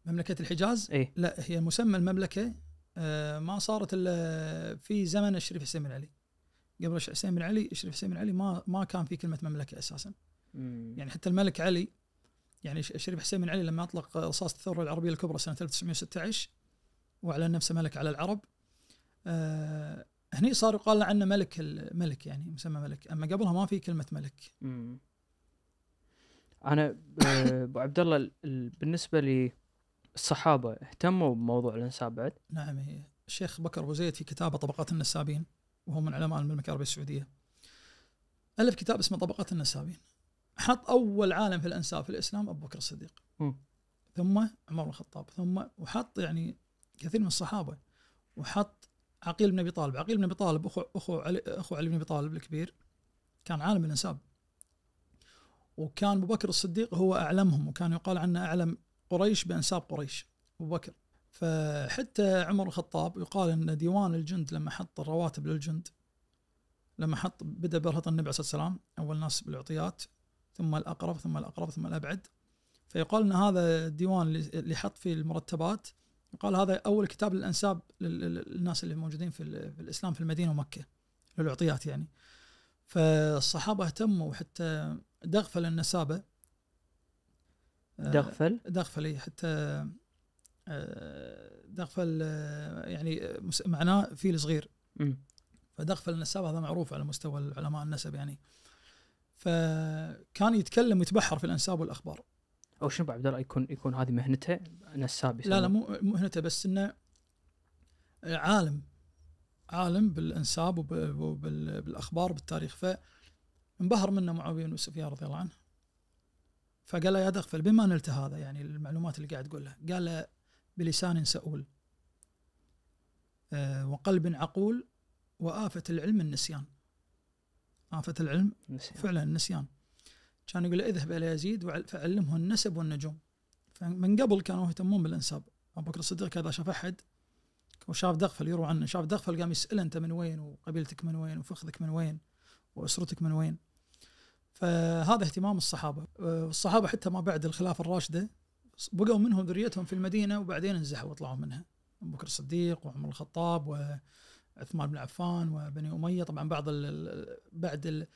مملكة الحجاز؟ إيه؟ لا هي مسمى المملكة آه، ما صارت الا في زمن الشريف حسين بن علي قبل حسين بن علي الشريف حسين بن علي ما ما كان في كلمه مملكه اساسا مم. يعني حتى الملك علي يعني الشريف حسين بن علي لما اطلق رصاص الثوره العربيه الكبرى سنه 1916 واعلن نفسه ملك على العرب آه هني صار يقال عنه ملك الملك يعني مسمى ملك اما قبلها ما في كلمه ملك مم. انا آه، ابو عبد الله بالنسبه لي الصحابه اهتموا بموضوع الانساب بعد؟ نعم هي إيه. الشيخ بكر ابو زيد في كتابه طبقات النسابين وهو من علماء المملكه العربيه السعوديه الف كتاب اسمه طبقات النسابين حط اول عالم في الانساب في الاسلام ابو بكر الصديق م. ثم عمر بن الخطاب ثم وحط يعني كثير من الصحابه وحط عقيل بن ابي طالب عقيل بن ابي طالب اخو اخو علي اخو علي بن ابي طالب الكبير كان عالم الانساب وكان ابو بكر الصديق هو اعلمهم وكان يقال عنه اعلم قريش بانساب قريش ابو بكر فحتى عمر الخطاب يقال ان ديوان الجند لما حط الرواتب للجند لما حط بدا برهط النبي عليه الصلاه والسلام اول ناس بالعطيات ثم الاقرب ثم الاقرب ثم الابعد فيقال ان هذا الديوان اللي حط فيه المرتبات يقال هذا اول كتاب للانساب للناس اللي موجودين في الاسلام في المدينه ومكه للعطيات يعني فالصحابه اهتموا حتى دغفل النسابه آه، دغفل دغفل اي حتى آه، دغفل آه، يعني معناه فيل صغير فدغفل النساب هذا معروف على مستوى العلماء النسب يعني فكان يتكلم ويتبحر في الانساب والاخبار او شنو عبد الله يكون يكون هذه مهنته نساب لا لا مو مهنته بس انه عالم عالم بالانساب وبالاخبار وبالتاريخ فانبهر منه معاويه بن سفيان رضي الله عنه فقال له يا دغفل بما نلت هذا يعني المعلومات اللي قاعد تقولها قال له بلسان سؤول آه، وقلب عقول وآفة العلم النسيان آفة العلم نسيان. فعلا النسيان كان يقول اذهب إلى يزيد فعلمه النسب والنجوم فمن قبل كانوا يهتمون بالأنساب أبو بكر الصديق إذا شاف أحد وشاف دغفل يروى عنه شاف دغفل قام يسأله أنت من وين وقبيلتك من وين وفخذك من وين وأسرتك من وين فهذا اهتمام الصحابه والصحابه آه، حتى ما بعد الخلافه الراشده بقوا منهم ذريتهم في المدينه وبعدين انزحوا وطلعوا منها ابو بكر الصديق وعمر الخطاب وعثمان بن عفان وبني اميه طبعا بعض الـ بعد الـ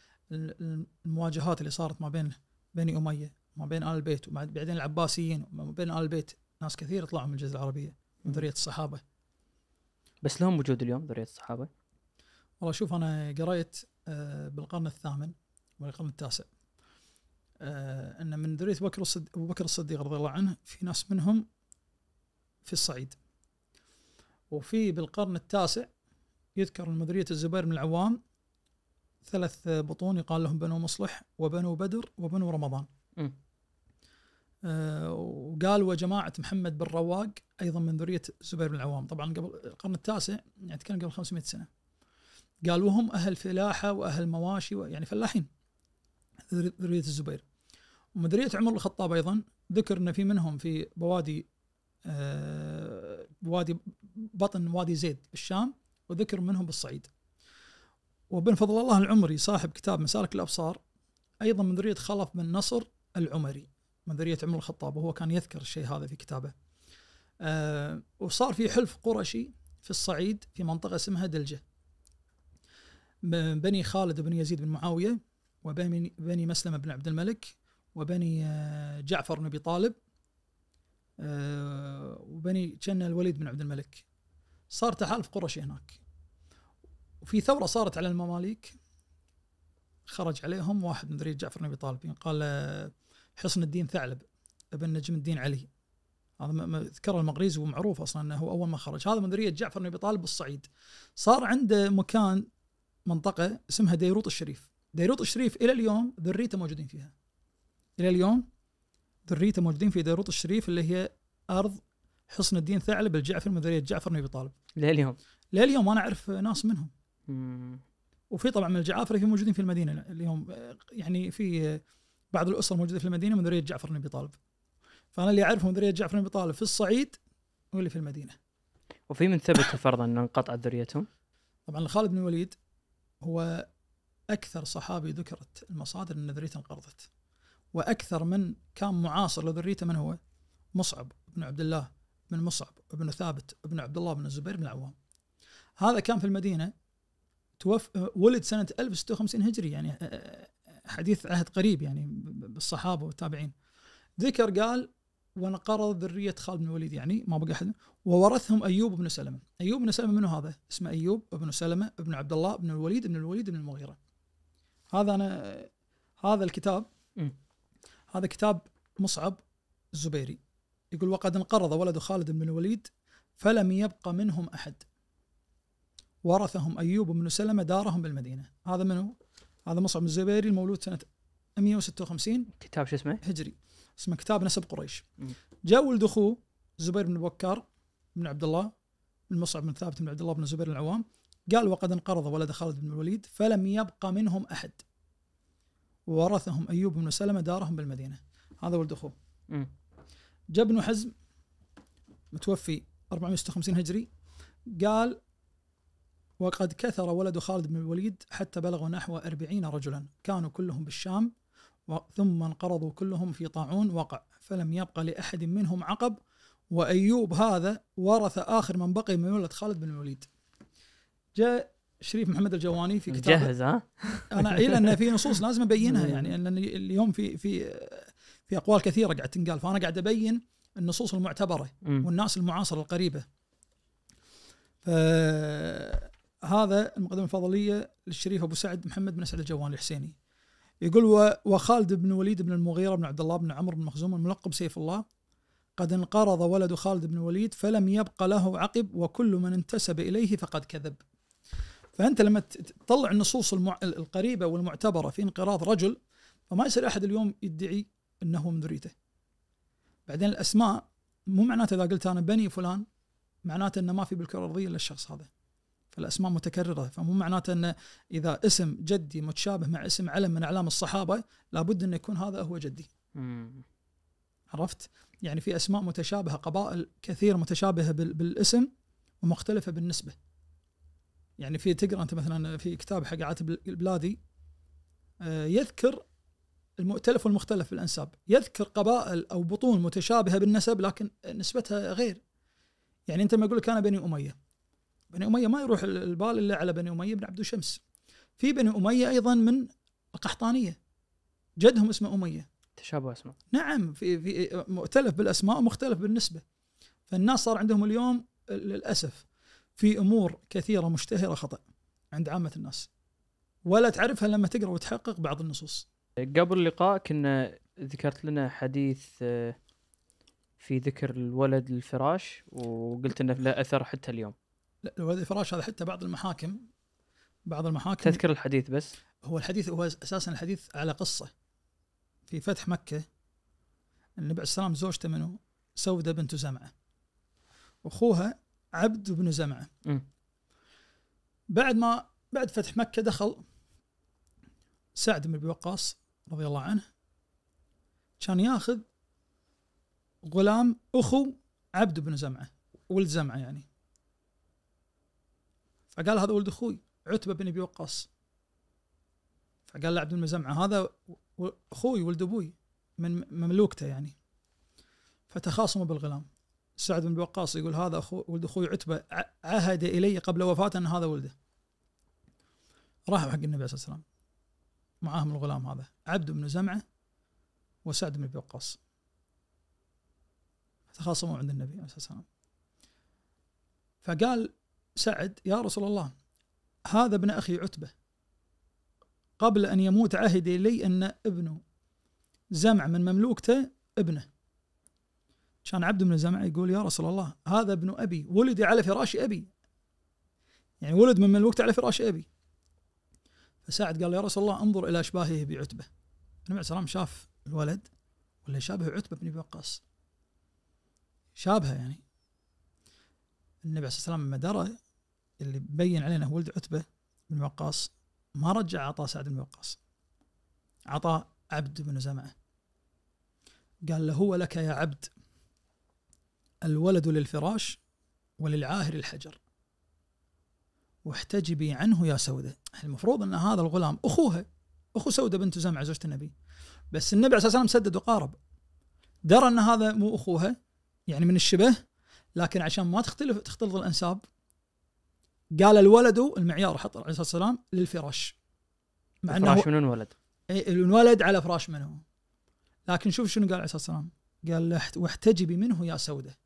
المواجهات اللي صارت ما بين بني اميه ما بين ال البيت وبعدين العباسيين وما بين ال البيت ناس كثير طلعوا من الجزيره العربيه من ذريه الصحابه بس لهم وجود اليوم ذريه الصحابه والله شوف انا قريت آه، بالقرن الثامن والرقم التاسع آه أن من ذرية بكر الصديق أبو بكر الصديق رضي الله عنه في ناس منهم في الصعيد وفي بالقرن التاسع يذكر من ذرية الزبير بن العوام ثلاث بطون يقال لهم بنو مصلح وبنو بدر وبنو رمضان آه وقال وجماعة محمد بن رواق أيضا من ذرية الزبير بن العوام طبعا قبل القرن التاسع يعني كان قبل 500 سنة قال وهم أهل فلاحة وأهل مواشي يعني فلاحين ذرية الزبير ومدرية عمر الخطاب أيضا ذكر أن في منهم في بوادي آه بوادي بطن وادي زيد بالشام وذكر منهم بالصعيد وبن فضل الله العمري صاحب كتاب مسالك الأبصار أيضا من ذرية خلف بن نصر العمري من ذرية عمر الخطاب وهو كان يذكر الشيء هذا في كتابه آه وصار في حلف قرشي في الصعيد في منطقة اسمها دلجة بني خالد بن يزيد بن معاوية وبني مسلمة بن عبد الملك وبني آه، جعفر بن أبي طالب آه، وبني كان الوليد بن عبد الملك صار تحالف قرشي هناك وفي ثورة صارت على المماليك خرج عليهم واحد من ذرية جعفر بن أبي طالب يعني قال آه، حصن الدين ثعلب ابن نجم الدين علي هذا ذكر المغريزي ومعروف اصلا انه هو اول ما خرج هذا من ذريه جعفر بن ابي طالب بالصعيد صار عنده مكان منطقه اسمها ديروط الشريف ديروت الشريف الى اليوم ذريته موجودين فيها الى اليوم ذريته موجودين في ديروت الشريف اللي هي ارض حصن الدين ثعلب الجعفر من ذريه جعفر بن ابي طالب لليوم لليوم انا اعرف ناس منهم وفي طبعا من الجعافره في موجودين في المدينه اليوم يعني في بعض الاسر موجوده في المدينه من ذريه جعفر بن ابي طالب فانا اللي اعرفه من ذريه جعفر بن ابي طالب في الصعيد واللي في المدينه وفي من ثبت فرضا انه انقطعت ذريتهم طبعا خالد بن الوليد هو أكثر صحابي ذكرت المصادر أن ذريته انقرضت وأكثر من كان معاصر لذريته من هو مصعب بن عبد الله بن مصعب بن ثابت بن عبد الله بن الزبير بن العوام هذا كان في المدينة توف ولد سنة 1056 هجري يعني حديث عهد قريب يعني بالصحابة والتابعين ذكر قال وانقرض ذرية خالد بن الوليد يعني ما بقى أحد وورثهم أيوب بن سلمة أيوب بن سلمة من هذا؟ اسمه أيوب بن سلمة بن عبد الله بن الوليد بن الوليد بن المغيرة هذا انا هذا الكتاب هذا كتاب مصعب الزبيري يقول وقد انقرض ولد خالد بن الوليد فلم يبقى منهم احد ورثهم ايوب بن سلمه دارهم بالمدينه هذا منو؟ هذا مصعب الزبيري المولود سنه 156 كتاب شو اسمه؟ هجري اسمه كتاب نسب قريش جاء ولد اخوه زبير بن بكر بن عبد الله بن مصعب بن ثابت بن عبد الله بن زبير العوام قال وقد انقرض ولد خالد بن الوليد فلم يبقى منهم أحد وورثهم أيوب بن سلمة دارهم بالمدينة هذا ولد أخوه جاء ابن حزم متوفي 456 هجري قال وقد كثر ولد خالد بن الوليد حتى بلغوا نحو أربعين رجلا كانوا كلهم بالشام ثم انقرضوا كلهم في طاعون وقع فلم يبقى لأحد منهم عقب وأيوب هذا ورث آخر من بقي من ولد خالد بن الوليد جاء شريف محمد الجواني في كتابه جهز ها؟ انا عيل ان في نصوص لازم ابينها يعني لان اليوم في في في اقوال كثيره قاعد تنقال فانا قاعد ابين النصوص المعتبره والناس المعاصره القريبه. فهذا المقدمه الفضليه للشريف ابو سعد محمد بن سعد الجواني الحسيني. يقول وخالد بن وليد بن المغيره بن عبد الله بن عمرو بن مخزوم الملقب سيف الله قد انقرض ولد خالد بن الوليد فلم يبق له عقب وكل من انتسب اليه فقد كذب. فانت لما تطلع النصوص المع... القريبه والمعتبره في انقراض رجل فما يصير احد اليوم يدعي انه من ذريته. بعدين الاسماء مو معناته اذا قلت انا بني فلان معناته انه ما في بالكره الارضيه الا الشخص هذا. فالاسماء متكرره فمو معناته انه اذا اسم جدي متشابه مع اسم علم من اعلام الصحابه لابد انه يكون هذا هو جدي. عرفت؟ يعني في اسماء متشابهه قبائل كثير متشابهه بال... بالاسم ومختلفه بالنسبه. يعني في تقرا انت مثلا في كتاب حق عاتب البلادي آه، يذكر المؤتلف والمختلف في الانساب، يذكر قبائل او بطون متشابهه بالنسب لكن نسبتها غير. يعني انت لما اقول لك انا بني اميه. بني اميه ما يروح البال الا على بني اميه بن عبد شمس. في بني اميه ايضا من القحطانيه. جدهم اسمه اميه. تشابه اسماء. نعم في في مؤتلف بالاسماء ومختلف بالنسبه. فالناس صار عندهم اليوم للاسف في امور كثيره مشتهره خطا عند عامه الناس ولا تعرفها لما تقرا وتحقق بعض النصوص قبل اللقاء كنا ذكرت لنا حديث آه، في ذكر الولد الفراش وقلت انه له اثر حتى اليوم لا الولد الفراش هذا حتى بعض المحاكم بعض المحاكم تذكر الحديث بس هو الحديث هو اساسا الحديث على قصه في فتح مكه النبي عليه السلام زوجته منه سودة بنت زمعة أخوها عبد بن زمعه م. بعد ما بعد فتح مكه دخل سعد بن وقاص رضي الله عنه كان ياخذ غلام اخو عبد بن زمعه ولد زمعه يعني فقال هذا ولد اخوي عتبه بن ابي وقاص فقال له عبد بن زمعه هذا اخوي ولد ابوي من مملوكته يعني فتخاصموا بالغلام سعد بن وقاص يقول هذا أخو ولد اخوي عتبه عهد الي قبل وفاته ان هذا ولده. راحوا حق النبي عليه الصلاه والسلام معاهم الغلام هذا عبد بن زمعه وسعد بن ابي وقاص. تخاصموا عند النبي عليه الصلاه والسلام. فقال سعد يا رسول الله هذا ابن اخي عتبه قبل ان يموت عهد الي ان ابنه زمع من مملوكته ابنه كان عبد من الزمع يقول يا رسول الله هذا ابن ابي ولدي على فراش ابي يعني ولد من الوقت على فراش ابي فسعد قال يا رسول الله انظر الى اشباهه بعتبه النبي عليه السلام شاف الولد ولا شابه عتبه بن وقاص شابهه يعني النبي عليه الصلاه والسلام لما درى اللي بين علينا ولد عتبه بن وقاص ما رجع عطاء سعد بن وقاص عطاء عبد بن زمعه قال له هو لك يا عبد الولد للفراش وللعاهر الحجر واحتجبي عنه يا سودة المفروض أن هذا الغلام أخوها أخو سودة بنت زمع زوجة النبي بس النبي عليه الصلاة والسلام سدد وقارب درى أن هذا مو أخوها يعني من الشبه لكن عشان ما تختلف تختلط الأنساب قال الولد المعيار حط عليه الصلاة والسلام للفراش مع أنه فراش من انولد انولد على فراش منه لكن شوف شنو قال عليه الصلاة والسلام قال واحتجبي منه يا سوده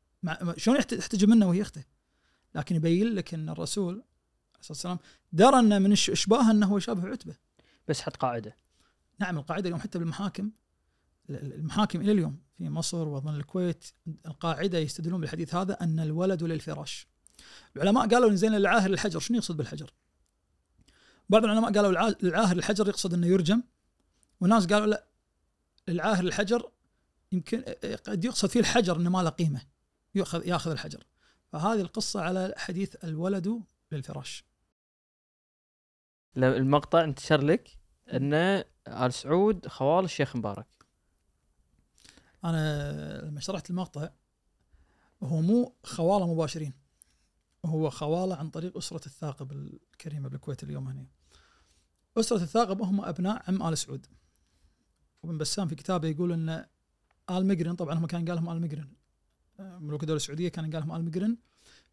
شلون يحتجب منه وهي اخته لكن يبين لك ان الرسول عليه الصلاه والسلام درى ان من اشباهه انه هو شابه عتبه بس حط قاعده نعم القاعده اليوم حتى بالمحاكم المحاكم الى اليوم في مصر واظن الكويت القاعده يستدلون بالحديث هذا ان الولد للفراش العلماء قالوا ان زين العاهر الحجر شنو يقصد بالحجر؟ بعض العلماء قالوا العاهر الحجر يقصد انه يرجم وناس قالوا لا العاهر الحجر يمكن قد يقصد فيه الحجر انه ما له قيمه يأخذ ياخذ الحجر فهذه القصه على حديث الولد للفراش المقطع انتشر لك ان ال سعود خوال الشيخ مبارك انا لما شرحت المقطع هو مو خواله مباشرين هو خواله عن طريق اسره الثاقب الكريمه بالكويت اليوم هنا اسره الثاقب هم ابناء عم ال سعود وابن بسام في كتابه يقول ان ال مقرن طبعا هم كان قالهم ال مقرن ملوك الدوله السعوديه كان قال لهم ال مقرن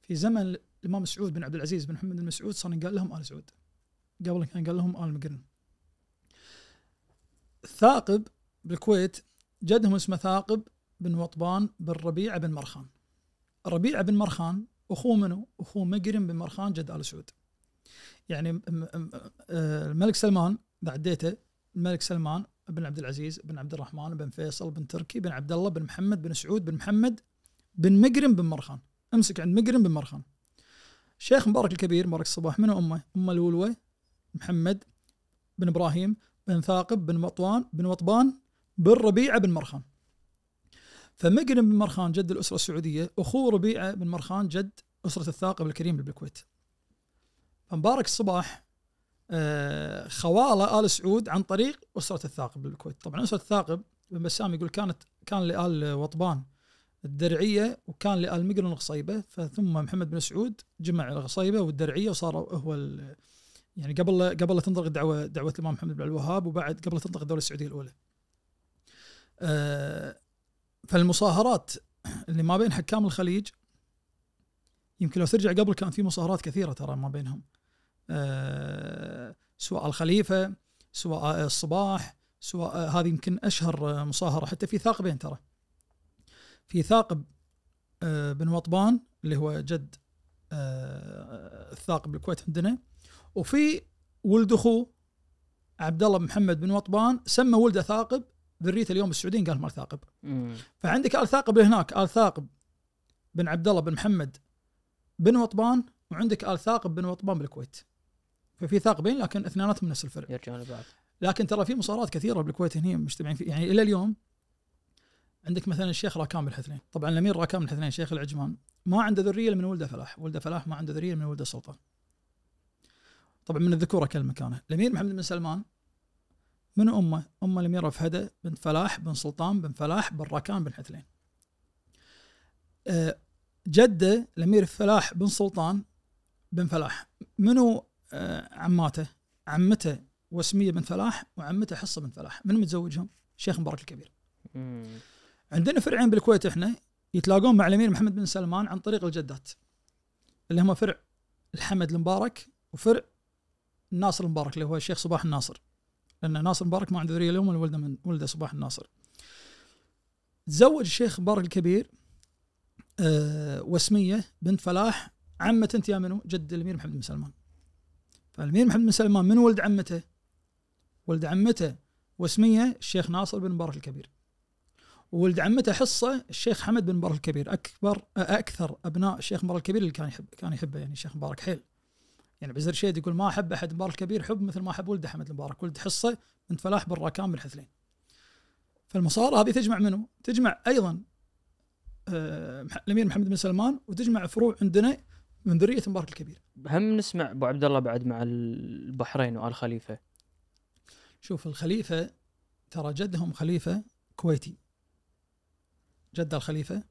في زمن الامام سعود بن عبد العزيز بن محمد المسعود صار قال لهم ال سعود قبل كان قال لهم ال مقرن ثاقب بالكويت جدهم اسمه ثاقب بن وطبان بن ربيعه بن مرخان ربيعه بن مرخان اخوه منو؟ اخوه مقرن بن مرخان جد ال سعود يعني الملك سلمان بعد ديته الملك سلمان بن عبد العزيز بن عبد الرحمن بن فيصل بن تركي بن عبد الله بن محمد بن سعود بن محمد بن مقرم بن مرخان امسك عند مقرم بن مرخان شيخ مبارك الكبير مبارك الصباح من امه امه الولوه محمد بن ابراهيم بن ثاقب بن مطوان بن وطبان بن ربيعه بن مرخان فمقرم بن مرخان جد الاسره السعوديه اخوه ربيعه بن مرخان جد اسره الثاقب الكريم بالكويت فمبارك الصباح آه، خواله ال سعود عن طريق اسره الثاقب بالكويت طبعا اسره الثاقب بن بسام يقول كانت كان لال وطبان الدرعيه وكان لالمقرن قصيبه فثم محمد بن سعود جمع الغصيبه والدرعيه وصار هو يعني قبل قبل تنطلق الدعوه دعوه الامام محمد بن الوهاب وبعد قبل تنطلق الدوله السعوديه الاولى. آه، فالمصاهرات اللي ما بين حكام الخليج يمكن لو ترجع قبل كان في مصاهرات كثيره ترى ما بينهم. آه، سواء الخليفه سواء الصباح سواء هذه يمكن اشهر مصاهره حتى في ثاقبين ترى. في ثاقب آه، بن وطبان اللي هو جد آه، الثاقب الكويت عندنا وفي ولد اخوه عبد الله بن محمد بن وطبان سمى ولده ثاقب ذريته اليوم السعوديين قال مال ثاقب فعندك ال ثاقب هناك ال ثاقب بن عبد الله بن محمد بن وطبان وعندك ال ثاقب بن وطبان بالكويت ففي ثاقبين لكن اثنيناتهم نفس الفرق يرجعون لبعض لكن ترى في مصارات كثيره بالكويت هنا مجتمعين في يعني الى اليوم عندك مثلا الشيخ راكان الحثنين طبعا الامير راكان الحثنين شيخ العجمان ما عنده ذريه من ولده فلاح ولده فلاح ما عنده ذريه من ولده سلطان طبعا من الذكوره كل مكانه الامير محمد بن سلمان من امه امه الاميره فهده بنت فلاح بن سلطان بن فلاح بن راكان بن حثنين أه، جده الامير فلاح بن سلطان بن فلاح منو أه، عماته عمته وسميه بن فلاح وعمته حصه بن فلاح من متزوجهم الشيخ مبارك الكبير عندنا فرعين بالكويت احنا يتلاقون مع الامير محمد بن سلمان عن طريق الجدات اللي هما فرع الحمد المبارك وفرع الناصر المبارك اللي هو الشيخ صباح الناصر لان ناصر المبارك ما عنده ذريه اليوم ولده من ولده صباح الناصر تزوج الشيخ مبارك الكبير أه وسميه بنت فلاح عمة انت يا منو؟ جد الامير محمد بن سلمان. فالامير محمد بن سلمان من ولد عمته؟ ولد عمته وسميه الشيخ ناصر بن مبارك الكبير. ولد عمته حصه الشيخ حمد بن مبارك الكبير اكبر اكثر ابناء الشيخ مبارك الكبير اللي كان يحب كان يحبه يعني الشيخ مبارك حيل يعني بزر شيد يقول ما احب احد مبارك الكبير حب مثل ما احب ولده حمد المبارك ولد حصه من فلاح بن بالحثلين بن هذه تجمع منه تجمع ايضا آه، الامير محمد بن سلمان وتجمع فروع عندنا من ذريه مبارك الكبير. هم نسمع ابو عبد الله بعد مع البحرين وال خليفه. شوف الخليفه ترى جدهم خليفه كويتي جدة الخليفة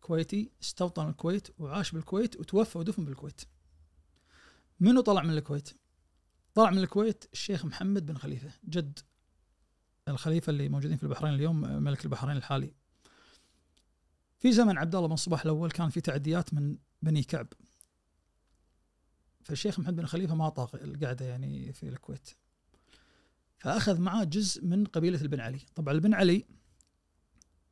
كويتي استوطن الكويت وعاش بالكويت وتوفى ودفن بالكويت منو طلع من الكويت طلع من الكويت الشيخ محمد بن خليفة جد الخليفة اللي موجودين في البحرين اليوم ملك البحرين الحالي في زمن عبد الله بن صباح الأول كان في تعديات من بني كعب فالشيخ محمد بن خليفة ما طاق القعدة يعني في الكويت فأخذ معاه جزء من قبيلة البن علي طبعا البن علي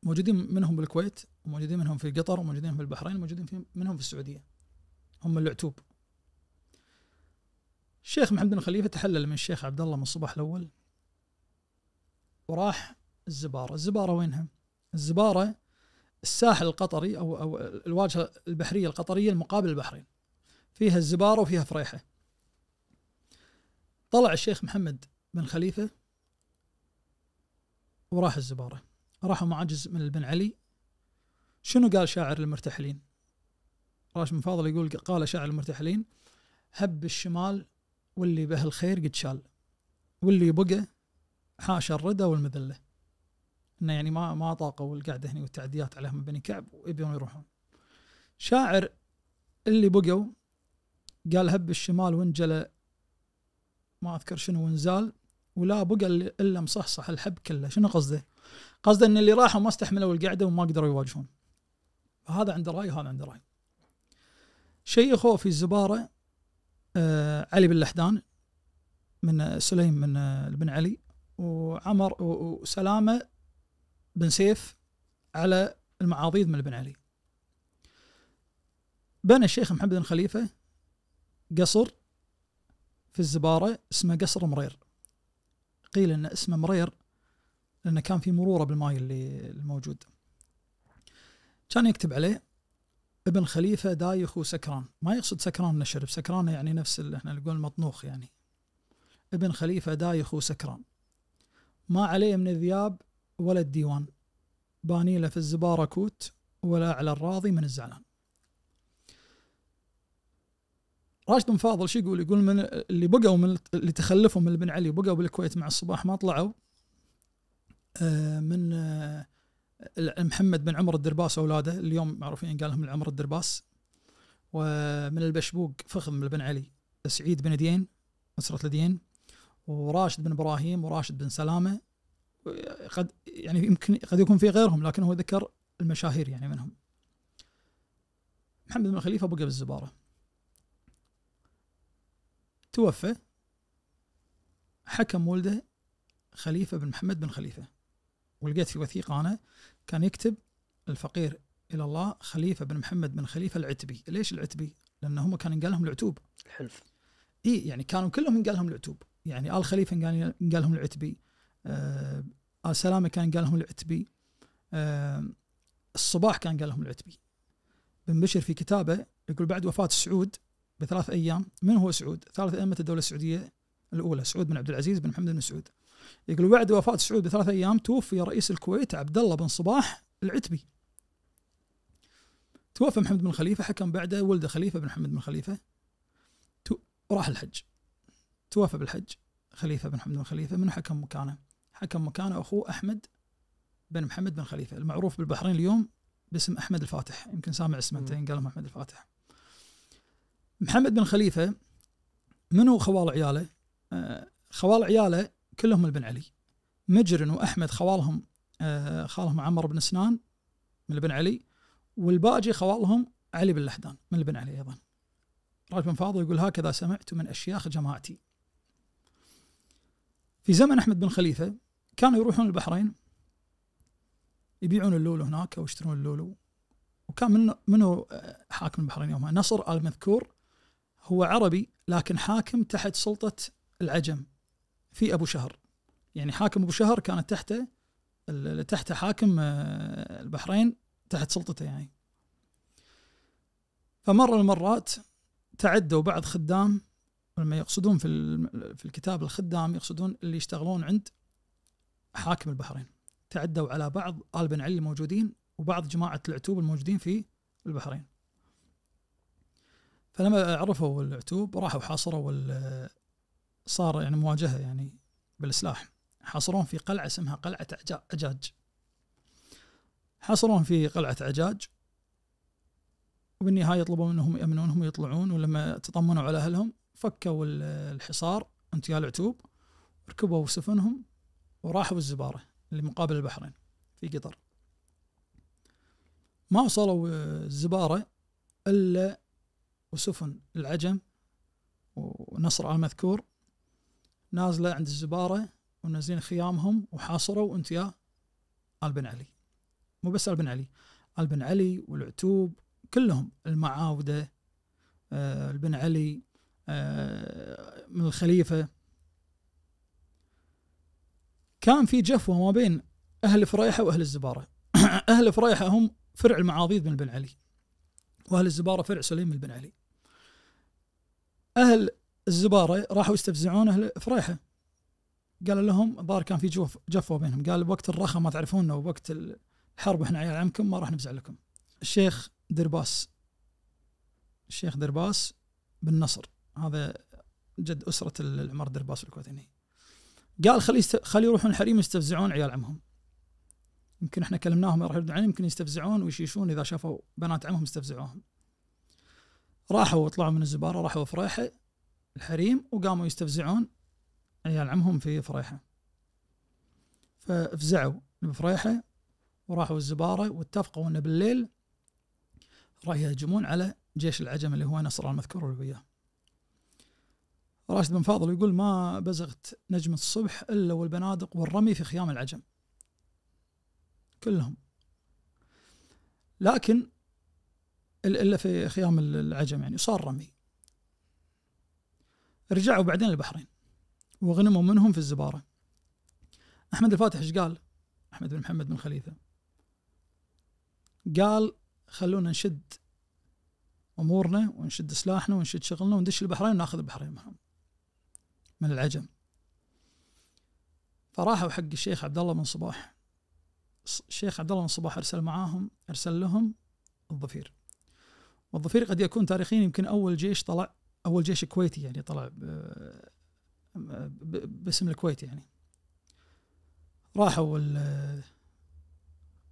موجودين منهم بالكويت وموجودين منهم في قطر وموجودين في البحرين وموجودين منهم في السعوديه هم العتوب الشيخ محمد بن خليفه تحلل من الشيخ عبد الله من الصباح الاول وراح الزباره الزباره وينها الزباره الساحل القطري او او الواجهه البحريه القطريه المقابل البحرين فيها الزباره وفيها فريحه طلع الشيخ محمد بن خليفه وراح الزباره راحوا مع جزء من البن علي شنو قال شاعر المرتحلين راش من فاضل يقول قال شاعر المرتحلين هب الشمال واللي به الخير قد شال واللي بقى حاشا الردى والمذله انه يعني ما ما طاقوا القعده هنا والتعديات عليهم بني كعب ويبون يروحون شاعر اللي بقوا قال هب الشمال وانجلى ما اذكر شنو ونزال ولا بقى الا مصحصح الحب كله شنو قصده؟ قصده ان اللي راحوا ما استحملوا القعده وما قدروا يواجهون هذا عنده راي وهذا عنده راي شيء في الزباره آه علي بن من سليم من آه، بن علي وعمر وسلامه بن سيف على المعاضيد من بن علي بنى الشيخ محمد بن خليفه قصر في الزباره اسمه قصر مرير قيل ان اسمه مرير لانه كان في مروره بالماي اللي الموجود كان يكتب عليه ابن خليفه دايخ وسكران ما يقصد سكران نشرب سكران يعني نفس اللي احنا نقول مطنوخ يعني ابن خليفه دايخ وسكران ما عليه من الذياب ولا الديوان باني له في الزبارة كوت ولا على الراضي من الزعلان راشد بن فاضل شو يقول يقول من اللي بقوا من اللي تخلفوا من ابن علي وبقوا بالكويت مع الصباح ما طلعوا آه، من آه، محمد بن عمر الدرباس اولاده اليوم معروفين قال لهم العمر الدرباس ومن البشبوق فخم بن علي سعيد بن دين أسرة لدين وراشد بن إبراهيم وراشد بن سلامة قد يعني يمكن قد يكون في غيرهم لكن هو ذكر المشاهير يعني منهم محمد بن خليفة بقى بالزبارة توفى حكم ولده خليفة بن محمد بن خليفة ولقيت في وثيقه انا كان يكتب الفقير الى الله خليفه بن محمد بن خليفه العتبي، ليش العتبي؟ لان هم كان ينقال لهم العتوب. الحلف. اي يعني كانوا كلهم ينقال لهم العتوب، يعني ال خليفه ينقال لهم العتبي، آه، ال سلامه كان ينقال لهم العتبي، آه، الصباح كان قال لهم العتبي. بن بشر في كتابه يقول بعد وفاه سعود بثلاث ايام، من هو سعود؟ ثالث ائمه الدوله السعوديه الاولى، سعود بن عبد العزيز بن محمد بن سعود. يقول بعد وفاة سعود بثلاث أيام توفي رئيس الكويت عبد الله بن صباح العتبي توفى محمد بن خليفة حكم بعده ولده خليفة بن محمد بن خليفة راح الحج توفى بالحج خليفة بن محمد بن خليفة من حكم مكانه حكم مكانه أخوه أحمد بن محمد بن خليفة المعروف بالبحرين اليوم باسم أحمد الفاتح يمكن سامع اسمه أنت قال أحمد الفاتح محمد بن خليفة منو خوال عياله؟ آه، خوال عياله كلهم البن علي مجرن واحمد خوالهم آه، خالهم عمر بن سنان من البن علي والباجي خوالهم علي بن لحدان من البن علي ايضا راج بن فاضل يقول هكذا سمعت من اشياخ جماعتي في زمن احمد بن خليفه كانوا يروحون البحرين يبيعون اللولو هناك ويشترون اللولو وكان من منو حاكم البحرين يومها نصر المذكور هو عربي لكن حاكم تحت سلطه العجم في ابو شهر يعني حاكم ابو شهر كانت تحته تحته حاكم آه، البحرين تحت سلطته يعني فمرة من المرات تعدوا بعض خدام لما يقصدون في في الكتاب الخدام يقصدون اللي يشتغلون عند حاكم البحرين تعدوا على بعض آل بن علي الموجودين وبعض جماعة العتوب الموجودين في البحرين فلما عرفوا العتوب راحوا حاصروا صار يعني مواجهه يعني بالسلاح حاصرون في قلعه اسمها قلعه عجاج حاصرون في قلعه عجاج وبالنهايه يطلبون منهم يامنونهم ويطلعون ولما تطمنوا على اهلهم فكوا الحصار انتيال العتوب ركبوا سفنهم وراحوا الزباره اللي مقابل البحرين في قطر ما وصلوا الزباره الا وسفن العجم ونصر على المذكور نازله عند الزباره ونازلين خيامهم وحاصروا انت يا ال بن علي مو بس ال بن علي ال بن علي والعتوب كلهم المعاوده آه البن علي آه من الخليفه كان في جفوه ما بين اهل فريحه واهل الزباره اهل فريحه هم فرع المعاضيد من البن علي واهل الزباره فرع سليم بن علي اهل الزباره راحوا يستفزعون اهل فريحه قال لهم بار كان في جوف جفوه بينهم قال بوقت الرخاء ما تعرفونا وبوقت الحرب احنا عيال عمكم ما راح نفزع لكم الشيخ درباس الشيخ درباس بالنصر هذا جد اسره العمر درباس الكويت قال خلي است... خلي يروحون الحريم يستفزعون عيال عمهم يمكن احنا كلمناهم راح يردون يمكن يستفزعون ويشيشون اذا شافوا بنات عمهم يستفزعوهم راحوا وطلعوا من الزباره راحوا فريحه الحريم وقاموا يستفزعون عيال عمهم في فريحه ففزعوا بفريحه وراحوا الزباره واتفقوا انه بالليل راح يهجمون على جيش العجم اللي هو نصر المذكور اللي وياه راشد بن فاضل يقول ما بزغت نجمة الصبح إلا والبنادق والرمي في خيام العجم كلهم لكن إلا في خيام العجم يعني صار رمي رجعوا بعدين البحرين وغنموا منهم في الزباره احمد الفاتح ايش قال احمد بن محمد بن خليفه قال خلونا نشد امورنا ونشد سلاحنا ونشد شغلنا وندش البحرين وناخذ البحرين معهم من العجم فراحوا حق الشيخ عبد الله بن صباح الشيخ عبد الله بن صباح ارسل معاهم ارسل لهم الظفير والظفير قد يكون تاريخيا يمكن اول جيش طلع اول جيش كويتي يعني طلع آه، باسم الكويت يعني راحوا ال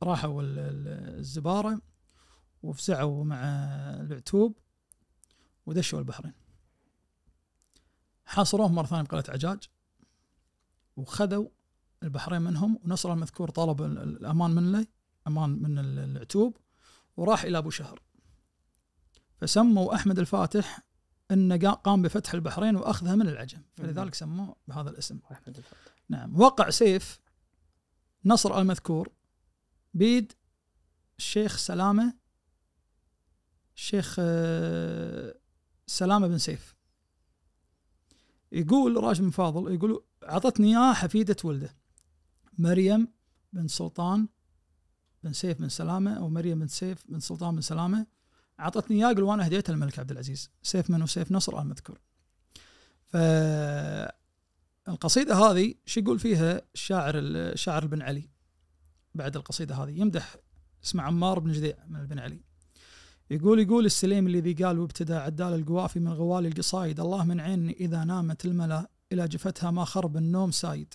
راحوا الزباره وفزعوا مع العتوب ودشوا البحرين حاصروهم مره ثانيه بقلعه عجاج وخذوا البحرين منهم ونصر المذكور طلب الامان من لي امان من العتوب وراح الى ابو شهر فسموا احمد الفاتح انه قام بفتح البحرين واخذها من العجم فلذلك سموه بهذا الاسم أحمد نعم وقع سيف نصر المذكور بيد الشيخ سلامه الشيخ آه، سلامه بن سيف يقول راشد بن فاضل يقول اعطتني اياه حفيده ولده مريم بن سلطان بن سيف بن سلامه او مريم بن سيف بن سلطان بن سلامه اعطتني اياه قال وانا هديته الملك عبد العزيز سيف من وسيف نصر المذكور ف القصيدة هذه شو يقول فيها الشاعر الشاعر بن علي بعد القصيدة هذه يمدح اسمه عمار بن جديع من البن علي يقول يقول السليم الذي قال وابتدى عدال القوافي من غوالي القصايد الله من عين إذا نامت الملا إلى جفتها ما خرب النوم سايد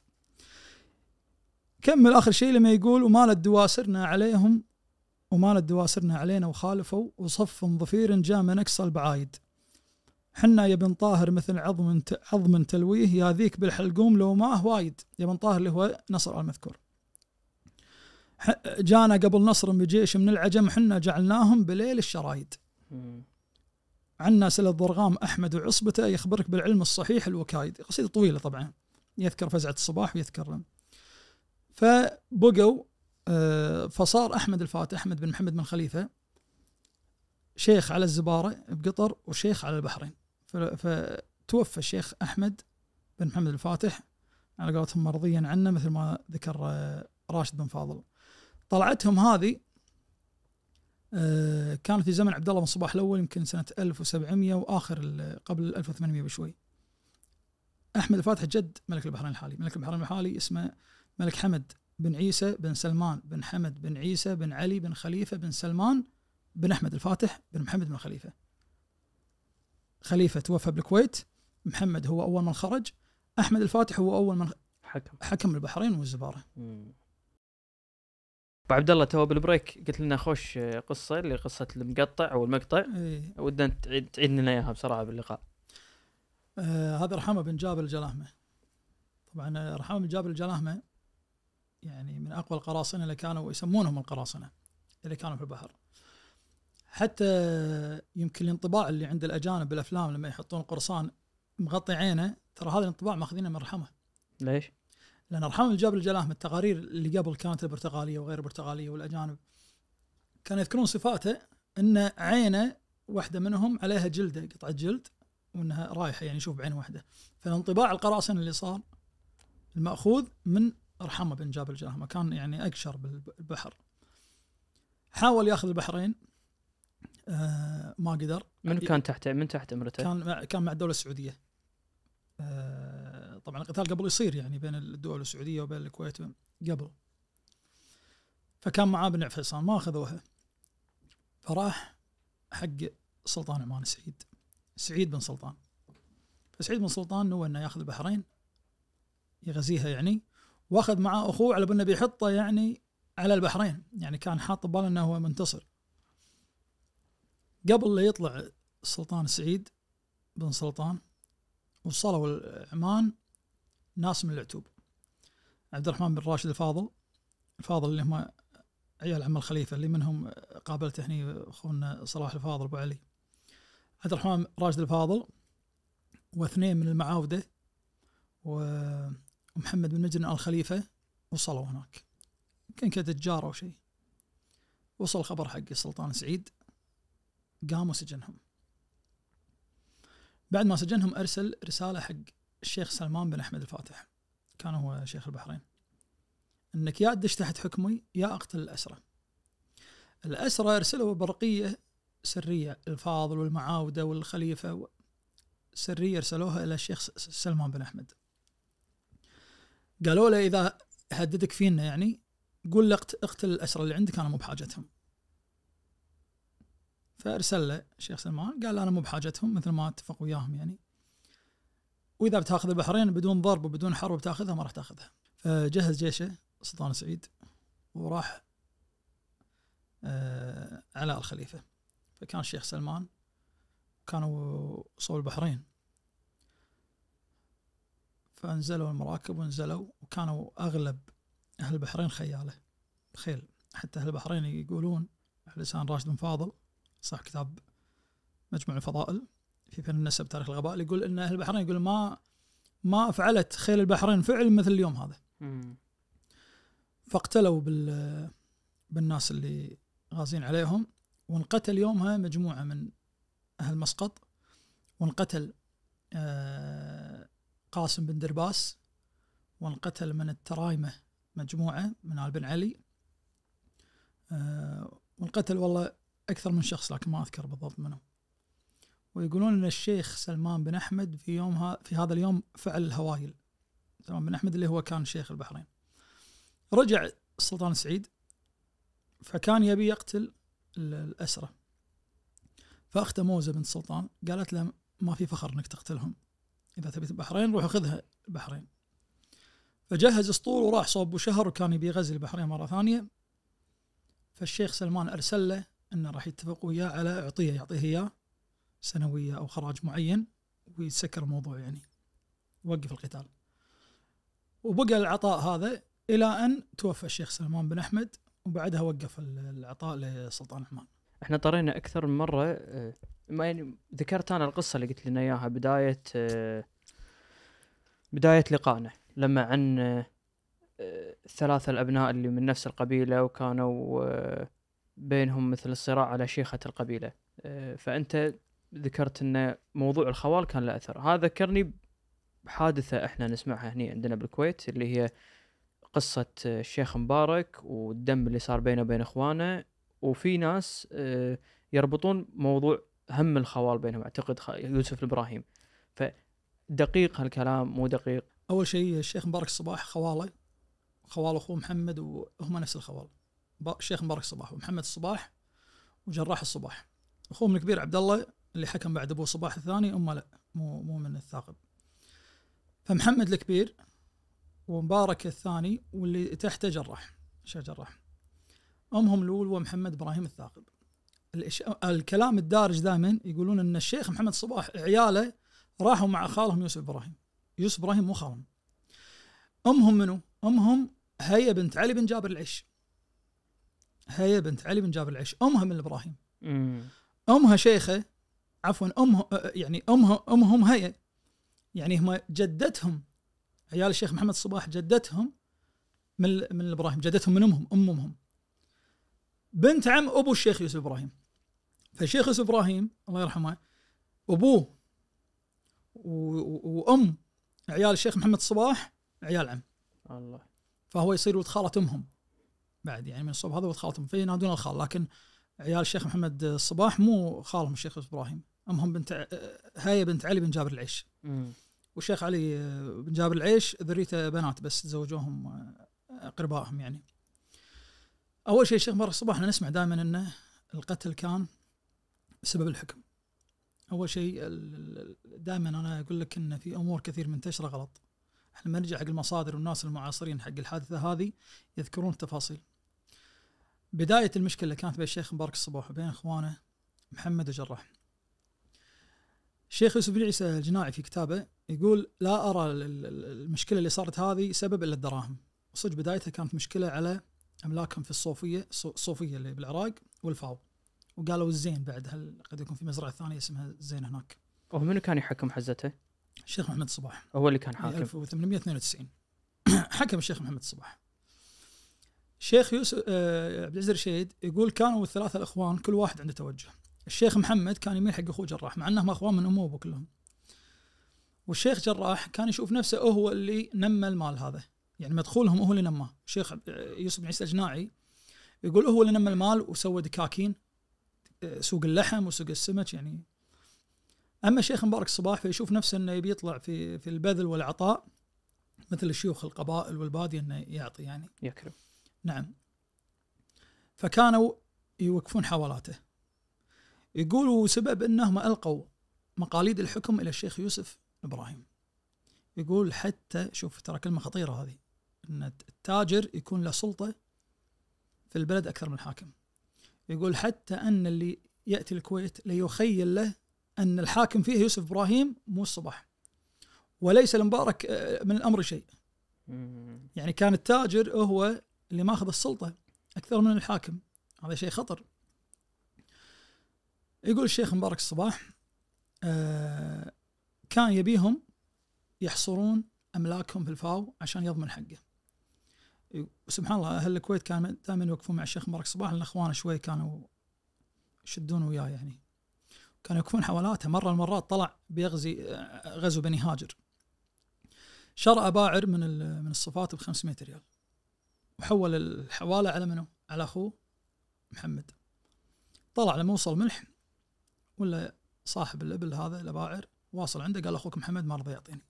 كمل آخر شيء لما يقول وما الدواسرنا عليهم ومالت دواسرنا علينا وخالفوا وصف ظفير جاء من أقصى البعايد حنا يا بن طاهر مثل عظم عظم تلويه يا ذيك بالحلقوم لو ما وايد يا بن طاهر اللي هو نصر المذكور جانا قبل نصر بجيش من العجم حنا جعلناهم بليل الشرايد عنا سلة ضرغام أحمد وعصبته يخبرك بالعلم الصحيح الوكايد قصيدة طويلة طبعا يذكر فزعة الصباح ويذكر فبقوا آه، فصار احمد الفاتح احمد بن محمد بن خليفه شيخ على الزباره بقطر وشيخ على البحرين فتوفى الشيخ احمد بن محمد الفاتح على قولتهم مرضيا عنا مثل ما ذكر آه، راشد بن فاضل طلعتهم هذه آه، كانت في زمن عبد الله بن صباح الاول يمكن سنه 1700 واخر قبل 1800 بشوي احمد الفاتح جد ملك البحرين الحالي ملك البحرين الحالي اسمه ملك حمد بن عيسى بن سلمان بن حمد بن عيسى بن علي بن خليفة بن سلمان بن أحمد الفاتح بن محمد بن خليفة خليفة توفى بالكويت محمد هو أول من خرج أحمد الفاتح هو أول من حكم حكم البحرين والزبارة ابو عبد الله تو بالبريك قلت لنا خوش قصه اللي قصه المقطع او المقطع إيه. ودنا تعيد تعيد لنا اياها بسرعه باللقاء. آه هذا رحمه بن جابر الجلاهمه. طبعا رحمه بن جابر الجلاهمه يعني من اقوى القراصنه اللي كانوا يسمونهم القراصنه اللي كانوا في البحر حتى يمكن الانطباع اللي عند الاجانب بالافلام لما يحطون قرصان مغطي عينه ترى هذا الانطباع ماخذينه من رحمه ليش؟ لان رحمه جاب من التقارير اللي قبل كانت البرتغاليه وغير البرتغاليه والاجانب كانوا يذكرون صفاته ان عينه واحده منهم عليها جلده قطعه جلد وانها رايحه يعني يشوف بعين واحده فالانطباع القراصنه اللي صار الماخوذ من ارحمه بن جابر الجهمه كان يعني اقشر بالبحر حاول ياخذ البحرين آه ما قدر من كان تحت من تحت امرته؟ كان مع كان مع الدوله السعوديه آه طبعا القتال قبل يصير يعني بين الدول السعوديه وبين الكويت قبل فكان معاه بن عفيصان ما اخذوها فراح حق سلطان عمان سعيد سعيد بن سلطان فسعيد بن سلطان نوى انه ياخذ البحرين يغزيها يعني واخذ معاه اخوه على انه بيحطه يعني على البحرين يعني كان حاط بباله انه هو منتصر قبل لا يطلع السلطان سعيد بن سلطان وصلوا عمان ناس من العتوب عبد الرحمن بن راشد الفاضل الفاضل اللي هم عيال عم الخليفه اللي منهم قابلته هني اخونا صلاح الفاضل ابو علي عبد الرحمن راشد الفاضل واثنين من المعاوده و ومحمد بن مجرن آل خليفة وصلوا هناك يمكن كتجار أو شيء وصل خبر حق السلطان سعيد قام وسجنهم بعد ما سجنهم أرسل رسالة حق الشيخ سلمان بن أحمد الفاتح كان هو شيخ البحرين أنك يا تدش تحت حكمي يا أقتل الأسرة الأسرة أرسلوا برقية سرية الفاضل والمعاودة والخليفة سرية أرسلوها إلى الشيخ سلمان بن أحمد قالوا له اذا هددك فينا يعني قول له اقتل الاسرى اللي عندك انا مو بحاجتهم فارسل له الشيخ سلمان قال انا مو بحاجتهم مثل ما اتفق وياهم يعني واذا بتاخذ البحرين بدون ضرب وبدون حرب بتاخذها ما راح تاخذها فجهز جيشه سلطان سعيد وراح آه، على الخليفه فكان الشيخ سلمان كانوا صوب البحرين فنزلوا المراكب ونزلوا وكانوا اغلب اهل البحرين خياله خيل حتى اهل البحرين يقولون على لسان راشد بن فاضل صاحب كتاب مجموع الفضائل في فن النسب تاريخ الغباء يقول ان اهل البحرين يقول ما ما فعلت خيل البحرين فعل مثل اليوم هذا فاقتلوا بال بالناس اللي غازين عليهم وانقتل يومها مجموعه من اهل مسقط وانقتل آه قاسم بن درباس وانقتل من الترايمة مجموعة من آل بن علي آه، وانقتل والله أكثر من شخص لكن ما أذكر بالضبط منهم ويقولون أن الشيخ سلمان بن أحمد في يومها في هذا اليوم فعل الهوايل سلمان بن أحمد اللي هو كان شيخ البحرين رجع السلطان سعيد فكان يبي يقتل الأسرة فأخته موزة بنت سلطان قالت له ما في فخر أنك تقتلهم اذا تبي البحرين روح خذها البحرين فجهز اسطول وراح صوب شهر وكان يبي يغزي البحرين مره ثانيه فالشيخ سلمان ارسل له انه راح يتفق وياه على اعطيه يعطيه اياه سنويه او خراج معين ويتسكر الموضوع يعني يوقف القتال وبقى العطاء هذا الى ان توفى الشيخ سلمان بن احمد وبعدها وقف العطاء لسلطان عمان احنا طرينا اكثر من مره آه، ما يعني ذكرت انا القصه اللي قلت لنا اياها بدايه آه، بداية لقائنا لما عن الثلاثة آه، الأبناء اللي من نفس القبيلة وكانوا آه، بينهم مثل الصراع على شيخة القبيلة آه، فأنت ذكرت أن موضوع الخوال كان له أثر هذا ذكرني بحادثة إحنا نسمعها هنا عندنا بالكويت اللي هي قصة الشيخ مبارك والدم اللي صار بينه وبين إخوانه وفي ناس يربطون موضوع هم الخوال بينهم أعتقد يوسف الإبراهيم دقيق هالكلام مو دقيق اول شيء الشيخ مبارك الصباح خواله خوال اخوه محمد وهم نفس الخوال الشيخ مبارك الصباح ومحمد الصباح وجراح الصباح اخوهم الكبير عبد الله اللي حكم بعد ابوه صباح الثاني امه لا مو مو من الثاقب فمحمد الكبير ومبارك الثاني واللي تحته جراح شيخ جراح امهم الاول ومحمد ابراهيم الثاقب الكلام الدارج دائما يقولون ان الشيخ محمد صباح عياله راحوا مع خالهم يوسف ابراهيم يوسف ابراهيم مو خالهم امهم منو؟ امهم هيا بنت علي بن جابر العش هيا بنت علي بن جابر العش امها من ابراهيم امها شيخه عفوا امه يعني امها امهم هيا يعني هم جدتهم عيال الشيخ محمد الصباح جدتهم من من ابراهيم جدتهم من امهم ام امهم بنت عم ابو الشيخ يوسف ابراهيم فالشيخ يوسف ابراهيم الله يرحمه ابوه وام عيال الشيخ محمد الصباح عيال عم الله فهو يصير ولد خاله امهم بعد يعني من الصبح هذا ولد خاله امهم فينادون الخال لكن عيال الشيخ محمد الصباح مو خالهم الشيخ ابراهيم امهم بنت هاي بنت علي بن جابر العيش والشيخ علي بن جابر العيش ذريته بنات بس تزوجوهم اقربائهم يعني اول شيء الشيخ مره الصباح نسمع دائما انه القتل كان بسبب الحكم اول شيء دائما انا اقول لك ان في امور كثير منتشره غلط احنا ما نرجع حق المصادر والناس المعاصرين حق الحادثه هذه يذكرون التفاصيل بدايه المشكله اللي كانت بين الشيخ مبارك الصباح وبين اخوانه محمد وجراح الشيخ يوسف بن عيسى الجناعي في كتابه يقول لا ارى المشكله اللي صارت هذه سبب الا الدراهم صدق بدايتها كانت مشكله على املاكهم في الصوفيه الصوفيه اللي بالعراق والفاو وقالوا الزين بعد هل قد يكون في مزرعه ثانيه اسمها الزين هناك هو منو كان يحكم حزته؟ الشيخ محمد صباح هو اللي كان حاكم 1892 حكم الشيخ محمد صباح الشيخ يوسف آه، عبد العزيز رشيد يقول كانوا الثلاثه الاخوان كل واحد عنده توجه الشيخ محمد كان يميل حق اخوه جراح مع انهم اخوان من امه كلهم والشيخ جراح كان يشوف نفسه هو اللي نمى المال هذا يعني مدخولهم هو اللي نماه الشيخ آه، يوسف بن عيسى الجناعي يقول هو اللي نمى المال وسوى دكاكين سوق اللحم وسوق السمك يعني اما الشيخ مبارك الصباح فيشوف نفسه انه يبي يطلع في في البذل والعطاء مثل الشيوخ القبائل والبادية انه يعطي يعني يكرم نعم فكانوا يوقفون حوالاته يقولوا سبب انهم القوا مقاليد الحكم الى الشيخ يوسف ابراهيم يقول حتى شوف ترى كلمه خطيره هذه ان التاجر يكون له سلطه في البلد اكثر من الحاكم يقول حتى أن اللي يأتي الكويت ليخيل له أن الحاكم فيه يوسف إبراهيم مو الصباح وليس المبارك آه، من الأمر شيء يعني كان التاجر هو اللي ماخذ السلطة أكثر من الحاكم هذا شيء خطر يقول الشيخ مبارك الصباح آه كان يبيهم يحصرون أملاكهم في الفاو عشان يضمن حقه سبحان الله اهل الكويت كانوا دائما يوقفون مع الشيخ مبارك صباح لان اخوانه شوي كانوا يشدون وياه يعني كانوا يوقفون حوالاته مره المرات طلع بيغزي آه، غزو بني هاجر شرى باعر من من الصفات ب 500 ريال وحول الحواله على منو؟ على اخوه محمد طلع لما وصل ملح ولا صاحب الابل هذا الباعر واصل عنده قال اخوك محمد ما رضى يعطيني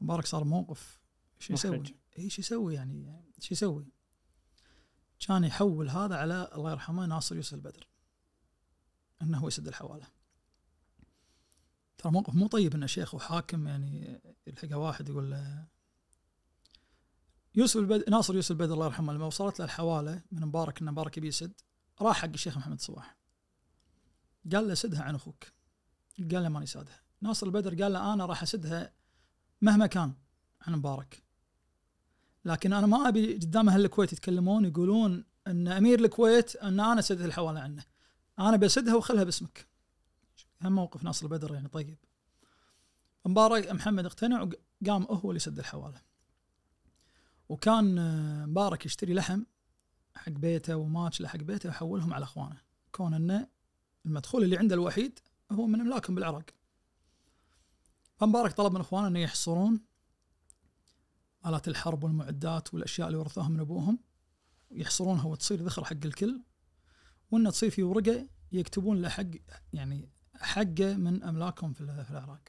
مبارك صار موقف شو يسوي؟ ايش يسوي يعني ايش يسوي؟ كان يحول هذا على الله يرحمه ناصر يوسف البدر انه هو يسد الحواله ترى موقف مو طيب ان شيخ وحاكم يعني يلحق واحد يقول له يوسف البدر ناصر يوسف البدر الله يرحمه لما وصلت له الحواله من مبارك ان مبارك يبي يسد راح حق الشيخ محمد صباح قال له سدها عن اخوك قال له ماني سادها ناصر البدر قال له انا راح اسدها مهما كان عن مبارك لكن انا ما ابي قدام اهل الكويت يتكلمون يقولون ان امير الكويت ان انا سد الحواله عنه انا بسدها وخلها باسمك هم موقف ناصر البدر يعني طيب مبارك محمد اقتنع وقام هو اللي سد الحواله وكان مبارك يشتري لحم حق بيته وماتش حق بيته ويحولهم على اخوانه كون انه المدخول اللي عنده الوحيد هو من املاكهم بالعراق فمبارك طلب من اخوانه انه يحصرون آلات الحرب والمعدات والأشياء اللي ورثوها من أبوهم يحصرونها وتصير ذخر حق الكل وإنه تصير في ورقة يكتبون له حق يعني حقه من أملاكهم في العراق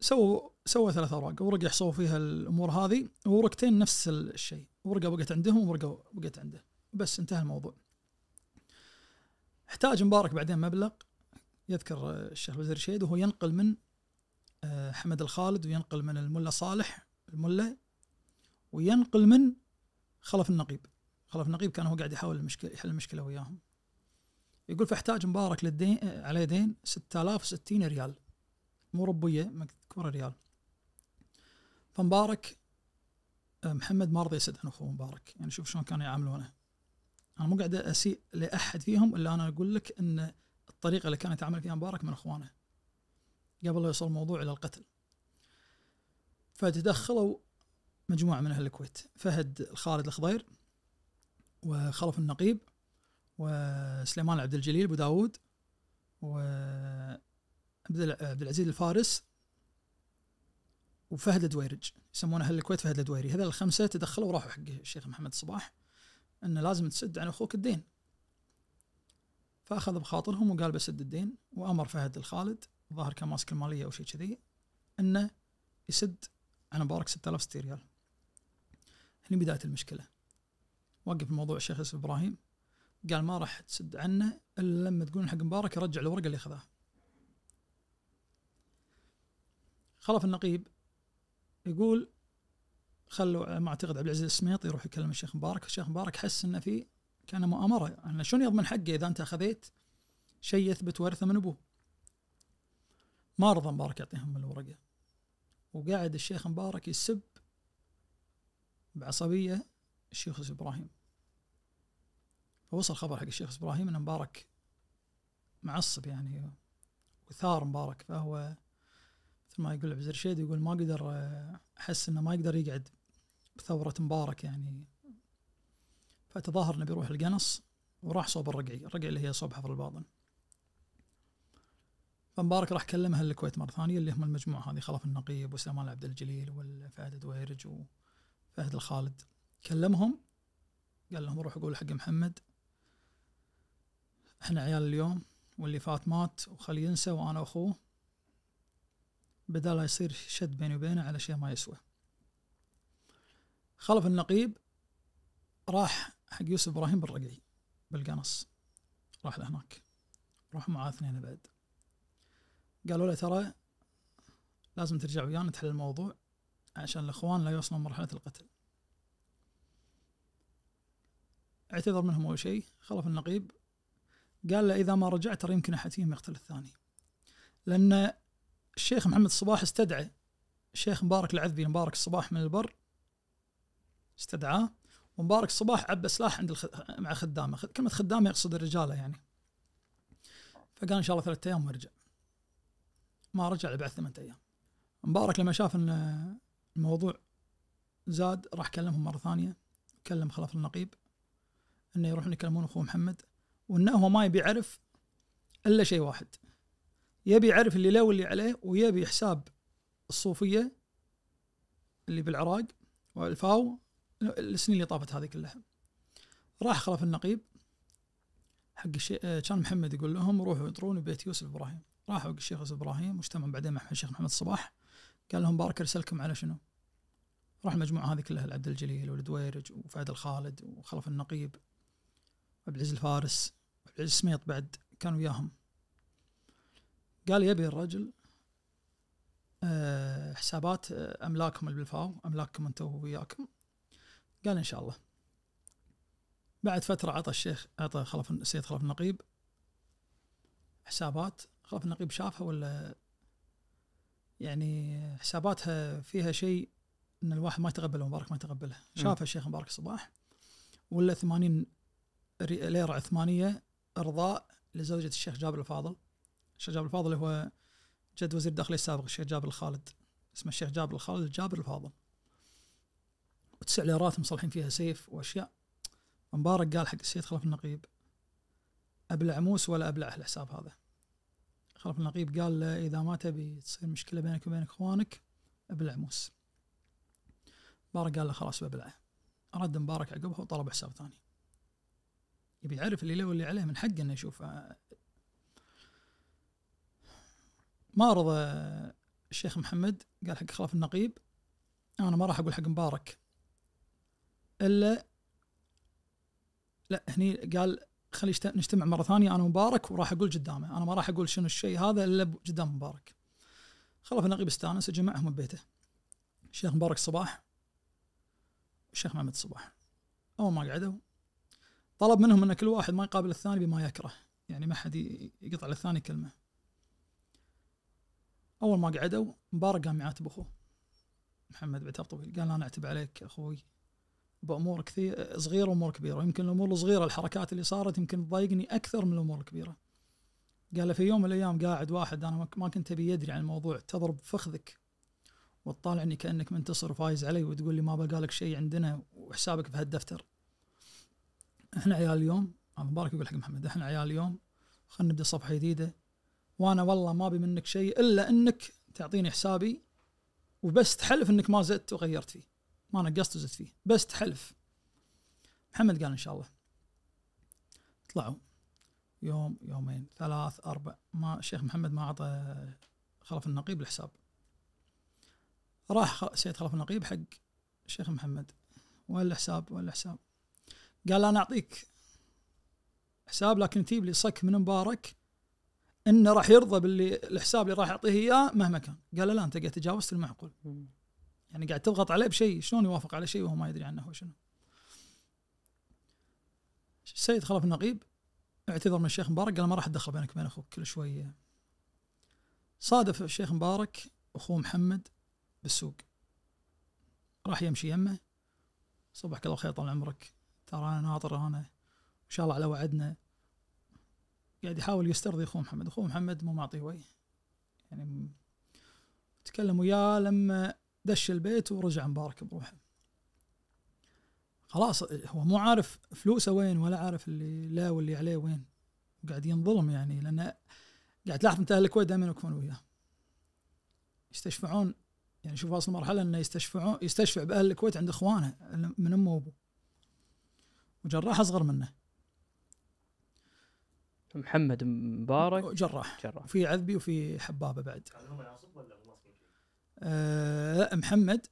سووا سووا ثلاث اوراق، ورقه يحصروا فيها الامور هذه، وورقتين نفس الشيء، ورقه بقت عندهم وورقه بقت عنده، بس انتهى الموضوع. احتاج مبارك بعدين مبلغ يذكر الشيخ الوزير شهيد وهو ينقل من حمد الخالد وينقل من الملا صالح الملا وينقل من خلف النقيب خلف النقيب كان هو قاعد يحاول المشكله يحل المشكله وياهم يقول فاحتاج مبارك للدين عليه دين 6060 ريال مو ربويه مذكوره ريال فمبارك آه، محمد ما رضي يسد عن اخوه مبارك يعني شوف شلون كانوا يعاملونه انا مو قاعد اسيء لاحد فيهم الا انا اقول لك ان الطريقه اللي كان يتعامل فيها مبارك من اخوانه قبل لا يوصل الموضوع الى القتل فتدخلوا مجموعه من اهل الكويت فهد الخالد الخضير وخلف النقيب وسليمان عبد الجليل ابو داوود وعبد العزيز الفارس وفهد الدويرج يسمونه اهل الكويت فهد الدويري هذول الخمسه تدخلوا وراحوا حق الشيخ محمد الصباح انه لازم تسد عن اخوك الدين فاخذ بخاطرهم وقال بسد الدين وامر فهد الخالد ظاهر كان ماسك الماليه او شيء كذي انه يسد على مبارك 6000 ريال هني بدايه المشكله وقف الموضوع الشيخ يوسف ابراهيم قال ما راح تسد عنه الا لما تقول حق مبارك يرجع الورقه اللي اخذها خلف النقيب يقول خلوا ما اعتقد عبد العزيز السميط يروح يكلم الشيخ مبارك الشيخ مبارك حس انه في كان مؤامره انه شلون يضمن حقه اذا انت اخذيت شيء يثبت ورثه من ابوه ما رضى مبارك يعطيهم الورقه وقاعد الشيخ مبارك يسب بعصبيه الشيخ ابراهيم فوصل خبر حق الشيخ ابراهيم ان مبارك معصب يعني وثار مبارك فهو مثل ما يقول عبد الرشيد يقول ما قدر احس انه ما يقدر يقعد بثوره مبارك يعني فتظاهر انه بيروح القنص وراح صوب الرقعي، الرقعي اللي هي صوب حفر الباطن فمبارك راح كلم اهل الكويت مره ثانيه اللي هم المجموعه هذه خلف النقيب وسلمان عبد الجليل وفهد دويرج وفهد الخالد كلمهم قال لهم روحوا قولوا حق محمد احنا عيال اليوم واللي فات مات وخلي ينسى وانا واخوه بدال يصير شد بيني وبينه على شيء ما يسوى خلف النقيب راح حق يوسف ابراهيم بالرقي بالقنص راح لهناك راح معاه اثنين بعد قالوا له ترى لازم ترجع ويانا تحل الموضوع عشان الاخوان لا يوصلون مرحله القتل اعتذر منهم اول شيء خلف النقيب قال له اذا ما رجعت ترى يمكن احد فيهم يقتل الثاني لان الشيخ محمد الصباح استدعى الشيخ مبارك العذبي مبارك الصباح من البر استدعاه ومبارك الصباح عبى سلاح عند الخ... مع خدامه كلمه خدامه يقصد الرجاله يعني فقال ان شاء الله ثلاثة ايام وارجع ما رجع بعد ثمان ايام مبارك لما شاف ان الموضوع زاد راح كلمهم مره ثانيه كلم خلف النقيب انه يروحون يكلمون اخوه محمد وانه هو ما يبي يعرف الا شيء واحد يبي يعرف اللي له واللي عليه ويبي حساب الصوفيه اللي بالعراق والفاو السنين اللي طافت هذه كلها راح خلف النقيب حق الشيء كان محمد يقول لهم روحوا انطروني بيت يوسف ابراهيم راحوا حق الشيخ ابراهيم واجتمعوا بعدين مع الشيخ محمد الصباح قال لهم بارك ارسلكم على شنو؟ راح المجموعه هذه كلها لعبد الجليل والدويرج وفهد الخالد وخلف النقيب عبد العزيز الفارس عبد العزيز سميط بعد كان وياهم قال يبي الرجل آه، حسابات آه، املاكهم اللي بالفاو املاككم انتم وياكم قال ان شاء الله بعد فتره عطى الشيخ عطى خلف السيد خلف النقيب حسابات خاف النقيب شافها ولا يعني حساباتها فيها شيء ان الواحد ما يتقبله مبارك ما يتقبله شافها الشيخ مبارك صباح ولا 80 ليره عثمانيه ارضاء لزوجه الشيخ جابر الفاضل الشيخ جابر الفاضل هو جد وزير الداخليه السابق الشيخ جابر الخالد اسمه الشيخ جابر الخالد جابر الفاضل وتسع ليرات مصلحين فيها سيف واشياء مبارك قال حق السيد خلف النقيب ابلع موس ولا ابلع الحساب هذا خلف النقيب قال له إذا ما تبي تصير مشكلة بينك وبين إخوانك ابلع موس مبارك قال له خلاص ببلعه رد مبارك عقبها وطلب حساب ثاني يبي يعرف اللي له واللي عليه من حقه انه يشوف ما رضى الشيخ محمد قال حق خلف النقيب انا ما راح اقول حق مبارك الا لا هني قال خلي نجتمع مره ثانيه انا مبارك وراح اقول قدامه انا ما راح اقول شنو الشيء هذا الا قدام مبارك خلف النقيب استانس جمعهم ببيته الشيخ مبارك صباح الشيخ محمد صباح اول ما قعدوا طلب منهم ان كل واحد ما يقابل الثاني بما يكره يعني ما حد يقطع للثاني كلمه اول ما قعدوا مبارك قام يعاتب اخوه محمد بعتاب طويل قال انا اعتب عليك اخوي بامور كثير صغيره وامور كبيره يمكن الامور الصغيره الحركات اللي صارت يمكن تضايقني اكثر من الامور الكبيره قال في يوم من الايام قاعد واحد انا ما كنت ابي يدري عن الموضوع تضرب فخذك وتطالعني كانك منتصر وفايز علي وتقول لي ما بقى لك شيء عندنا وحسابك بهالدفتر احنا عيال اليوم مبارك يقول حق محمد احنا عيال اليوم خلينا نبدا صفحه جديده وانا والله ما ابي منك شيء الا انك تعطيني حسابي وبس تحلف انك ما زدت وغيرت فيه ما نقصت وزدت فيه بس تحلف محمد قال ان شاء الله طلعوا يوم يومين ثلاث اربع ما الشيخ محمد ما اعطى خلف النقيب الحساب راح سيد خلف النقيب حق الشيخ محمد وين الحساب وين الحساب قال انا اعطيك حساب لكن تجيب لي صك من مبارك انه راح يرضى باللي الحساب اللي راح اعطيه اياه مهما كان قال لا انت قاعد تجاوزت المعقول يعني قاعد تضغط عليه بشيء شلون يوافق على شيء وهو ما يدري عنه هو شنو السيد خلف النقيب اعتذر من الشيخ مبارك قال ما راح اتدخل بينك وبين اخوك كل شويه صادف الشيخ مبارك اخوه محمد بالسوق راح يمشي يمه صبحك الله خير طال عمرك ترى انا ناطر انا ان شاء الله على وعدنا قاعد يحاول يسترضي اخوه محمد اخوه محمد مو معطيه وجه يعني تكلم وياه لما دش البيت ورجع مبارك بروحه خلاص هو مو عارف فلوسه وين ولا عارف اللي لا واللي عليه وين قاعد ينظلم يعني لان قاعد تلاحظ انت اهل الكويت دائما يوقفون وياه يستشفعون يعني شوف واصل مرحله انه يستشفعون يستشفع باهل الكويت عند اخوانه من امه وابوه وجراح اصغر منه محمد مبارك جراح جراح وفي عذبي وفي حبابه بعد هم العاصب ولا آه محمد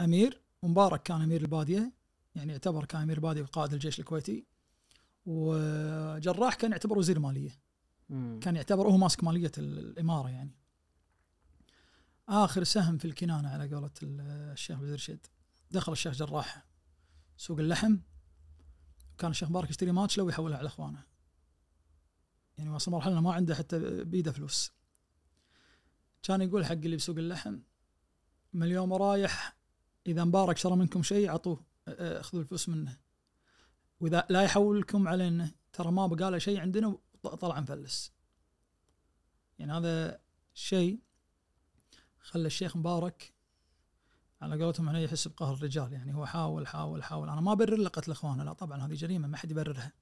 امير ومبارك كان امير الباديه يعني يعتبر كان امير الباديه وقائد الجيش الكويتي وجراح كان يعتبر وزير ماليه مم. كان يعتبر هو ماسك ماليه الاماره يعني اخر سهم في الكنانه على قولة الشيخ وزير رشيد دخل الشيخ جراح سوق اللحم كان الشيخ مبارك يشتري ماتش لو يحولها على اخوانه يعني وصل مرحله ما عنده حتى بيده فلوس كان يقول حق اللي بسوق اللحم من اليوم رايح اذا مبارك شرى منكم شيء اعطوه خذوا الفلوس منه واذا لا يحولكم علينا ترى ما بقى له شيء عندنا طلع مفلس يعني هذا شيء خلى الشيخ مبارك على قولتهم هنا يحس بقهر الرجال يعني هو حاول حاول حاول انا ما ابرر له قتل اخوانه لا طبعا هذه جريمه ما حد يبررها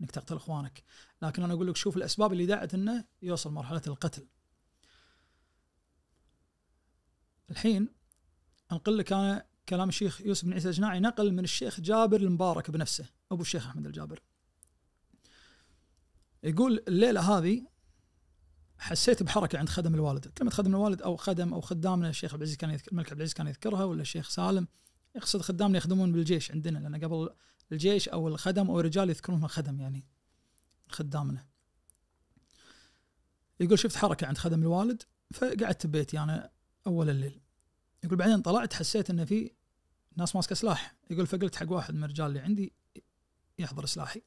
انك تقتل اخوانك لكن انا اقول لك شوف الاسباب اللي دعت انه يوصل مرحله القتل الحين انقل لك انا كلام الشيخ يوسف بن عيسى الجناعي نقل من الشيخ جابر المبارك بنفسه ابو الشيخ احمد الجابر يقول الليله هذه حسيت بحركه عند خدم الوالد كلمه خدم الوالد او خدم او خدامنا الشيخ عبد العزيز كان يذكر الملك عبد العزيز كان يذكرها ولا الشيخ سالم يقصد خدامنا يخدمون بالجيش عندنا لان قبل الجيش او الخدم او الرجال يذكرونها خدم يعني خدامنا يقول شفت حركه عند خدم الوالد فقعدت ببيتي انا اول الليل يقول بعدين طلعت حسيت ان في ناس ماسكه سلاح يقول فقلت حق واحد من الرجال اللي عندي يحضر سلاحي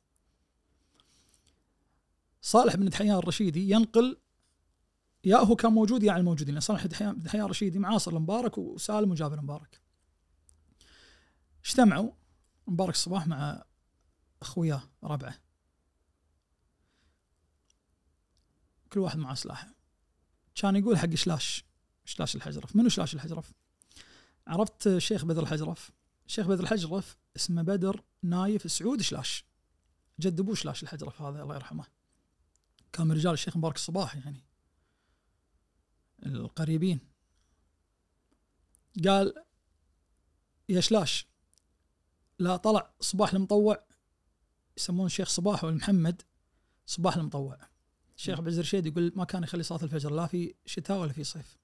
صالح بن دحيان الرشيدي ينقل يا هو كان موجود يا يعني الموجودين صالح بن دحيان الرشيدي معاصر المبارك وسالم وجابر المبارك اجتمعوا مبارك الصباح مع اخوياه ربعه كل واحد معاه سلاحه كان يقول حق شلاش شلاش الحجرف منو شلاش الحجرف عرفت الشيخ بدر الحجرف الشيخ بدر الحجرف اسمه بدر نايف سعود شلاش جد ابو شلاش الحجرف هذا الله يرحمه كان من رجال الشيخ مبارك الصباح يعني القريبين قال يا شلاش لا طلع صباح المطوع يسمون الشيخ صباح والمحمد صباح المطوع الشيخ عبد الرشيد يقول ما كان يخلي صلاه الفجر لا في شتاء ولا في صيف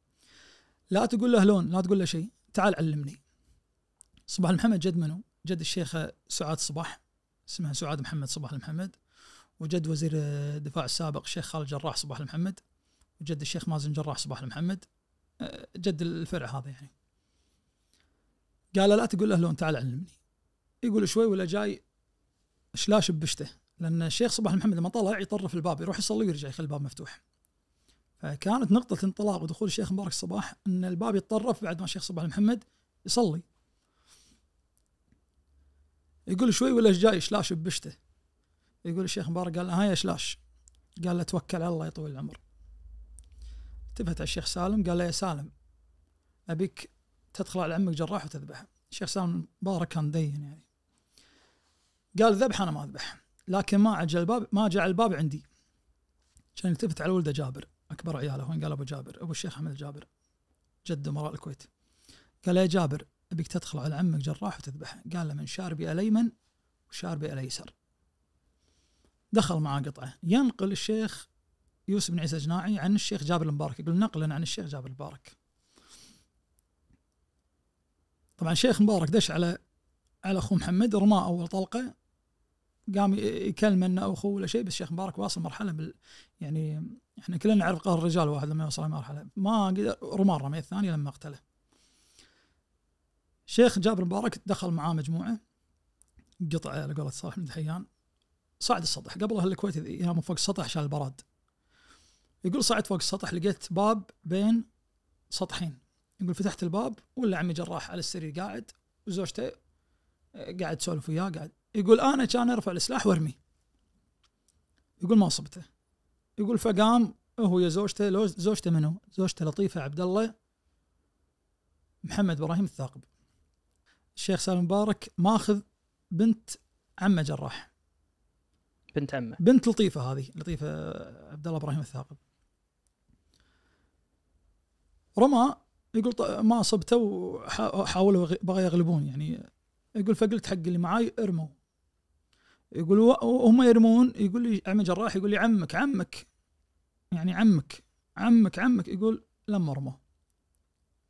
لا تقول له لون لا تقول له شيء تعال علمني صباح المحمد جد منو جد الشيخة سعاد صباح اسمها سعاد محمد صباح المحمد وجد وزير الدفاع السابق الشيخ خالد جراح صباح المحمد وجد الشيخ مازن جراح صباح المحمد أه، جد الفرع هذا يعني قال لا تقول له لون تعال علمني يقول شوي ولا جاي شلاش ببشته لان الشيخ صباح محمد لما طلع يطرف الباب يروح يصلي ويرجع يخلي الباب مفتوح فكانت نقطة انطلاق ودخول الشيخ مبارك الصباح أن الباب يتطرف بعد ما الشيخ صباح محمد يصلي يقول شوي ولا جاي شلاش ببشته يقول الشيخ مبارك قال هاي شلاش قال له توكل على الله يطول العمر التفت على الشيخ سالم قال له يا سالم أبيك تدخل على عمك جراح وتذبحه الشيخ سالم مبارك كان دين يعني قال ذبح أنا ما أذبح لكن ما عجل الباب ما جعل الباب عندي كان يلتفت على ولده جابر اكبر عياله هون قال ابو جابر ابو الشيخ احمد الجابر جد امراء الكويت قال يا جابر ابيك تدخل على عمك جراح وتذبحه قال له من شاربي اليمن وشاربي اليسر دخل معاه قطعه ينقل الشيخ يوسف بن عيسى الجناعي عن الشيخ جابر المبارك يقول نقلا عن الشيخ جابر المبارك طبعا الشيخ مبارك دش على على اخوه محمد رماه اول طلقه قام يكلمه انه اخوه ولا شيء بس الشيخ مبارك واصل مرحله بال يعني احنا كلنا نعرف قهر الرجال واحد لما يوصل مرحله ما قدر رمى الثانيه لما اقتله. الشيخ جابر مبارك دخل معاه مجموعه قطع على قولة صالح بن دحيان صعد السطح قبلها الكويت ينام فوق السطح عشان البراد. يقول صعد فوق السطح لقيت باب بين سطحين يقول فتحت الباب ولا عمي جراح على السرير قاعد وزوجته قاعد تسولف وياه قاعد يقول انا كان ارفع السلاح وارمي يقول ما صبته يقول فقام هو يا زوجته زوجته منو؟ زوجته لطيفه عبد الله محمد ابراهيم الثاقب الشيخ سالم مبارك ماخذ بنت عمه جراح بنت عمه بنت لطيفه هذه لطيفه عبد الله ابراهيم الثاقب رمى يقول ما صبته وحاولوا بغى يغلبون يعني يقول فقلت حق اللي معاي ارموا يقول هم يرمون يقول لي عمي جراح يقول لي عمك عمك يعني عمك عمك عمك يقول لما رمى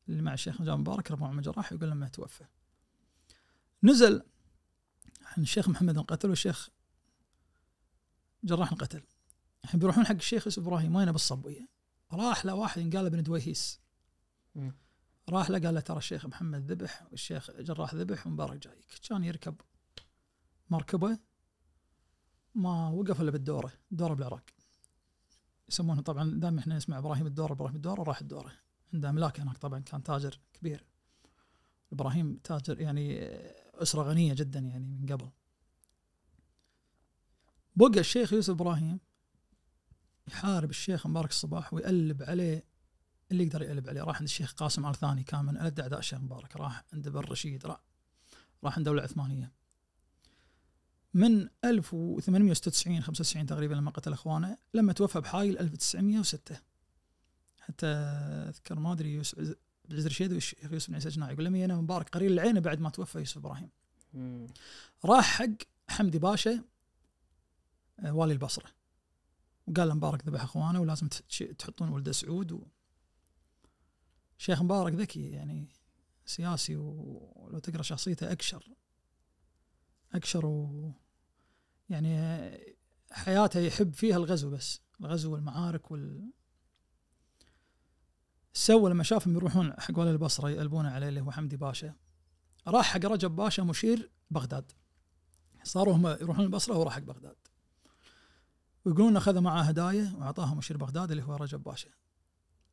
اللي مع الشيخ نجام مبارك رمى عمي جراح يقول لما توفى نزل عن الشيخ محمد انقتل والشيخ جراح انقتل الحين بيروحون حق الشيخ يوسف ابراهيم وينه بالصبويه راح له واحد قال ابن دويهيس راح له قال له ترى الشيخ محمد ذبح والشيخ جراح ذبح ومبارك جايك كان يركب مركبه ما وقف الا بالدوره دوره بالعراق يسمونه طبعا دائما احنا نسمع ابراهيم الدوره ابراهيم الدوره راح الدوره عنده املاك هناك طبعا كان تاجر كبير ابراهيم تاجر يعني اسره غنيه جدا يعني من قبل بقى الشيخ يوسف ابراهيم يحارب الشيخ مبارك الصباح ويقلب عليه اللي يقدر يقلب عليه راح عند الشيخ قاسم ال ثاني كان من ألد أعداء الشيخ مبارك راح عند بن رشيد راح, راح عند دولة عثمانية من 1896 95 تقريبا لما قتل اخوانه لما توفى بحايل 1906 حتى اذكر ما ادري يوسف عز رشيد الشيخ يوسف بن عيسى جناعي يقول لما انا مبارك قرير العين بعد ما توفى يوسف ابراهيم راح حق حمدي باشا آه، والي البصره وقال له مبارك ذبح اخوانه ولازم تحطون ولده سعود و... شيخ مبارك ذكي يعني سياسي ولو تقرا شخصيته اكشر اكشر و يعني حياته يحب فيها الغزو بس الغزو والمعارك وال سوى لما شافهم يروحون حق ولي البصره يقلبون عليه اللي هو حمدي باشا راح حق رجب باشا مشير بغداد صاروا هم يروحون البصره وراح حق بغداد ويقولون اخذ معاه هدايا واعطاها مشير بغداد اللي هو رجب باشا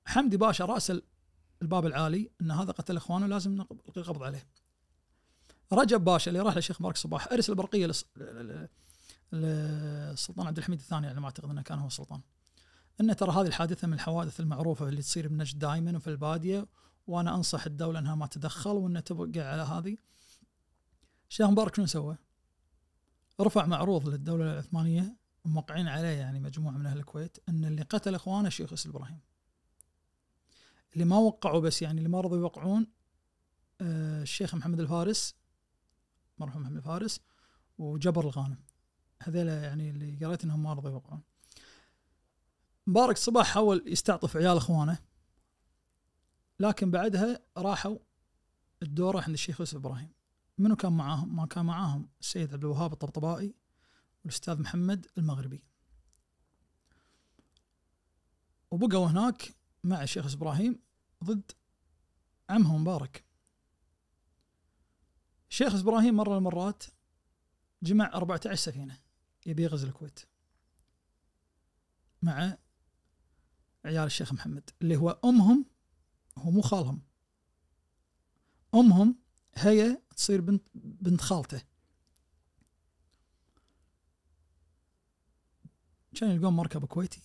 حمدي باشا راسل الباب العالي ان هذا قتل اخوانه لازم نقبض عليه رجب باشا اللي راح للشيخ مبارك صباح ارسل برقيه للسلطان عبد الحميد الثاني على ما اعتقد انه كان هو السلطان ان ترى هذه الحادثه من الحوادث المعروفه اللي تصير بنجد دائما وفي الباديه وانا انصح الدوله انها ما تدخل وانها تبقى على هذه الشيخ مبارك شنو سوى؟ رفع معروض للدوله العثمانيه موقعين عليه يعني مجموعه من اهل الكويت ان اللي قتل اخوانه الشيخ يوسف ابراهيم اللي ما وقعوا بس يعني اللي ما رضوا يوقعون آه، الشيخ محمد الفارس مرحوم محمد فارس وجبر الغانم هذيلا يعني اللي قريت انهم ما رضوا يوقعون مبارك صباح حاول يستعطف عيال اخوانه لكن بعدها راحوا الدوره عند الشيخ يوسف ابراهيم منو كان معاهم؟ ما كان معاهم السيد عبد الوهاب الطبطبائي والاستاذ محمد المغربي وبقوا هناك مع الشيخ ابراهيم ضد عمهم مبارك شيخ ابراهيم مره المرات جمع 14 سفينه يبي يغزو الكويت مع عيال الشيخ محمد اللي هو امهم هو مو خالهم امهم هي تصير بنت بنت خالته كان يلقون مركب كويتي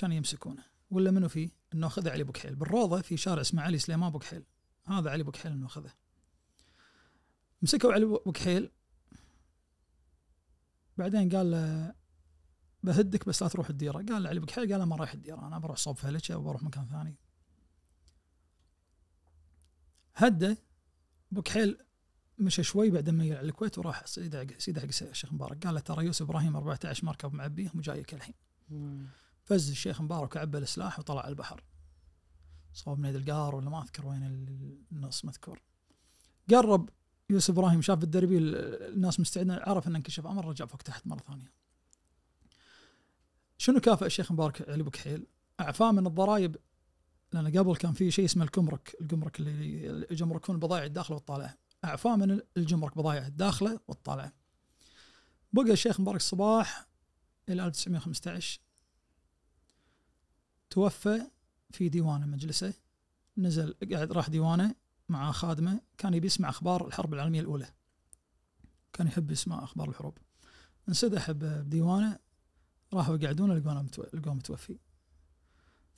كان يمسكونه ولا منو فيه؟ انه اخذه علي بوكحيل بالروضه في شارع اسمه علي سليمان بوكحيل هذا علي بوكحيل انه اخذه مسكوا علي وكحيل بعدين قال له بهدك بس لا تروح الديره قال له علي بكحيل قال له ما رايح الديره انا بروح صوب فهلشه وبروح مكان ثاني هده بكحيل مشى شوي بعدين ميل على الكويت وراح سيده حق سيده حق الشيخ مبارك قال له ترى يوسف ابراهيم 14 مركب معبيهم وجايك الحين فز الشيخ مبارك وعبى السلاح وطلع على البحر صوب نيد القار ولا ما اذكر وين النص مذكور قرب يوسف ابراهيم شاف بالدربي الناس مستعدين عرف انه انكشف امر رجع فوق تحت مره ثانيه. شنو كافئ الشيخ مبارك علي بكحيل؟ اعفاه من الضرائب لان قبل كان في شيء اسمه الكمرك، الجمرك اللي يجمركون البضائع الداخله والطالعه. اعفاه من الجمرك بضائع الداخله والطالعه. بقى الشيخ مبارك الصباح الى 1915 توفى في ديوانه مجلسه نزل قاعد راح ديوانه مع خادمه كان يبي يسمع اخبار الحرب العالميه الاولى كان يحب يسمع اخبار الحروب انسدح بديوانه راحوا يقعدون لقوه لقوه متوفي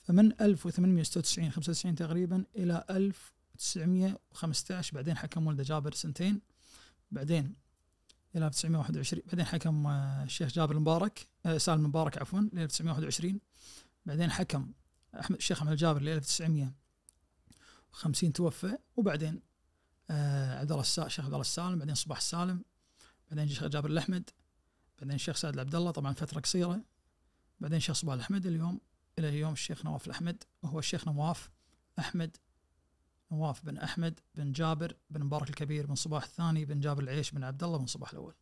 فمن 1896 95 تقريبا الى 1915 بعدين حكم ولده جابر سنتين بعدين الى 1921 بعدين حكم آه، الشيخ جابر المبارك آه، سالم المبارك عفوا ل 1921 بعدين حكم احمد الشيخ احمد الجابر ل 1900 50 توفى وبعدين آه عبد الله السالم الشيخ عبد الله السالم بعدين صباح السالم بعدين الشيخ جابر الاحمد بعدين الشيخ سعد العبد الله طبعا فتره قصيره بعدين الشيخ صباح الاحمد اليوم الى اليوم الشيخ نواف الاحمد وهو الشيخ نواف احمد نواف بن احمد بن جابر بن مبارك الكبير بن صباح الثاني بن جابر العيش بن عبد الله بن صباح الاول.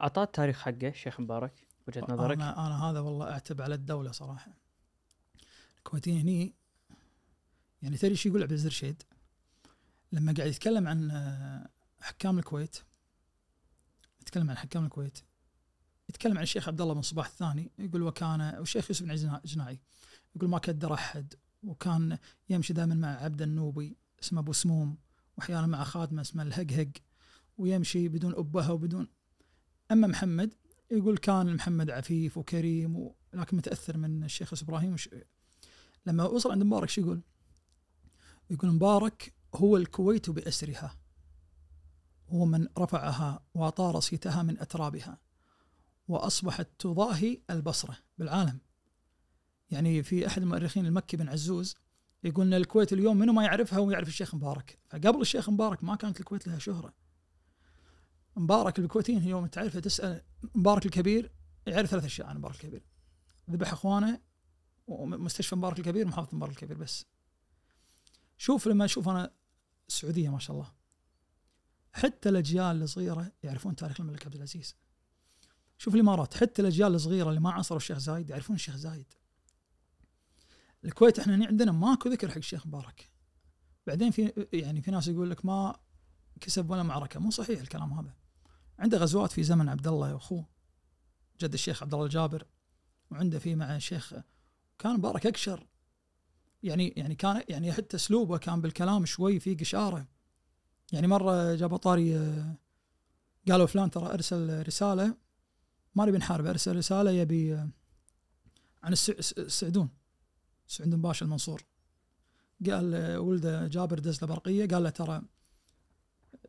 اعطاه التاريخ حقه الشيخ مبارك وجهه نظرك؟ انا انا هذا والله اعتب على الدوله صراحه. الكويتيين هني يعني تدري شو يقول عبد العزيز رشيد لما قاعد يتكلم عن آه، حكام الكويت يتكلم عن حكام الكويت يتكلم عن الشيخ عبد الله بن صباح الثاني يقول وكان والشيخ يوسف بن جناعي يقول ما كدر احد وكان يمشي دائما مع عبد النوبي اسمه ابو سموم واحيانا مع خادمه اسمه الهقهق ويمشي بدون ابهه وبدون اما محمد يقول كان محمد عفيف وكريم ولكن متاثر من الشيخ ابراهيم وش لما وصل عند مبارك شو يقول؟ يقول مبارك هو الكويت بأسرها هو من رفعها وأطار صيتها من أترابها وأصبحت تضاهي البصرة بالعالم يعني في أحد المؤرخين المكي بن عزوز يقول ان الكويت اليوم منو ما يعرفها ويعرف الشيخ مبارك فقبل الشيخ مبارك ما كانت الكويت لها شهره مبارك الكويتيين يوم تعرفه تسال مبارك الكبير يعرف ثلاث اشياء عن مبارك الكبير ذبح اخوانه ومستشفى مبارك الكبير محافظه مبارك الكبير بس شوف لما اشوف انا السعوديه ما شاء الله حتى الاجيال الصغيره يعرفون تاريخ الملك عبد العزيز شوف الامارات حتى الاجيال الصغيره اللي ما عاصروا الشيخ زايد يعرفون الشيخ زايد الكويت احنا عندنا ماكو ذكر حق الشيخ مبارك بعدين في يعني في ناس يقول لك ما كسب ولا معركه مو صحيح الكلام هذا عنده غزوات في زمن عبد الله واخوه جد الشيخ عبد الله الجابر وعنده في مع الشيخ كان مبارك اكشر يعني يعني كان يعني حتى اسلوبه كان بالكلام شوي في قشاره يعني مره جابوا طاري آه، قالوا فلان ترى ارسل رساله ما نبي نحارب ارسل رساله يبي آه، عن السعدون سعدون باشا المنصور قال آه، ولده جابر دز برقيه قال له ترى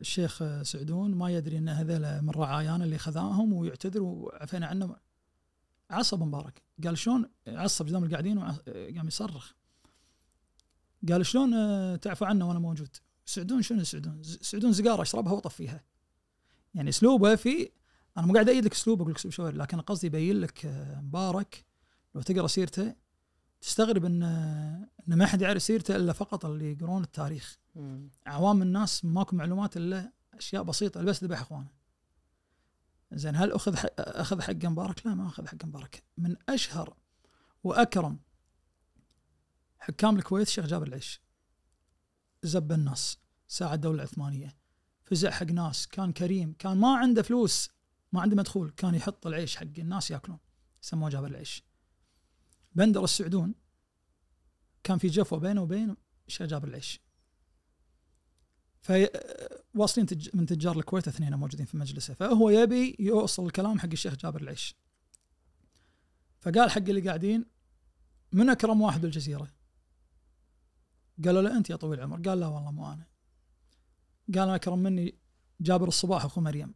الشيخ سعدون ما يدري ان هذول من رعايانا اللي خذاهم ويعتذر وعفينا عنه عصب مبارك قال شلون عصب قدام القاعدين قام يصرخ قال شلون آه، تعفى عنه وانا موجود؟ سعدون شنو سعدون؟ سعدون سيجاره اشربها واطفيها. يعني اسلوبه في انا مو قاعد ايد لك اسلوبه اقول لك اسلوب شوير لكن قصدي يبين لك آه، مبارك لو تقرا سيرته تستغرب ان آه، ان ما حد يعرف سيرته الا فقط اللي يقرون التاريخ. مم. عوام الناس ماكو معلومات الا اشياء بسيطه بس ذبح اخوانه. زين هل اخذ حق اخذ حق مبارك؟ لا ما اخذ حق مبارك. من اشهر واكرم حكام الكويت الشيخ جابر العيش زب الناس ساعد الدولة العثمانية فزع حق ناس كان كريم كان ما عنده فلوس ما عنده مدخول كان يحط العيش حق الناس ياكلون سموه جابر العيش بندر السعدون كان في جفوة بينه وبين الشيخ جابر العيش فواصلين من تجار الكويت اثنين موجودين في مجلسه فهو يبي يوصل الكلام حق الشيخ جابر العيش فقال حق اللي قاعدين من اكرم واحد بالجزيره قالوا له انت يا طويل العمر قال لا والله مو انا قال انا اكرم مني جابر الصباح اخو مريم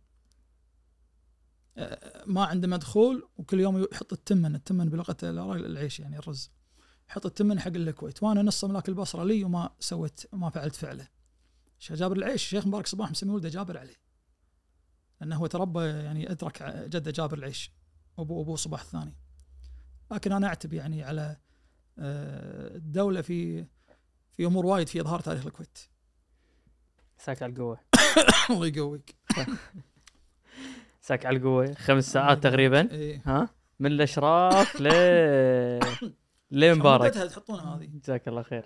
أه، ما عنده مدخول وكل يوم يحط التمن التمن بلغه العيش يعني الرز يحط التمن حق الكويت وانا نص املاك البصره لي وما سويت ما فعلت فعله شيخ جابر العيش الشيخ مبارك صباح مسمي ولده جابر عليه لانه هو تربى يعني ادرك جده جابر العيش ابو ابو صباح الثاني لكن انا اعتب يعني على أه، الدوله في في امور وايد في اظهار تاريخ الكويت ساك على القوه الله يقويك ساك على القوه خمس ساعات تقريبا إيه. ها من الاشراف ل لمبارك تحطونها هذه جزاك الله خير